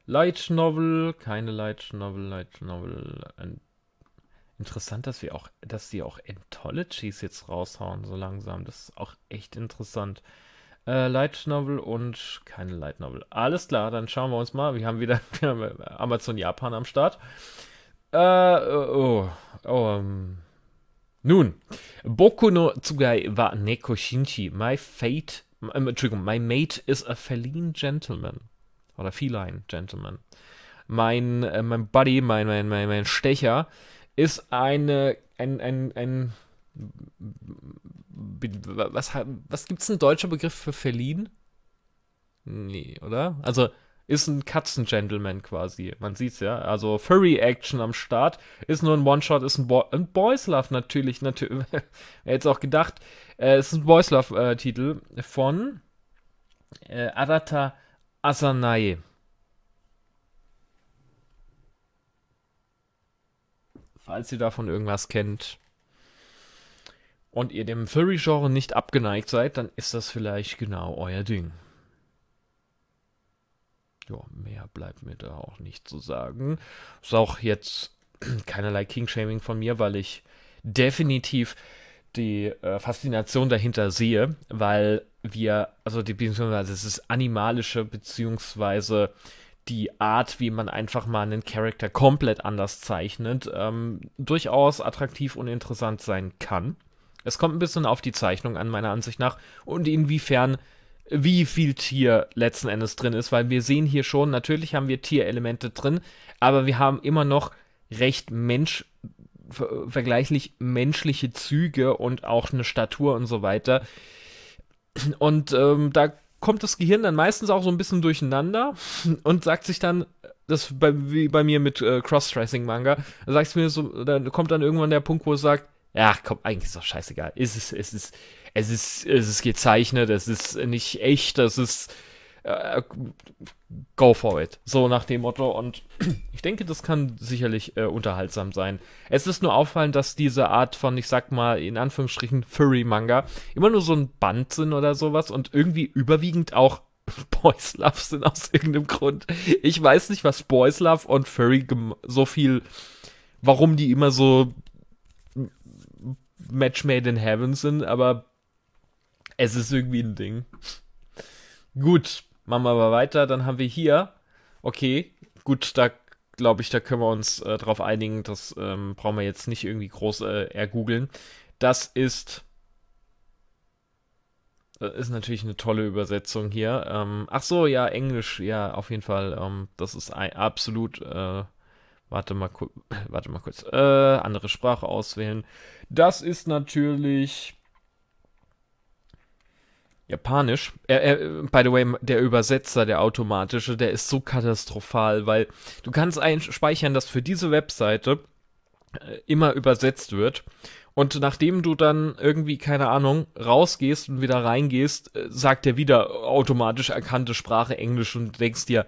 Light Novel, keine Light Novel, Light Novel. Interessant, dass wir auch, dass sie auch Anthologies jetzt raushauen, so langsam. Das ist auch echt interessant. Äh, Light Novel und keine Light Novel. Alles klar, dann schauen wir uns mal. Wir haben wieder wir haben Amazon Japan am Start. Äh, oh, oh, oh ähm. Um nun, Boku no Tsugai wa Neko Shinchi. My fate, äh, Entschuldigung, my mate is a feline gentleman. Oder feline gentleman. Mein, äh, mein Buddy, mein, mein, mein, mein Stecher ist eine, ein, ein, ein, was, was gibt's einen deutschen Begriff für feline? Nee, oder? Also, ist ein Katzen-Gentleman quasi. Man sieht's ja. Also Furry-Action am Start. Ist nur ein One-Shot, ist ein, Bo ein Boys Love natürlich. natürlich jetzt auch gedacht. Äh, ist ein Boys Love-Titel äh, von äh, Arata Asanae. Falls ihr davon irgendwas kennt und ihr dem Furry-Genre nicht abgeneigt seid, dann ist das vielleicht genau euer Ding. Ja, mehr bleibt mir da auch nicht zu sagen. Ist auch jetzt keinerlei King-Shaming von mir, weil ich definitiv die äh, Faszination dahinter sehe, weil wir, also die beziehungsweise es ist animalische, beziehungsweise die Art, wie man einfach mal einen Charakter komplett anders zeichnet, ähm, durchaus attraktiv und interessant sein kann. Es kommt ein bisschen auf die Zeichnung an, meiner Ansicht nach, und inwiefern wie viel Tier letzten Endes drin ist, weil wir sehen hier schon, natürlich haben wir Tierelemente drin, aber wir haben immer noch recht Mensch vergleichlich menschliche Züge und auch eine Statur und so weiter. Und ähm, da kommt das Gehirn dann meistens auch so ein bisschen durcheinander und sagt sich dann, das bei, wie bei mir mit äh, Cross-Tracing-Manga, da sagt mir so, dann kommt dann irgendwann der Punkt, wo es sagt, ja, komm, eigentlich ist doch scheißegal. Es ist, es ist, es ist, es ist gezeichnet, es ist nicht echt, es ist äh, go for it. So nach dem Motto. Und ich denke, das kann sicherlich äh, unterhaltsam sein. Es ist nur auffallend, dass diese Art von, ich sag mal, in Anführungsstrichen Furry-Manga immer nur so ein Band sind oder sowas und irgendwie überwiegend auch Boys Love sind aus irgendeinem Grund. Ich weiß nicht, was Boys Love und Furry so viel, warum die immer so Match made in heaven sind, aber es ist irgendwie ein Ding. Gut, machen wir aber weiter. Dann haben wir hier, okay, gut, da glaube ich, da können wir uns äh, drauf einigen. Das ähm, brauchen wir jetzt nicht irgendwie groß äh, ergoogeln. Das ist. Das äh, ist natürlich eine tolle Übersetzung hier. Ähm, ach so, ja, Englisch, ja, auf jeden Fall. Ähm, das ist absolut äh, Warte mal, warte mal kurz. Äh, andere Sprache auswählen. Das ist natürlich Japanisch. Er, er, by the way, der Übersetzer, der automatische, der ist so katastrophal, weil du kannst einspeichern, dass für diese Webseite äh, immer übersetzt wird. Und nachdem du dann irgendwie, keine Ahnung, rausgehst und wieder reingehst, äh, sagt er wieder automatisch erkannte Sprache Englisch und denkst dir,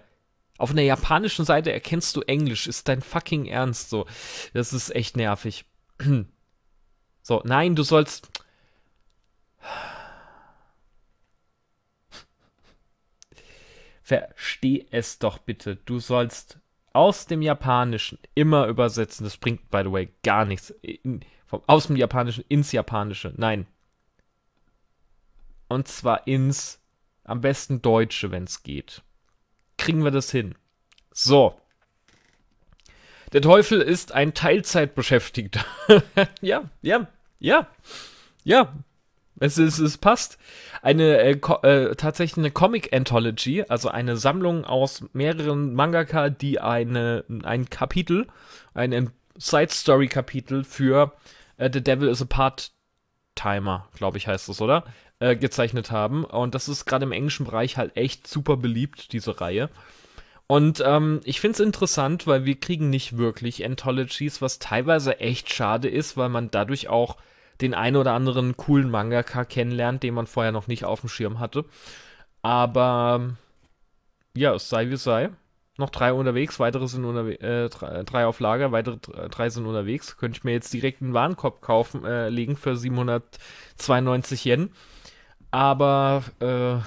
auf einer japanischen Seite erkennst du Englisch. Ist dein fucking Ernst so. Das ist echt nervig. So, nein, du sollst. Versteh es doch bitte. Du sollst aus dem Japanischen immer übersetzen. Das bringt, by the way, gar nichts. In, vom, aus dem Japanischen ins Japanische. Nein. Und zwar ins, am besten Deutsche, wenn es geht kriegen wir das hin. So. Der Teufel ist ein Teilzeitbeschäftigter. ja, ja, ja, ja. Es, es, es passt. Eine äh, äh, tatsächlich eine Comic Anthology, also eine Sammlung aus mehreren Mangaka, die eine, ein Kapitel, ein Side Story Kapitel für äh, The Devil is a Part Timer, glaube ich, heißt es, oder? Äh, gezeichnet haben. Und das ist gerade im englischen Bereich halt echt super beliebt, diese Reihe. Und ähm, ich finde es interessant, weil wir kriegen nicht wirklich Anthologies, was teilweise echt schade ist, weil man dadurch auch den einen oder anderen coolen Mangaka kennenlernt, den man vorher noch nicht auf dem Schirm hatte. Aber ja, es sei wie es sei. Noch drei unterwegs, weitere sind unterwegs, äh, drei, drei, auf Lager, weitere äh, drei sind unterwegs. Könnte ich mir jetzt direkt einen Warenkorb kaufen, äh, legen für 792 Yen. Aber äh,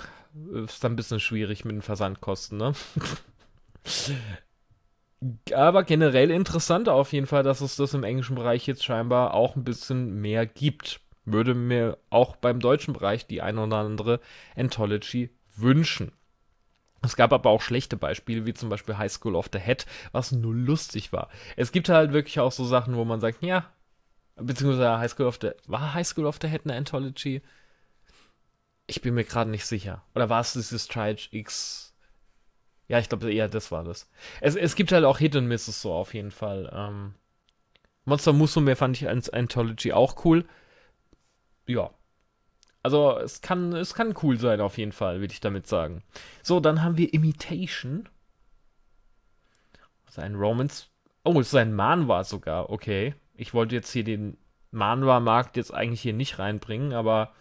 ist dann ein bisschen schwierig mit den Versandkosten, ne? Aber generell interessant auf jeden Fall, dass es das im englischen Bereich jetzt scheinbar auch ein bisschen mehr gibt. Würde mir auch beim deutschen Bereich die ein oder andere Anthology wünschen. Es gab aber auch schlechte Beispiele, wie zum Beispiel High School of the Head, was nur lustig war. Es gibt halt wirklich auch so Sachen, wo man sagt, ja, beziehungsweise High School of the, war High School of the Head eine Anthology? Ich bin mir gerade nicht sicher. Oder war es dieses Triage X? Ja, ich glaube eher das war das. Es, es gibt halt auch Hit und Misses so auf jeden Fall. Ähm, Monster Musume fand ich als Anthology auch cool. Ja. Also es kann, es kann cool sein auf jeden Fall, würde ich damit sagen. So, dann haben wir Imitation. Sein Romans. Oh, es ist ein Manwa sogar, okay. Ich wollte jetzt hier den Manwa-Markt jetzt eigentlich hier nicht reinbringen, aber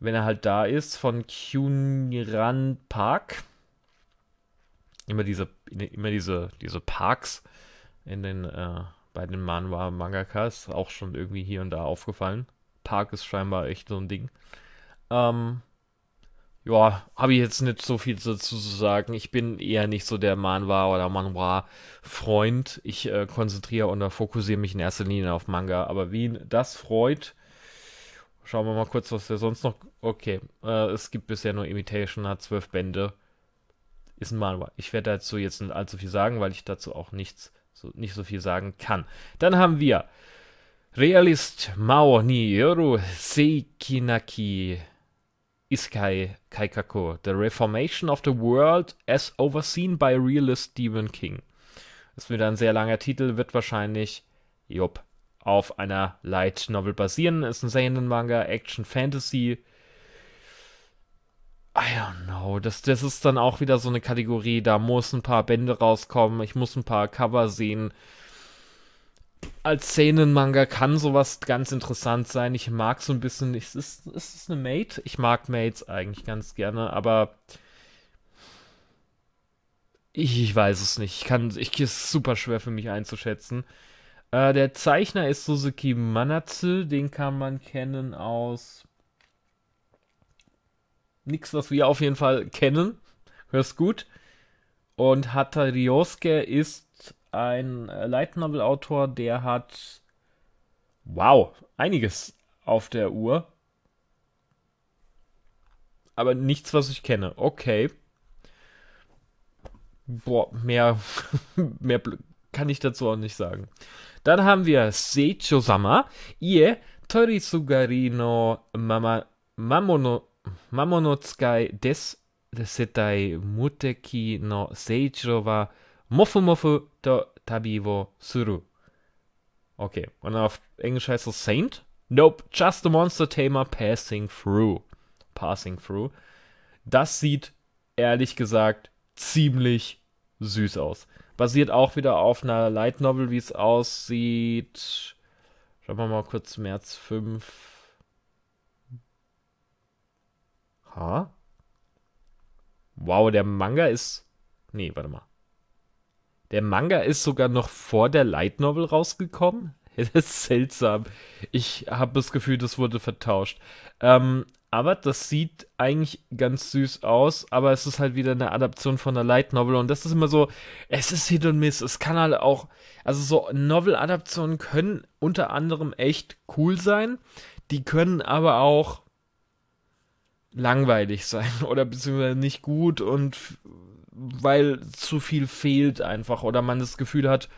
wenn er halt da ist, von Kyunran Park. Immer diese, immer diese, diese Parks in den, äh, bei den Manhwa-Mangakas, auch schon irgendwie hier und da aufgefallen. Park ist scheinbar echt so ein Ding. Ähm, ja, habe ich jetzt nicht so viel dazu zu sagen. Ich bin eher nicht so der Manwa oder Manwa freund Ich äh, konzentriere und fokussiere mich in erster Linie auf Manga. Aber wen das freut, Schauen wir mal kurz, was der sonst noch. Okay, äh, es gibt bisher nur Imitation, hat zwölf Bände. Ist ein Manual. Ich werde dazu jetzt nicht allzu viel sagen, weil ich dazu auch nichts, so, nicht so viel sagen kann. Dann haben wir Realist Mao ni Yoru Seikinaki Iskai Kaikako, The Reformation of the World as Overseen by Realist Stephen King. Ist wieder ein sehr langer Titel, wird wahrscheinlich, jupp, auf einer Light Novel basieren. Ist ein Seinen Manga, Action Fantasy. I don't know. Das, das ist dann auch wieder so eine Kategorie, da muss ein paar Bände rauskommen, ich muss ein paar Cover sehen. Als Szenenmanga kann sowas ganz interessant sein. Ich mag so ein bisschen, ist es, ist es eine Mate? Ich mag Mates eigentlich ganz gerne, aber ich, ich weiß es nicht. Ich kann, ich, ist super schwer für mich einzuschätzen. Äh, der Zeichner ist Suzuki Manatsu, den kann man kennen aus nichts, was wir auf jeden Fall kennen. Hörst gut. Und Hata Ryosuke ist ein äh, Light Novel Autor, der hat wow, einiges auf der Uhr. Aber nichts, was ich kenne. Okay. Boah, mehr, mehr kann ich dazu auch nicht sagen. Dann haben wir Seicho-sama, Ie, Torisugari no Mama, Mamono, Mamonotsukai des Setai Muteki no Seicho wa Mofu Mofu to Tabi wo Suru. Okay, und auf Englisch heißt es Saint? Nope, just a monster tamer passing through. Passing through. Das sieht, ehrlich gesagt, ziemlich süß aus. Basiert auch wieder auf einer Light Novel, wie es aussieht. Schauen wir mal kurz, März 5. Ha? Wow, der Manga ist. Nee, warte mal. Der Manga ist sogar noch vor der Light Novel rausgekommen. Das ist seltsam. Ich habe das Gefühl, das wurde vertauscht. Ähm, aber das sieht eigentlich ganz süß aus, aber es ist halt wieder eine Adaption von einer Light Novel und das ist immer so, es ist Hit und Miss. Es kann halt auch, also so Novel-Adaptionen können unter anderem echt cool sein, die können aber auch langweilig sein oder beziehungsweise nicht gut und weil zu viel fehlt einfach oder man das Gefühl hat,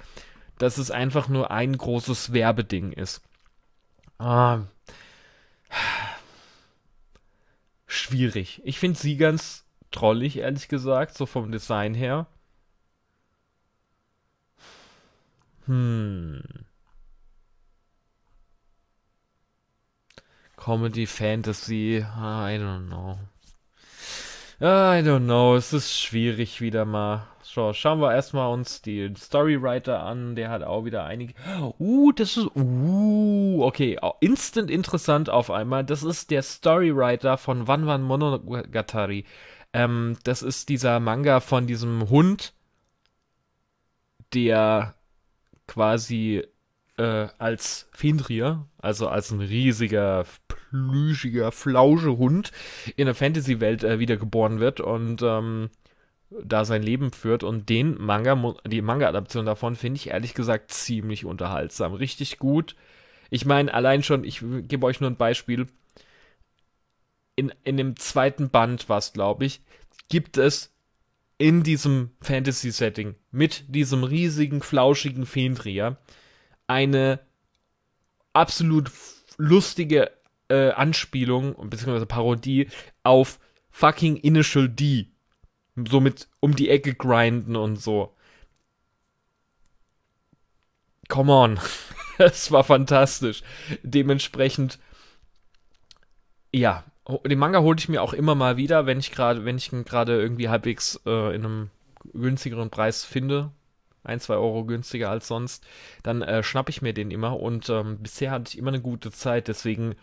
dass es einfach nur ein großes Werbeding ist. Ah schwierig. Ich finde sie ganz trollig, ehrlich gesagt, so vom Design her. Hm. Comedy, Fantasy, I don't know. I don't know, es ist schwierig wieder mal. So, schauen wir erstmal uns den Storywriter an. Der hat auch wieder einige. Uh, das ist. Uh, okay. Instant interessant auf einmal. Das ist der Storywriter von Wanwan Monogatari. Ähm, das ist dieser Manga von diesem Hund, der quasi äh, als Fendrier, also als ein riesiger, plüschiger, flausche Hund in der Fantasy-Welt äh, wiedergeboren wird und. Ähm, da sein Leben führt und den Manga, die Manga-Adaption davon finde ich ehrlich gesagt ziemlich unterhaltsam, richtig gut. Ich meine, allein schon, ich gebe euch nur ein Beispiel. In, in dem zweiten Band was glaube ich, gibt es in diesem Fantasy-Setting mit diesem riesigen, flauschigen Feentrier eine absolut lustige äh, Anspielung bzw. Parodie auf fucking Initial D so mit um die Ecke grinden und so. Come on. Es war fantastisch. Dementsprechend, ja, den Manga hole ich mir auch immer mal wieder, wenn ich gerade, wenn ich ihn gerade irgendwie halbwegs äh, in einem günstigeren Preis finde. Ein, zwei Euro günstiger als sonst, dann äh, schnappe ich mir den immer und ähm, bisher hatte ich immer eine gute Zeit, deswegen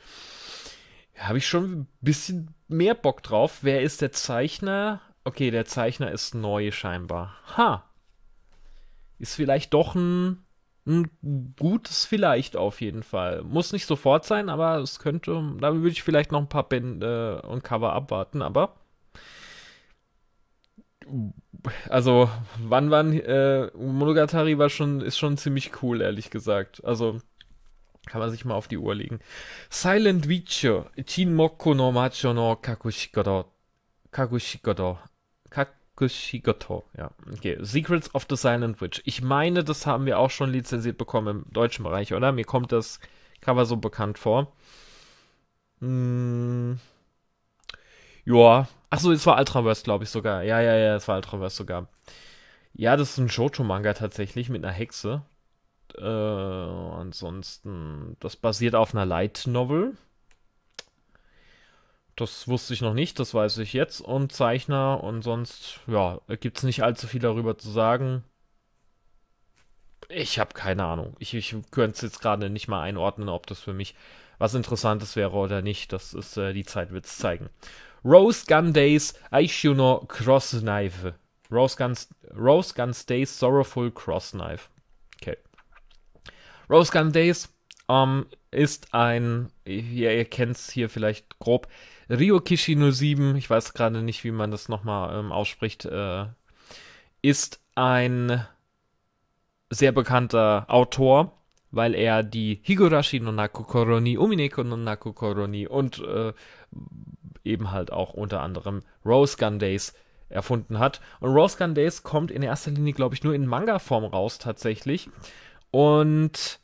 habe ich schon ein bisschen mehr Bock drauf. Wer ist der Zeichner? Okay, der Zeichner ist neu scheinbar. Ha! Ist vielleicht doch ein, ein gutes Vielleicht auf jeden Fall. Muss nicht sofort sein, aber es könnte. Da würde ich vielleicht noch ein paar Bände und Cover abwarten, aber. Also, wann wann äh, Monogatari war schon, ist schon ziemlich cool, ehrlich gesagt. Also, kann man sich mal auf die Uhr legen. Silent Witcher, Chinmoku no Macho no Kakushikodo. Kakushikodo. Kushigoto, ja. Okay. Secrets of the Silent Witch. Ich meine, das haben wir auch schon lizenziert bekommen im deutschen Bereich, oder? Mir kommt das Cover so bekannt vor. Hm. Ja. Achso, es war Ultraverse, glaube ich sogar. Ja, ja, ja, es war Ultraverse sogar. Ja, das ist ein Shoujo-Manga tatsächlich mit einer Hexe. Äh, ansonsten, das basiert auf einer Light Novel. Das wusste ich noch nicht, das weiß ich jetzt. Und Zeichner und sonst, ja, gibt es nicht allzu viel darüber zu sagen. Ich habe keine Ahnung. Ich, ich könnte es jetzt gerade nicht mal einordnen, ob das für mich was Interessantes wäre oder nicht. Das ist äh, die Zeit, wird es zeigen. Rose Gun Days Aishuno Cross Knife. Rose Guns, Rose Guns Days Sorrowful Cross Knife. Okay. Rose Gun Days ähm, ist ein, ihr, ihr kennt es hier vielleicht grob, Ryokishi 07, ich weiß gerade nicht, wie man das nochmal ähm, ausspricht, äh, ist ein sehr bekannter Autor, weil er die Higurashi no Nakokoroni, Umineko no Nakokoroni und äh, eben halt auch unter anderem Rose Gun Days erfunden hat. Und Rose Gun Days kommt in erster Linie, glaube ich, nur in Manga-Form raus tatsächlich. Und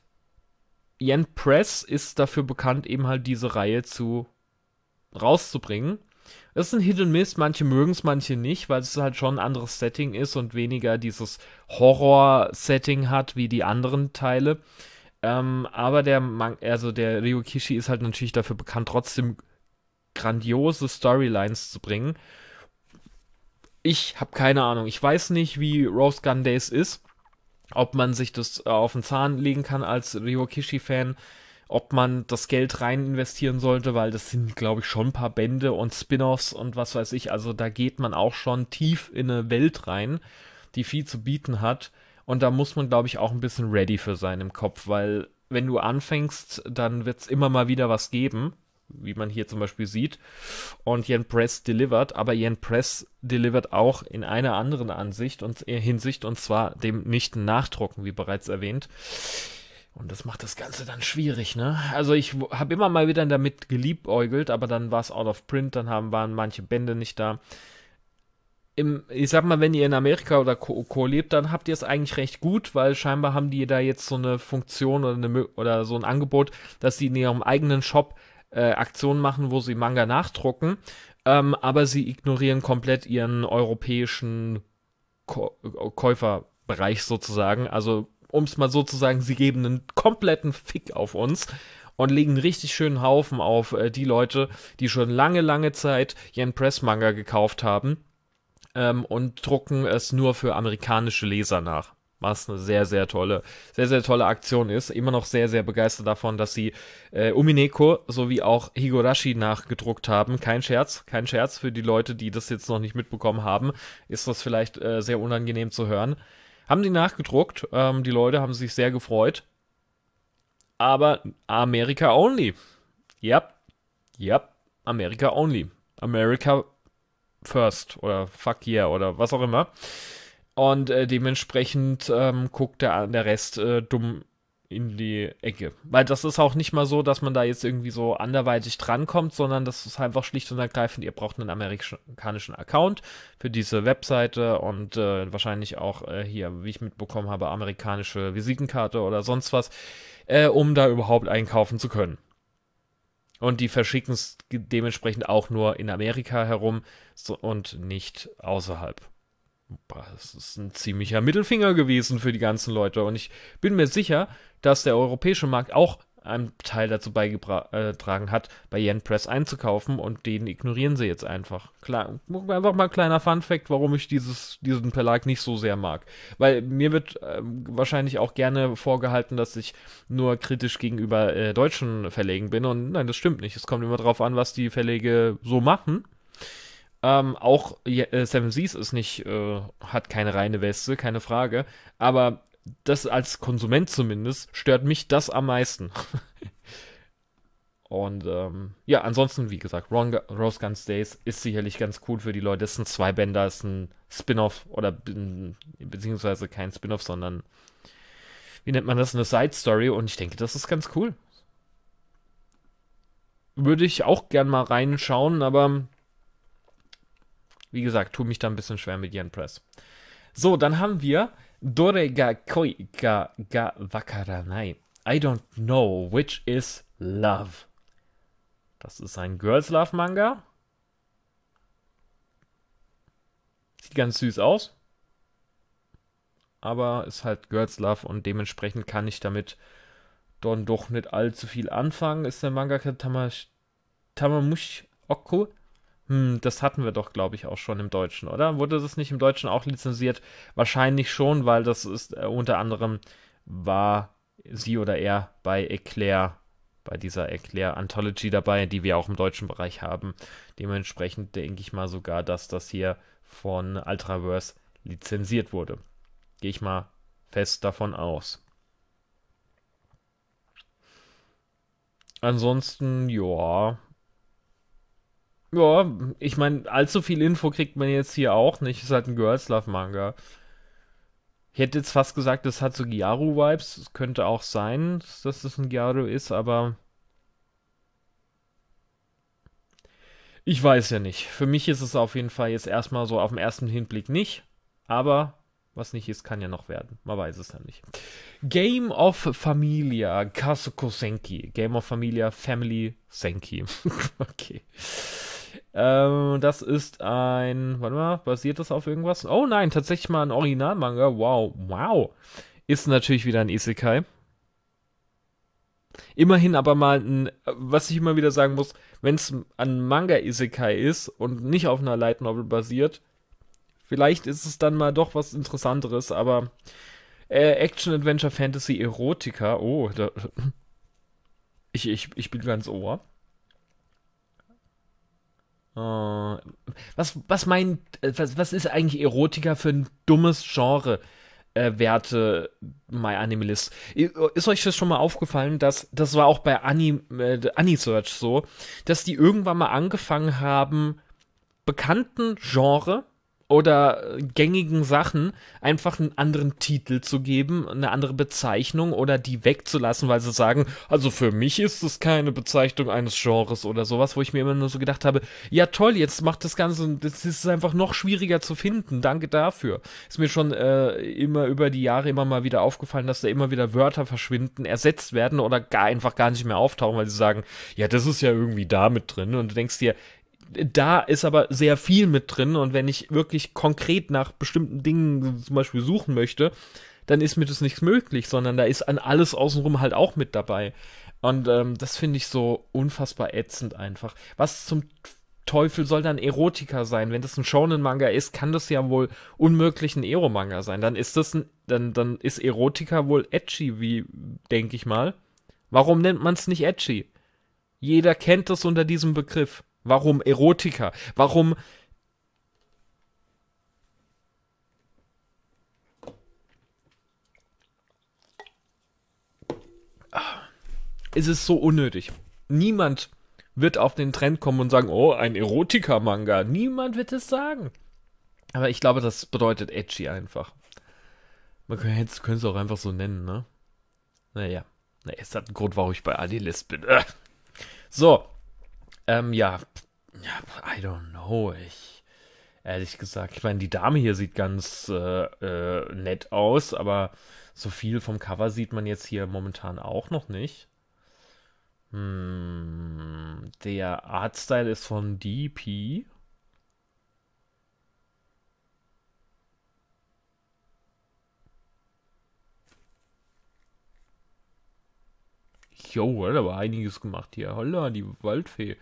Yen Press ist dafür bekannt, eben halt diese Reihe zu rauszubringen. Das ist ein Hit und Miss, manche mögen es, manche nicht, weil es halt schon ein anderes Setting ist und weniger dieses Horror-Setting hat wie die anderen Teile. Ähm, aber der, Man also der Ryokishi ist halt natürlich dafür bekannt, trotzdem grandiose Storylines zu bringen. Ich habe keine Ahnung. Ich weiß nicht, wie Rose Gun Days ist. Ob man sich das auf den Zahn legen kann als Ryokishi-Fan ob man das Geld rein investieren sollte, weil das sind, glaube ich, schon ein paar Bände und Spin-offs und was weiß ich. Also da geht man auch schon tief in eine Welt rein, die viel zu bieten hat. Und da muss man, glaube ich, auch ein bisschen ready für sein im Kopf, weil wenn du anfängst, dann wird es immer mal wieder was geben, wie man hier zum Beispiel sieht. Und Jan Press delivered, aber Jan Press delivered auch in einer anderen Ansicht und äh, Hinsicht, und zwar dem nicht Nachdrucken, wie bereits erwähnt. Und das macht das Ganze dann schwierig, ne? Also ich habe immer mal wieder damit geliebäugelt, aber dann war es out of print, dann haben, waren manche Bände nicht da. Im, ich sag mal, wenn ihr in Amerika oder Co. Co lebt, dann habt ihr es eigentlich recht gut, weil scheinbar haben die da jetzt so eine Funktion oder, eine, oder so ein Angebot, dass sie in ihrem eigenen Shop äh, Aktionen machen, wo sie Manga nachdrucken, ähm, aber sie ignorieren komplett ihren europäischen Ko Käuferbereich sozusagen. Also um es mal so zu sagen, sie geben einen kompletten Fick auf uns und legen einen richtig schönen Haufen auf äh, die Leute, die schon lange, lange Zeit Yen Press Manga gekauft haben ähm, und drucken es nur für amerikanische Leser nach. Was eine sehr, sehr tolle, sehr, sehr tolle Aktion ist. Immer noch sehr, sehr begeistert davon, dass sie äh, Umineko sowie auch Higurashi nachgedruckt haben. Kein Scherz, kein Scherz für die Leute, die das jetzt noch nicht mitbekommen haben. Ist das vielleicht äh, sehr unangenehm zu hören. Haben die nachgedruckt. Ähm, die Leute haben sich sehr gefreut. Aber America only. Yep. Yep. America only. America first. Oder fuck yeah. Oder was auch immer. Und äh, dementsprechend ähm, guckt der, der Rest äh, dumm in die Ecke. Weil das ist auch nicht mal so, dass man da jetzt irgendwie so anderweitig drankommt, sondern das ist einfach schlicht und ergreifend, ihr braucht einen amerikanischen Account für diese Webseite und äh, wahrscheinlich auch äh, hier, wie ich mitbekommen habe, amerikanische Visitenkarte oder sonst was, äh, um da überhaupt einkaufen zu können. Und die verschicken es dementsprechend auch nur in Amerika herum so, und nicht außerhalb das ist ein ziemlicher Mittelfinger gewesen für die ganzen Leute. Und ich bin mir sicher, dass der europäische Markt auch einen Teil dazu beigetragen äh, hat, bei Yen Press einzukaufen und den ignorieren sie jetzt einfach. Klar, einfach mal ein kleiner Fun-Fact, warum ich dieses, diesen Verlag nicht so sehr mag. Weil mir wird ähm, wahrscheinlich auch gerne vorgehalten, dass ich nur kritisch gegenüber äh, deutschen Verlegen bin und nein, das stimmt nicht. Es kommt immer darauf an, was die Verlege so machen ähm, auch äh, Seven Seas ist nicht, äh, hat keine reine Weste, keine Frage. Aber das als Konsument zumindest stört mich das am meisten. Und ähm, ja, ansonsten, wie gesagt, Ron Rose Guns Days ist sicherlich ganz cool für die Leute. Das sind zwei Bänder, ist ein Spin-off oder be beziehungsweise kein Spin-off, sondern wie nennt man das? Eine Side-Story. Und ich denke, das ist ganz cool. Würde ich auch gern mal reinschauen, aber wie gesagt, tue mich da ein bisschen schwer mit Yen Press. So, dann haben wir Dorega Koi Ga Ga Wakaranai. I don't know which is love. Das ist ein Girls Love Manga. Sieht ganz süß aus. Aber ist halt Girls Love und dementsprechend kann ich damit dann doch nicht allzu viel anfangen. Ist der Manga Tamamush Oku hm, das hatten wir doch, glaube ich, auch schon im Deutschen, oder? Wurde das nicht im Deutschen auch lizenziert? Wahrscheinlich schon, weil das ist äh, unter anderem war sie oder er bei Eclair, bei dieser Eclair Anthology dabei, die wir auch im deutschen Bereich haben. Dementsprechend denke ich mal sogar, dass das hier von Ultraverse lizenziert wurde. Gehe ich mal fest davon aus. Ansonsten, ja, ja, ich meine, allzu viel Info kriegt man jetzt hier auch nicht. Ist halt ein Girls Love Manga. Ich hätte jetzt fast gesagt, das hat so Gyaru-Vibes. Es könnte auch sein, dass das ein Gyaru ist, aber. Ich weiß ja nicht. Für mich ist es auf jeden Fall jetzt erstmal so auf den ersten Hinblick nicht. Aber was nicht ist, kann ja noch werden. Man weiß es ja nicht. Game of Familia Kasuko Senki. Game of Familia Family Senki. okay. Ähm, das ist ein, warte mal, basiert das auf irgendwas? Oh nein, tatsächlich mal ein Originalmanga. Wow, wow. Ist natürlich wieder ein Isekai. Immerhin aber mal ein, was ich immer wieder sagen muss, wenn es ein Manga-Isekai ist und nicht auf einer Light Novel basiert, vielleicht ist es dann mal doch was Interessanteres, aber äh, Action, Adventure, Fantasy, Erotika, oh, da, ich, ich, ich bin ganz ohr. Äh, was, was meint, äh, was, was ist eigentlich Erotiker für ein dummes Genre? Äh, Werte My Animalist. Ist euch das schon mal aufgefallen, dass das war auch bei Ani, äh, AniSearch so, dass die irgendwann mal angefangen haben, bekannten Genre oder gängigen Sachen einfach einen anderen Titel zu geben, eine andere Bezeichnung oder die wegzulassen, weil sie sagen, also für mich ist es keine Bezeichnung eines Genres oder sowas, wo ich mir immer nur so gedacht habe, ja toll, jetzt macht das Ganze, das ist einfach noch schwieriger zu finden, danke dafür. Ist mir schon äh, immer über die Jahre immer mal wieder aufgefallen, dass da immer wieder Wörter verschwinden, ersetzt werden oder gar einfach gar nicht mehr auftauchen, weil sie sagen, ja das ist ja irgendwie da mit drin und du denkst dir, da ist aber sehr viel mit drin und wenn ich wirklich konkret nach bestimmten Dingen zum Beispiel suchen möchte, dann ist mir das nichts möglich, sondern da ist an alles außenrum halt auch mit dabei. Und ähm, das finde ich so unfassbar ätzend einfach. Was zum Teufel soll dann Erotika sein? Wenn das ein Shonen-Manga ist, kann das ja wohl unmöglich ein Ero-Manga sein. Dann ist das ein, dann, dann ist Erotika wohl edgy, wie, denke ich mal. Warum nennt man es nicht edgy? Jeder kennt das unter diesem Begriff. Warum Erotika? Warum ah. Es ist so unnötig. Niemand wird auf den Trend kommen und sagen, oh, ein Erotika-Manga. Niemand wird es sagen. Aber ich glaube, das bedeutet edgy einfach. Man könnte, es auch einfach so nennen, ne? Naja. Naja, es hat einen Grund, warum ich bei Adilis bin. so. Ähm, ja, I don't know. Ich, ehrlich gesagt, ich meine, die Dame hier sieht ganz äh, äh, nett aus, aber so viel vom Cover sieht man jetzt hier momentan auch noch nicht. Hm, der Artstyle ist von DP. Jo, hat aber einiges gemacht hier. Holla, die Waldfee.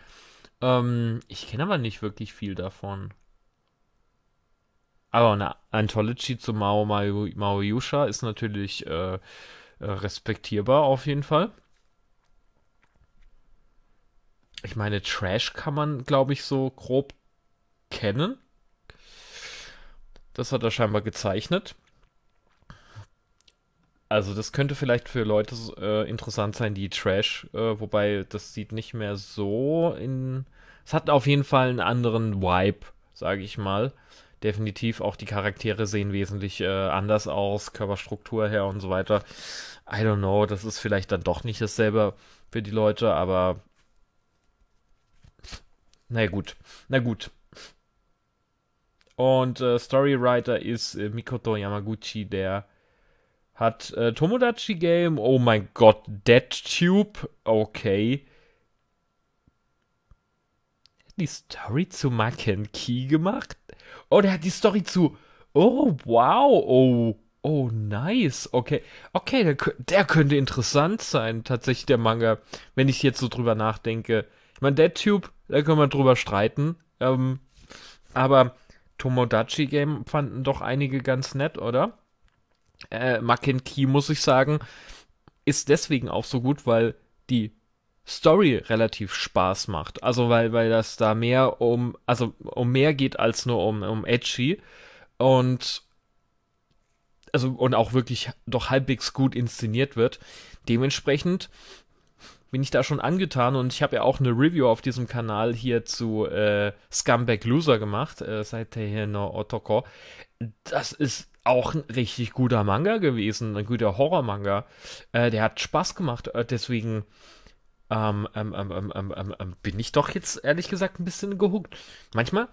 Ähm, ich kenne aber nicht wirklich viel davon. Aber eine Anthology zu Mao Maoyusha ist natürlich äh, äh, respektierbar auf jeden Fall. Ich meine, Trash kann man, glaube ich, so grob kennen. Das hat er scheinbar gezeichnet. Also das könnte vielleicht für Leute äh, interessant sein, die Trash, äh, wobei das sieht nicht mehr so in. Es hat auf jeden Fall einen anderen Vibe, sage ich mal. Definitiv auch die Charaktere sehen wesentlich äh, anders aus, Körperstruktur her und so weiter. I don't know, das ist vielleicht dann doch nicht dasselbe für die Leute, aber na gut, na gut. Und äh, Storywriter ist äh, Mikoto Yamaguchi, der hat äh, Tomodachi Game, oh mein Gott, Dead Tube, okay. Hat die Story zu Maken Key gemacht? Oh, der hat die Story zu. Oh, wow, oh. Oh, nice. Okay. Okay, der, der, könnte interessant sein, tatsächlich, der Manga, wenn ich jetzt so drüber nachdenke. Ich meine, Dead Tube, da können wir drüber streiten. Ähm, aber Tomodachi Game fanden doch einige ganz nett, oder? äh, Macken muss ich sagen, ist deswegen auch so gut, weil die Story relativ Spaß macht. Also weil, weil das da mehr um, also um mehr geht als nur um, um Edgy. Und also und auch wirklich doch halbwegs gut inszeniert wird. Dementsprechend bin ich da schon angetan und ich habe ja auch eine Review auf diesem Kanal hier zu äh, Scumbag Loser gemacht, äh, der hier noch Otoko. Das ist auch ein richtig guter Manga gewesen, ein guter Horror-Manga. Äh, der hat Spaß gemacht, äh, deswegen ähm ähm, ähm, ähm, ähm, bin ich doch jetzt ehrlich gesagt ein bisschen gehuckt. Manchmal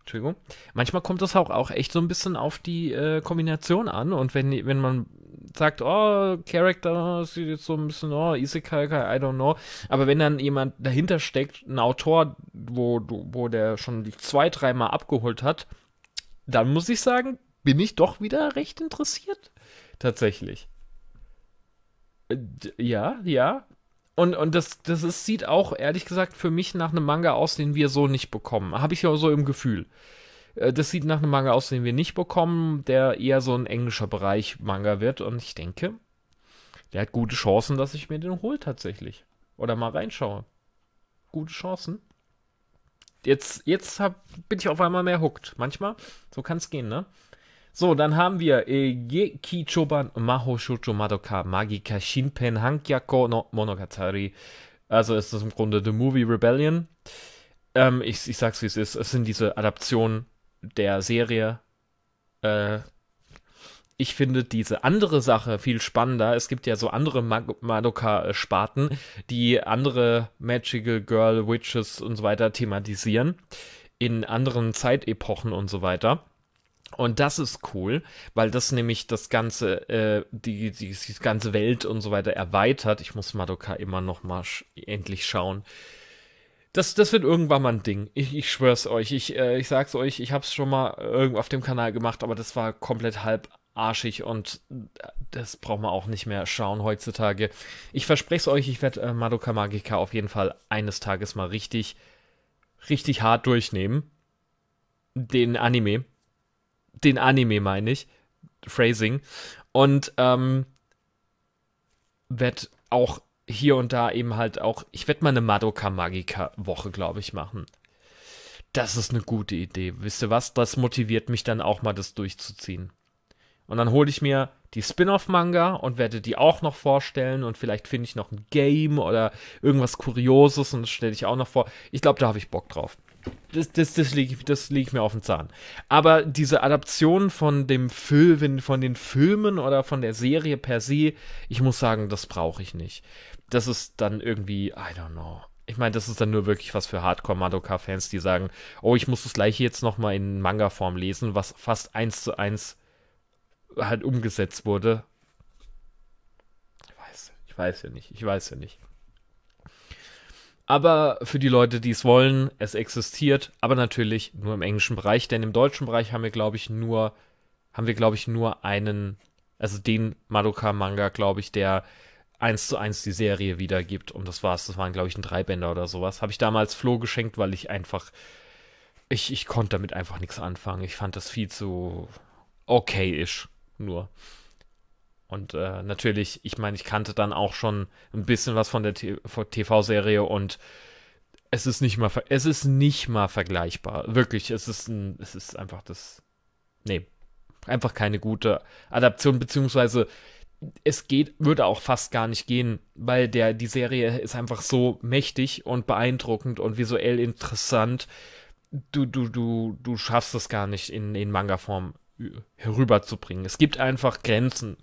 Entschuldigung. Manchmal kommt das auch, auch echt so ein bisschen auf die äh, Kombination an. Und wenn, wenn man sagt, oh, Character sieht jetzt so ein bisschen, oh, Isekai, I don't know. Aber wenn dann jemand dahinter steckt, ein Autor, wo, wo der schon die zwei, dreimal abgeholt hat, dann muss ich sagen, bin ich doch wieder recht interessiert. Tatsächlich. Äh, ja, ja. Und, und das, das ist, sieht auch, ehrlich gesagt, für mich nach einem Manga aus, den wir so nicht bekommen. Habe ich ja so im Gefühl. Äh, das sieht nach einem Manga aus, den wir nicht bekommen, der eher so ein englischer Bereich Manga wird. Und ich denke, der hat gute Chancen, dass ich mir den hole tatsächlich. Oder mal reinschaue. Gute Chancen. Jetzt, jetzt hab, bin ich auf einmal mehr hooked. Manchmal, so kann es gehen, ne? So, dann haben wir äh, Geki Choban Maho Shoujo Madoka Magika Shinpen Hankyako no Monogatari. Also ist das im Grunde The Movie Rebellion. Ähm, ich, ich sag's wie es ist. Es sind diese Adaptionen der Serie. Äh, ich finde diese andere Sache viel spannender. Es gibt ja so andere Madoka-Sparten, die andere Magical Girl, Witches und so weiter thematisieren. In anderen Zeitepochen und so weiter. Und das ist cool, weil das nämlich das ganze, äh, die, die, die, ganze Welt und so weiter erweitert. Ich muss Madoka immer noch mal sch endlich schauen. Das, das wird irgendwann mal ein Ding. Ich, ich schwör's euch. Ich, äh, ich sag's euch, ich hab's schon mal irgendwo auf dem Kanal gemacht, aber das war komplett halb arschig und äh, das braucht man auch nicht mehr schauen heutzutage. Ich verspreche euch, ich werde äh, Madoka Magica auf jeden Fall eines Tages mal richtig, richtig hart durchnehmen. Den Anime den Anime meine ich, Phrasing. Und ähm, werd auch hier und da eben halt auch, ich werde mal eine Madoka Magica Woche, glaube ich, machen. Das ist eine gute Idee. Wisst ihr was? Das motiviert mich dann auch mal, das durchzuziehen. Und dann hole ich mir die Spin-off-Manga und werde die auch noch vorstellen und vielleicht finde ich noch ein Game oder irgendwas Kurioses und das stelle ich auch noch vor. Ich glaube, da habe ich Bock drauf das, das, das lege ich, das leg mir auf den Zahn. Aber diese Adaption von dem Film, von den Filmen oder von der Serie per se, ich muss sagen, das brauche ich nicht. Das ist dann irgendwie, I don't know. Ich meine, das ist dann nur wirklich was für Hardcore-Madoka-Fans, die sagen, oh, ich muss das gleiche jetzt nochmal in Manga-Form lesen, was fast eins zu eins halt umgesetzt wurde. Ich weiß, ich weiß ja nicht, ich weiß ja nicht. Aber für die Leute, die es wollen, es existiert, aber natürlich nur im englischen Bereich, denn im deutschen Bereich haben wir, glaube ich, nur, haben wir, glaube ich, nur einen, also den Madoka-Manga, glaube ich, der eins zu eins die Serie wiedergibt. Und das war's. Das waren, glaube ich, ein Dreibänder oder sowas. Habe ich damals Flo geschenkt, weil ich einfach. Ich, ich konnte damit einfach nichts anfangen. Ich fand das viel zu okay-ish. Nur. Und äh, natürlich, ich meine, ich kannte dann auch schon ein bisschen was von der TV-Serie und es ist nicht mal, es ist nicht mal vergleichbar. Wirklich, es ist ein, es ist einfach das, nee, einfach keine gute Adaption, beziehungsweise es geht, würde auch fast gar nicht gehen, weil der, die Serie ist einfach so mächtig und beeindruckend und visuell interessant. Du, du, du, du schaffst es gar nicht in, in Manga-Form äh, herüberzubringen. Es gibt einfach Grenzen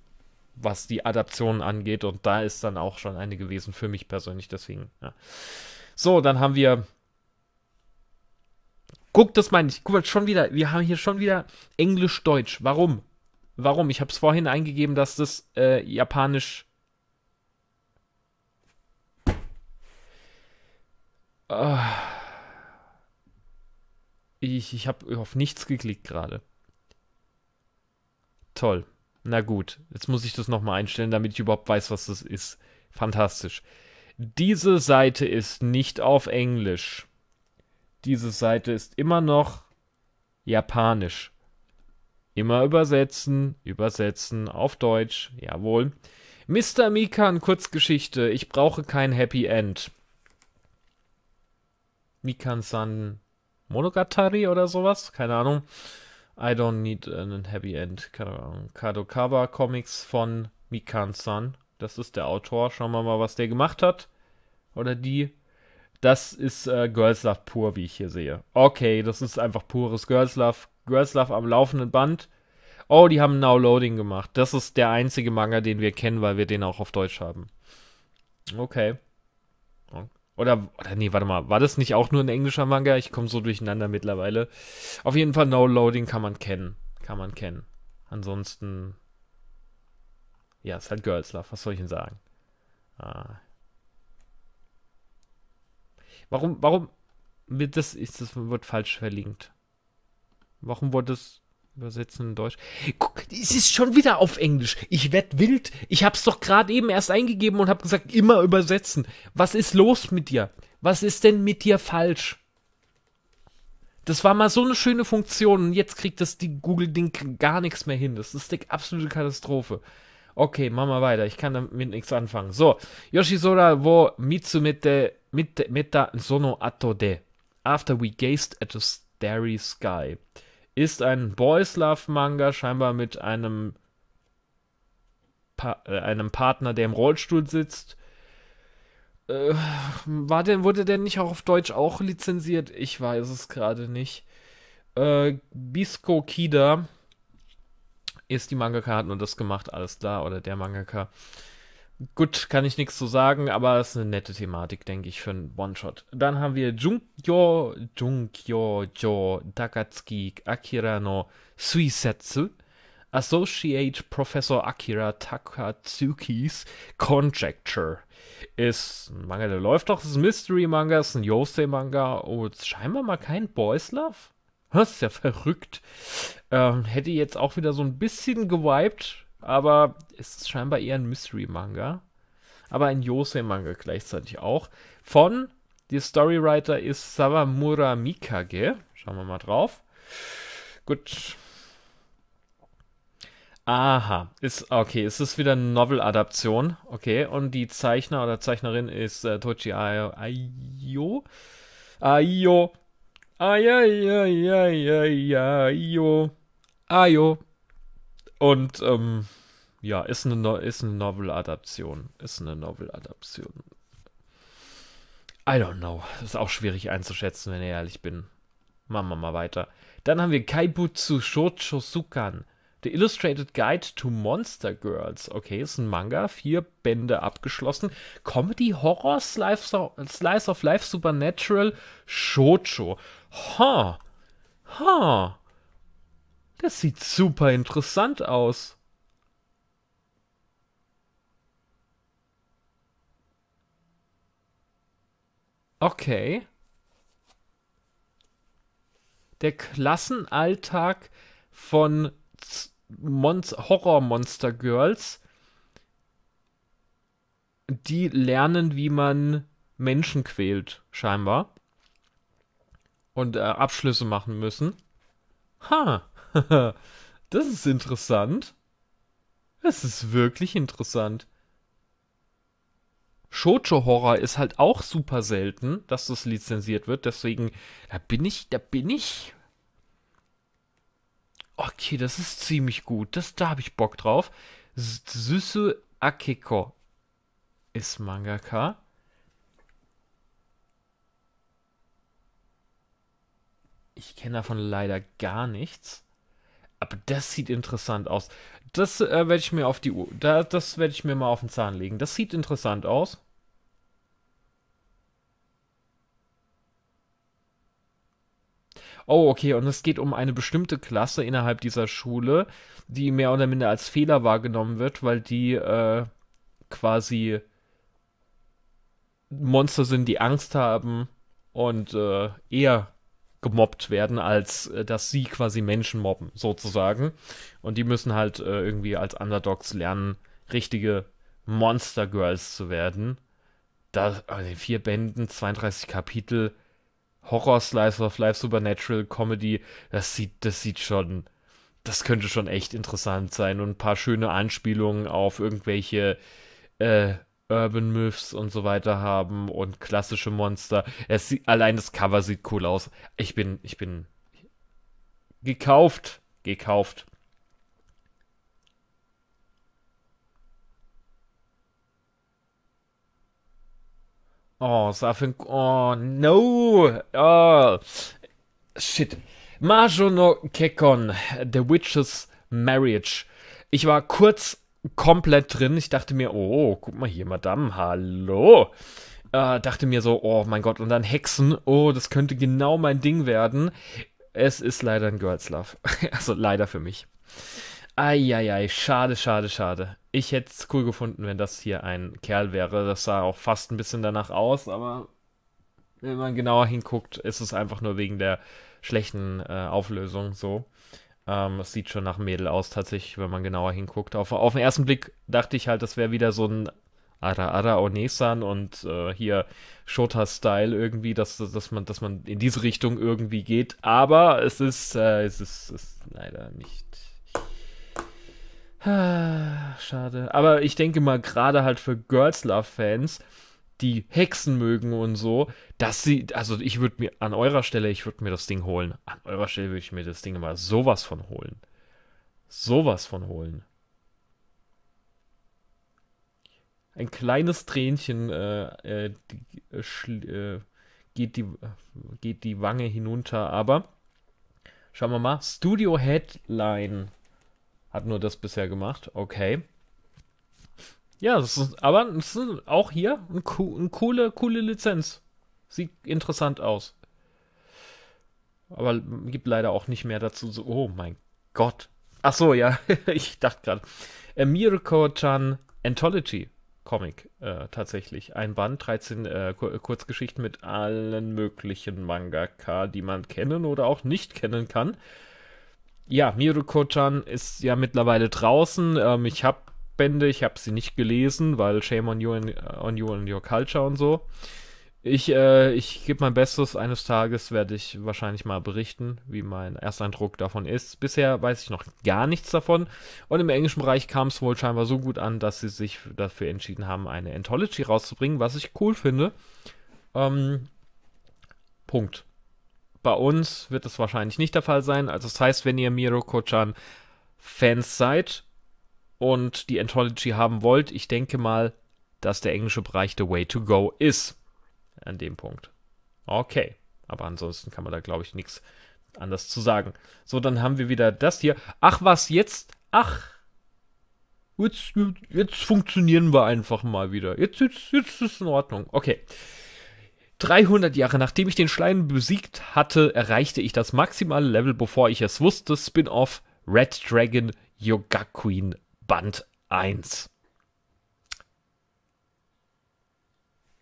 was die Adaption angeht. Und da ist dann auch schon eine gewesen für mich persönlich. Deswegen, ja. So, dann haben wir. Guck, das meine ich. Guck mal, schon wieder. Wir haben hier schon wieder Englisch-Deutsch. Warum? Warum? Ich habe es vorhin eingegeben, dass das äh, Japanisch. Ah. ich ich habe auf nichts geklickt gerade. Toll. Na gut, jetzt muss ich das nochmal einstellen, damit ich überhaupt weiß, was das ist. Fantastisch. Diese Seite ist nicht auf Englisch. Diese Seite ist immer noch Japanisch. Immer übersetzen, übersetzen auf Deutsch, jawohl. Mr. Mikan, Kurzgeschichte. Ich brauche kein Happy End. Mikan-san Monogatari oder sowas? Keine Ahnung. I Don't Need a Happy End, keine Ahnung. Kadokawa Comics von Mikan-san. Das ist der Autor. Schauen wir mal, was der gemacht hat. Oder die. Das ist äh, Girls Love pur, wie ich hier sehe. Okay, das ist einfach pures Girls Love. Girls Love am laufenden Band. Oh, die haben Now Loading gemacht. Das ist der einzige Manga, den wir kennen, weil wir den auch auf Deutsch haben. Okay. Oder, oder nee, warte mal, war das nicht auch nur ein englischer Manga? Ich komme so durcheinander mittlerweile. Auf jeden Fall No Loading kann man kennen. Kann man kennen. Ansonsten. Ja, ist halt Girls Love, was soll ich denn sagen? Ah. Warum, warum, das, ist, das wird falsch verlinkt. Warum wurde das, Übersetzen in Deutsch. Guck, es ist schon wieder auf Englisch. Ich werd wild. Ich hab's doch gerade eben erst eingegeben und hab gesagt, immer übersetzen. Was ist los mit dir? Was ist denn mit dir falsch? Das war mal so eine schöne Funktion und jetzt kriegt das die Google-Ding gar nichts mehr hin. Das ist die absolute Katastrophe. Okay, machen wir weiter. Ich kann damit nichts anfangen. So, Yoshisora wo Mitsu mitsumete meta sono atode. After we gazed at the starry sky ist ein Boys Love Manga, scheinbar mit einem, pa äh, einem Partner, der im Rollstuhl sitzt. Äh, war denn, wurde der nicht auch auf Deutsch auch lizenziert? Ich weiß es gerade nicht. Äh, Bisco Kida ist die Mangaka, hat nur das gemacht, alles da, oder der Mangaka. Gut, kann ich nichts zu sagen, aber es ist eine nette Thematik, denke ich, für einen One-Shot. Dann haben wir Junkyo, Junkyo, Jo, Takatsuki, Akira no Suisetsu, Associate Professor Akira Takatsukis Conjecture. Ist ein Manga, der läuft doch, ist ein Mystery-Manga, ist ein Yosei-Manga und oh, scheinbar mal kein Boys Love. Das ist ja verrückt. Ähm, hätte jetzt auch wieder so ein bisschen gewiped aber es ist scheinbar eher ein Mystery-Manga. Aber ein Yosei-Manga gleichzeitig auch. Von, die Storywriter ist Sawamura Mikage. Schauen wir mal drauf. Gut. Aha, ist okay, es ist wieder eine Novel-Adaption. Okay, und die Zeichner oder Zeichnerin ist äh, Tochi Ayo. Ayo. Ayo. Ayo. Ayo. Ayo. Und ähm, ja, ist eine, no ist eine Novel-Adaption. Ist eine Novel-Adaption. I don't know. Ist auch schwierig einzuschätzen, wenn ich ehrlich bin. Machen wir mal weiter. Dann haben wir Kaibutsu Shochosukan. The Illustrated Guide to Monster Girls. Okay, ist ein Manga, vier Bände abgeschlossen. Comedy, Horror, Slice of Life, Supernatural, Shoujo. Ha. Huh. Ha. Huh. Das sieht super interessant aus. Okay. Der Klassenalltag von Horror-Monster Girls. Die lernen, wie man Menschen quält, scheinbar. Und äh, Abschlüsse machen müssen. Ha. das ist interessant. Das ist wirklich interessant. Shoujo-Horror ist halt auch super selten, dass das lizenziert wird. Deswegen, da bin ich, da bin ich. Okay, das ist ziemlich gut. Das, da habe ich Bock drauf. Süße Akeko ist Mangaka. Ich kenne davon leider gar nichts. Aber das sieht interessant aus. Das äh, werde ich mir auf die Uhr. Da, das werde ich mir mal auf den Zahn legen. Das sieht interessant aus. Oh, okay, und es geht um eine bestimmte Klasse innerhalb dieser Schule, die mehr oder minder als Fehler wahrgenommen wird, weil die äh, quasi Monster sind, die Angst haben und äh, eher gemobbt werden, als äh, dass sie quasi Menschen mobben, sozusagen. Und die müssen halt äh, irgendwie als Underdogs lernen, richtige Monster Girls zu werden. Da in den vier Bänden, 32 Kapitel, Horror Slice of Life, Supernatural, Comedy, das sieht, das sieht schon, das könnte schon echt interessant sein. Und ein paar schöne Anspielungen auf irgendwelche äh, Urban Myths und so weiter haben und klassische Monster. Es sieht, allein das Cover sieht cool aus. Ich bin, ich bin gekauft, gekauft. Oh, Safin, oh, no, oh, shit. Majo no Kekon, The Witch's Marriage. Ich war kurz komplett drin. Ich dachte mir, oh, guck mal hier, Madame, hallo. Äh, dachte mir so, oh mein Gott, und dann Hexen, oh, das könnte genau mein Ding werden. Es ist leider ein Girls Love. also leider für mich. Eieiei, schade, schade, schade. Ich hätte es cool gefunden, wenn das hier ein Kerl wäre. Das sah auch fast ein bisschen danach aus, aber wenn man genauer hinguckt, ist es einfach nur wegen der schlechten äh, Auflösung so. Ähm, es sieht schon nach Mädel aus, tatsächlich, wenn man genauer hinguckt. Auf, auf den ersten Blick dachte ich halt, das wäre wieder so ein Ara Ara Onesan und äh, hier Shota-Style irgendwie, dass, dass, man, dass man in diese Richtung irgendwie geht. Aber es ist, äh, es ist, ist leider nicht. Ah, schade. Aber ich denke mal, gerade halt für Girls Love Fans die Hexen mögen und so, dass sie, also ich würde mir an eurer Stelle, ich würde mir das Ding holen. An eurer Stelle würde ich mir das Ding mal sowas von holen. Sowas von holen. Ein kleines Tränchen äh, äh, die, äh, äh geht, die, äh, geht die Wange hinunter, aber schauen wir mal. Studio Headline hat nur das bisher gemacht. Okay. Ja, das ist, aber das ist auch hier eine, eine coole, coole Lizenz. Sieht interessant aus. Aber gibt leider auch nicht mehr dazu. So, oh mein Gott. Ach so, ja, ich dachte gerade. Äh, Mirko-chan Anthology Comic äh, tatsächlich. Ein Band, 13 äh, Kurzgeschichten mit allen möglichen Mangaka, die man kennen oder auch nicht kennen kann. Ja, Mirko-chan ist ja mittlerweile draußen. Ähm, ich habe Bände. Ich habe sie nicht gelesen, weil Shame on You and, uh, on you and Your Culture und so. Ich, äh, ich gebe mein Bestes. Eines Tages werde ich wahrscheinlich mal berichten, wie mein Ersteindruck davon ist. Bisher weiß ich noch gar nichts davon. Und im englischen Bereich kam es wohl scheinbar so gut an, dass sie sich dafür entschieden haben, eine Anthology rauszubringen, was ich cool finde. Ähm, Punkt. Bei uns wird es wahrscheinlich nicht der Fall sein. Also das heißt, wenn ihr Miro Kochan Fans seid, und die Anthology haben wollt, ich denke mal, dass der englische Bereich the way to go ist. An dem Punkt. Okay. Aber ansonsten kann man da, glaube ich, nichts anders zu sagen. So, dann haben wir wieder das hier. Ach, was jetzt? Ach. Jetzt, jetzt funktionieren wir einfach mal wieder. Jetzt, jetzt, jetzt ist es in Ordnung. Okay. 300 Jahre nachdem ich den Schleim besiegt hatte, erreichte ich das maximale Level, bevor ich es wusste. Spin-off Red Dragon Yoga Yogakuin Band 1.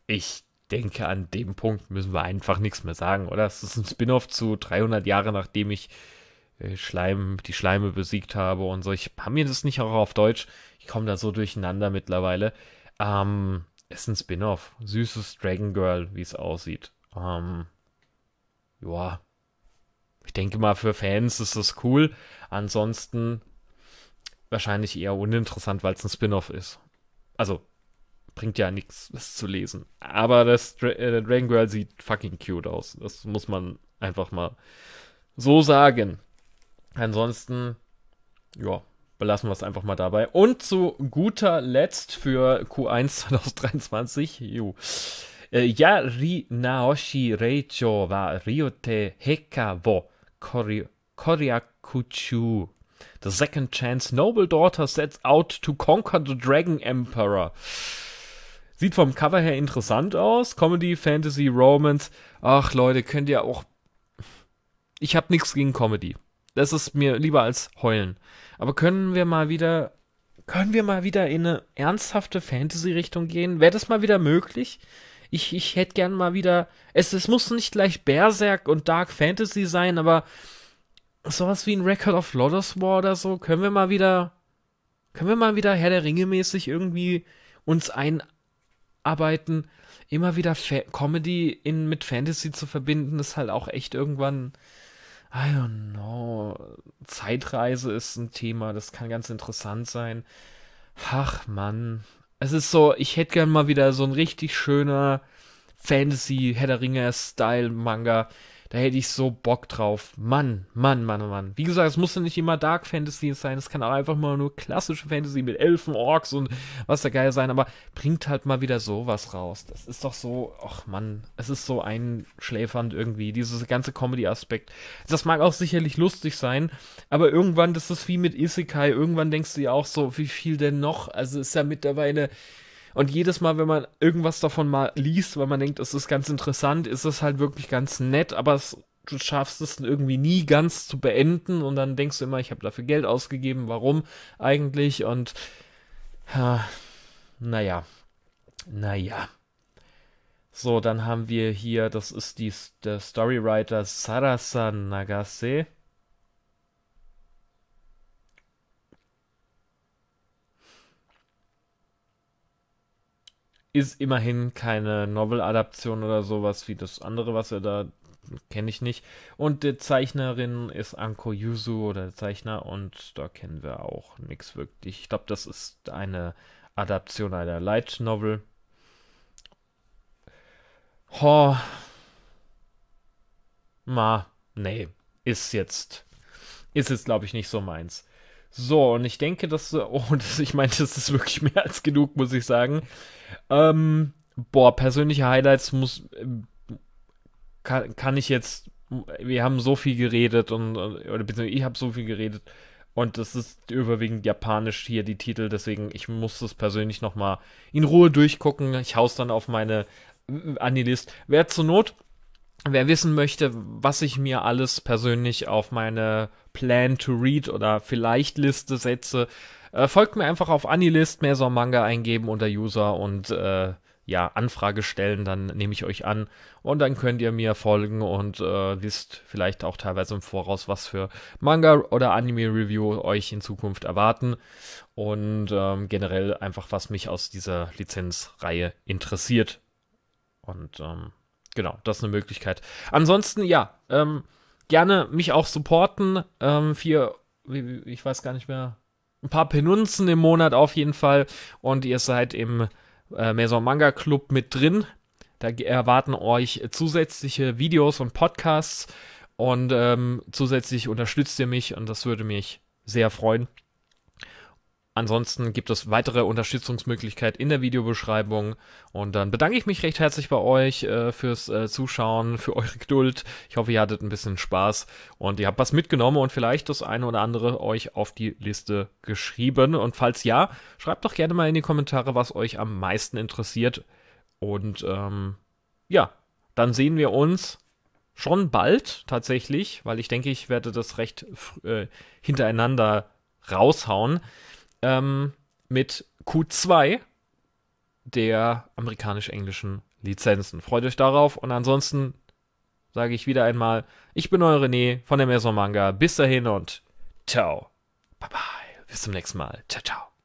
Ich denke, an dem Punkt müssen wir einfach nichts mehr sagen, oder? Es ist ein Spin-off zu 300 Jahre, nachdem ich äh, Schleim, die Schleime besiegt habe und so. Ich habe mir das nicht auch auf Deutsch. Ich komme da so durcheinander mittlerweile. Ähm, ist ein Spin-off. Süßes Dragon Girl, wie es aussieht. Ähm, ja. Ich denke mal, für Fans ist das cool. Ansonsten wahrscheinlich eher uninteressant, weil es ein Spin-off ist. Also, bringt ja nichts, das zu lesen. Aber das Dra äh, Dragon Girl sieht fucking cute aus. Das muss man einfach mal so sagen. Ansonsten, ja, belassen wir es einfach mal dabei. Und zu guter Letzt für Q1 2023, ju. Äh, Yari Naoshi Reicho wa Ryote Heka wo Kori Koriakuchu The second chance noble daughter sets out to conquer the Dragon Emperor. Sieht vom Cover her interessant aus. Comedy, Fantasy, Romance. Ach Leute, könnt ihr auch. Ich hab nichts gegen Comedy. Das ist mir lieber als heulen. Aber können wir mal wieder. Können wir mal wieder in eine ernsthafte Fantasy-Richtung gehen? Wäre das mal wieder möglich? Ich, ich hätte gern mal wieder. Es, es muss nicht gleich Berserk und Dark Fantasy sein, aber sowas wie ein Record of Lotus War oder so, können wir mal wieder, können wir mal wieder Herr der Ringe mäßig irgendwie uns einarbeiten. Immer wieder Fa Comedy in, mit Fantasy zu verbinden, ist halt auch echt irgendwann, I don't know. Zeitreise ist ein Thema, das kann ganz interessant sein. Ach, man, Es ist so, ich hätte gern mal wieder so ein richtig schöner Fantasy-Herr der Ringe-Style-Manga da hätte ich so Bock drauf. Mann, Mann, Mann, Mann. Wie gesagt, es muss ja nicht immer Dark Fantasy sein. Es kann auch einfach mal nur klassische Fantasy mit Elfen, Orks und was da geil sein. Aber bringt halt mal wieder sowas raus. Das ist doch so, ach Mann, es ist so einschläfernd irgendwie, dieses ganze Comedy-Aspekt. Das mag auch sicherlich lustig sein, aber irgendwann, das ist wie mit Isekai. Irgendwann denkst du ja auch so, wie viel denn noch? Also ist ja mittlerweile und jedes Mal, wenn man irgendwas davon mal liest, weil man denkt, es ist ganz interessant, ist es halt wirklich ganz nett, aber es, du schaffst es irgendwie nie ganz zu beenden und dann denkst du immer, ich habe dafür Geld ausgegeben, warum eigentlich? Und ha, naja, naja. So, dann haben wir hier, das ist die, der Storywriter Sarasa Nagase. ist immerhin keine Novel-Adaption oder sowas wie das andere, was er da kenne ich nicht. Und die Zeichnerin ist Anko Yuzu oder Zeichner und da kennen wir auch nichts wirklich. Ich glaube, das ist eine Adaption einer Light Novel. Ho. Ma, nee, ist jetzt ist jetzt glaube ich nicht so meins. So, und ich denke, dass, oh, das, ich meine, das ist wirklich mehr als genug, muss ich sagen. Ähm, boah, persönliche Highlights muss, ähm, kann, kann ich jetzt, wir haben so viel geredet und, oder beziehungsweise ich habe so viel geredet und das ist überwiegend japanisch hier die Titel, deswegen ich muss das persönlich nochmal in Ruhe durchgucken. Ich haus dann auf meine äh, An die List. Wer zur Not Wer wissen möchte, was ich mir alles persönlich auf meine Plan to Read oder vielleicht Liste setze, äh, folgt mir einfach auf Anilist, mehr so Manga eingeben unter User und äh, ja, Anfrage stellen, dann nehme ich euch an und dann könnt ihr mir folgen und äh, wisst vielleicht auch teilweise im Voraus, was für Manga oder Anime-Review euch in Zukunft erwarten und ähm, generell einfach, was mich aus dieser Lizenzreihe interessiert. Und ähm, genau, das ist eine Möglichkeit. Ansonsten, ja, ähm, gerne mich auch supporten. Ähm, vier, ich weiß gar nicht mehr, ein paar Penunzen im Monat auf jeden Fall. Und ihr seid im äh, Maison Manga Club mit drin. Da erwarten euch zusätzliche Videos und Podcasts. Und ähm, zusätzlich unterstützt ihr mich und das würde mich sehr freuen. Ansonsten gibt es weitere Unterstützungsmöglichkeiten in der Videobeschreibung. Und dann bedanke ich mich recht herzlich bei euch äh, fürs äh, Zuschauen, für eure Geduld. Ich hoffe, ihr hattet ein bisschen Spaß und ihr habt was mitgenommen und vielleicht das eine oder andere euch auf die Liste geschrieben. Und falls ja, schreibt doch gerne mal in die Kommentare, was euch am meisten interessiert. Und ähm, ja, dann sehen wir uns schon bald tatsächlich, weil ich denke, ich werde das recht äh, hintereinander raushauen ähm, mit Q2 der amerikanisch-englischen Lizenzen. Freut euch darauf und ansonsten sage ich wieder einmal, ich bin euer René von der Meso Manga. Bis dahin und ciao. Bye bye. Bis zum nächsten Mal. Ciao, ciao.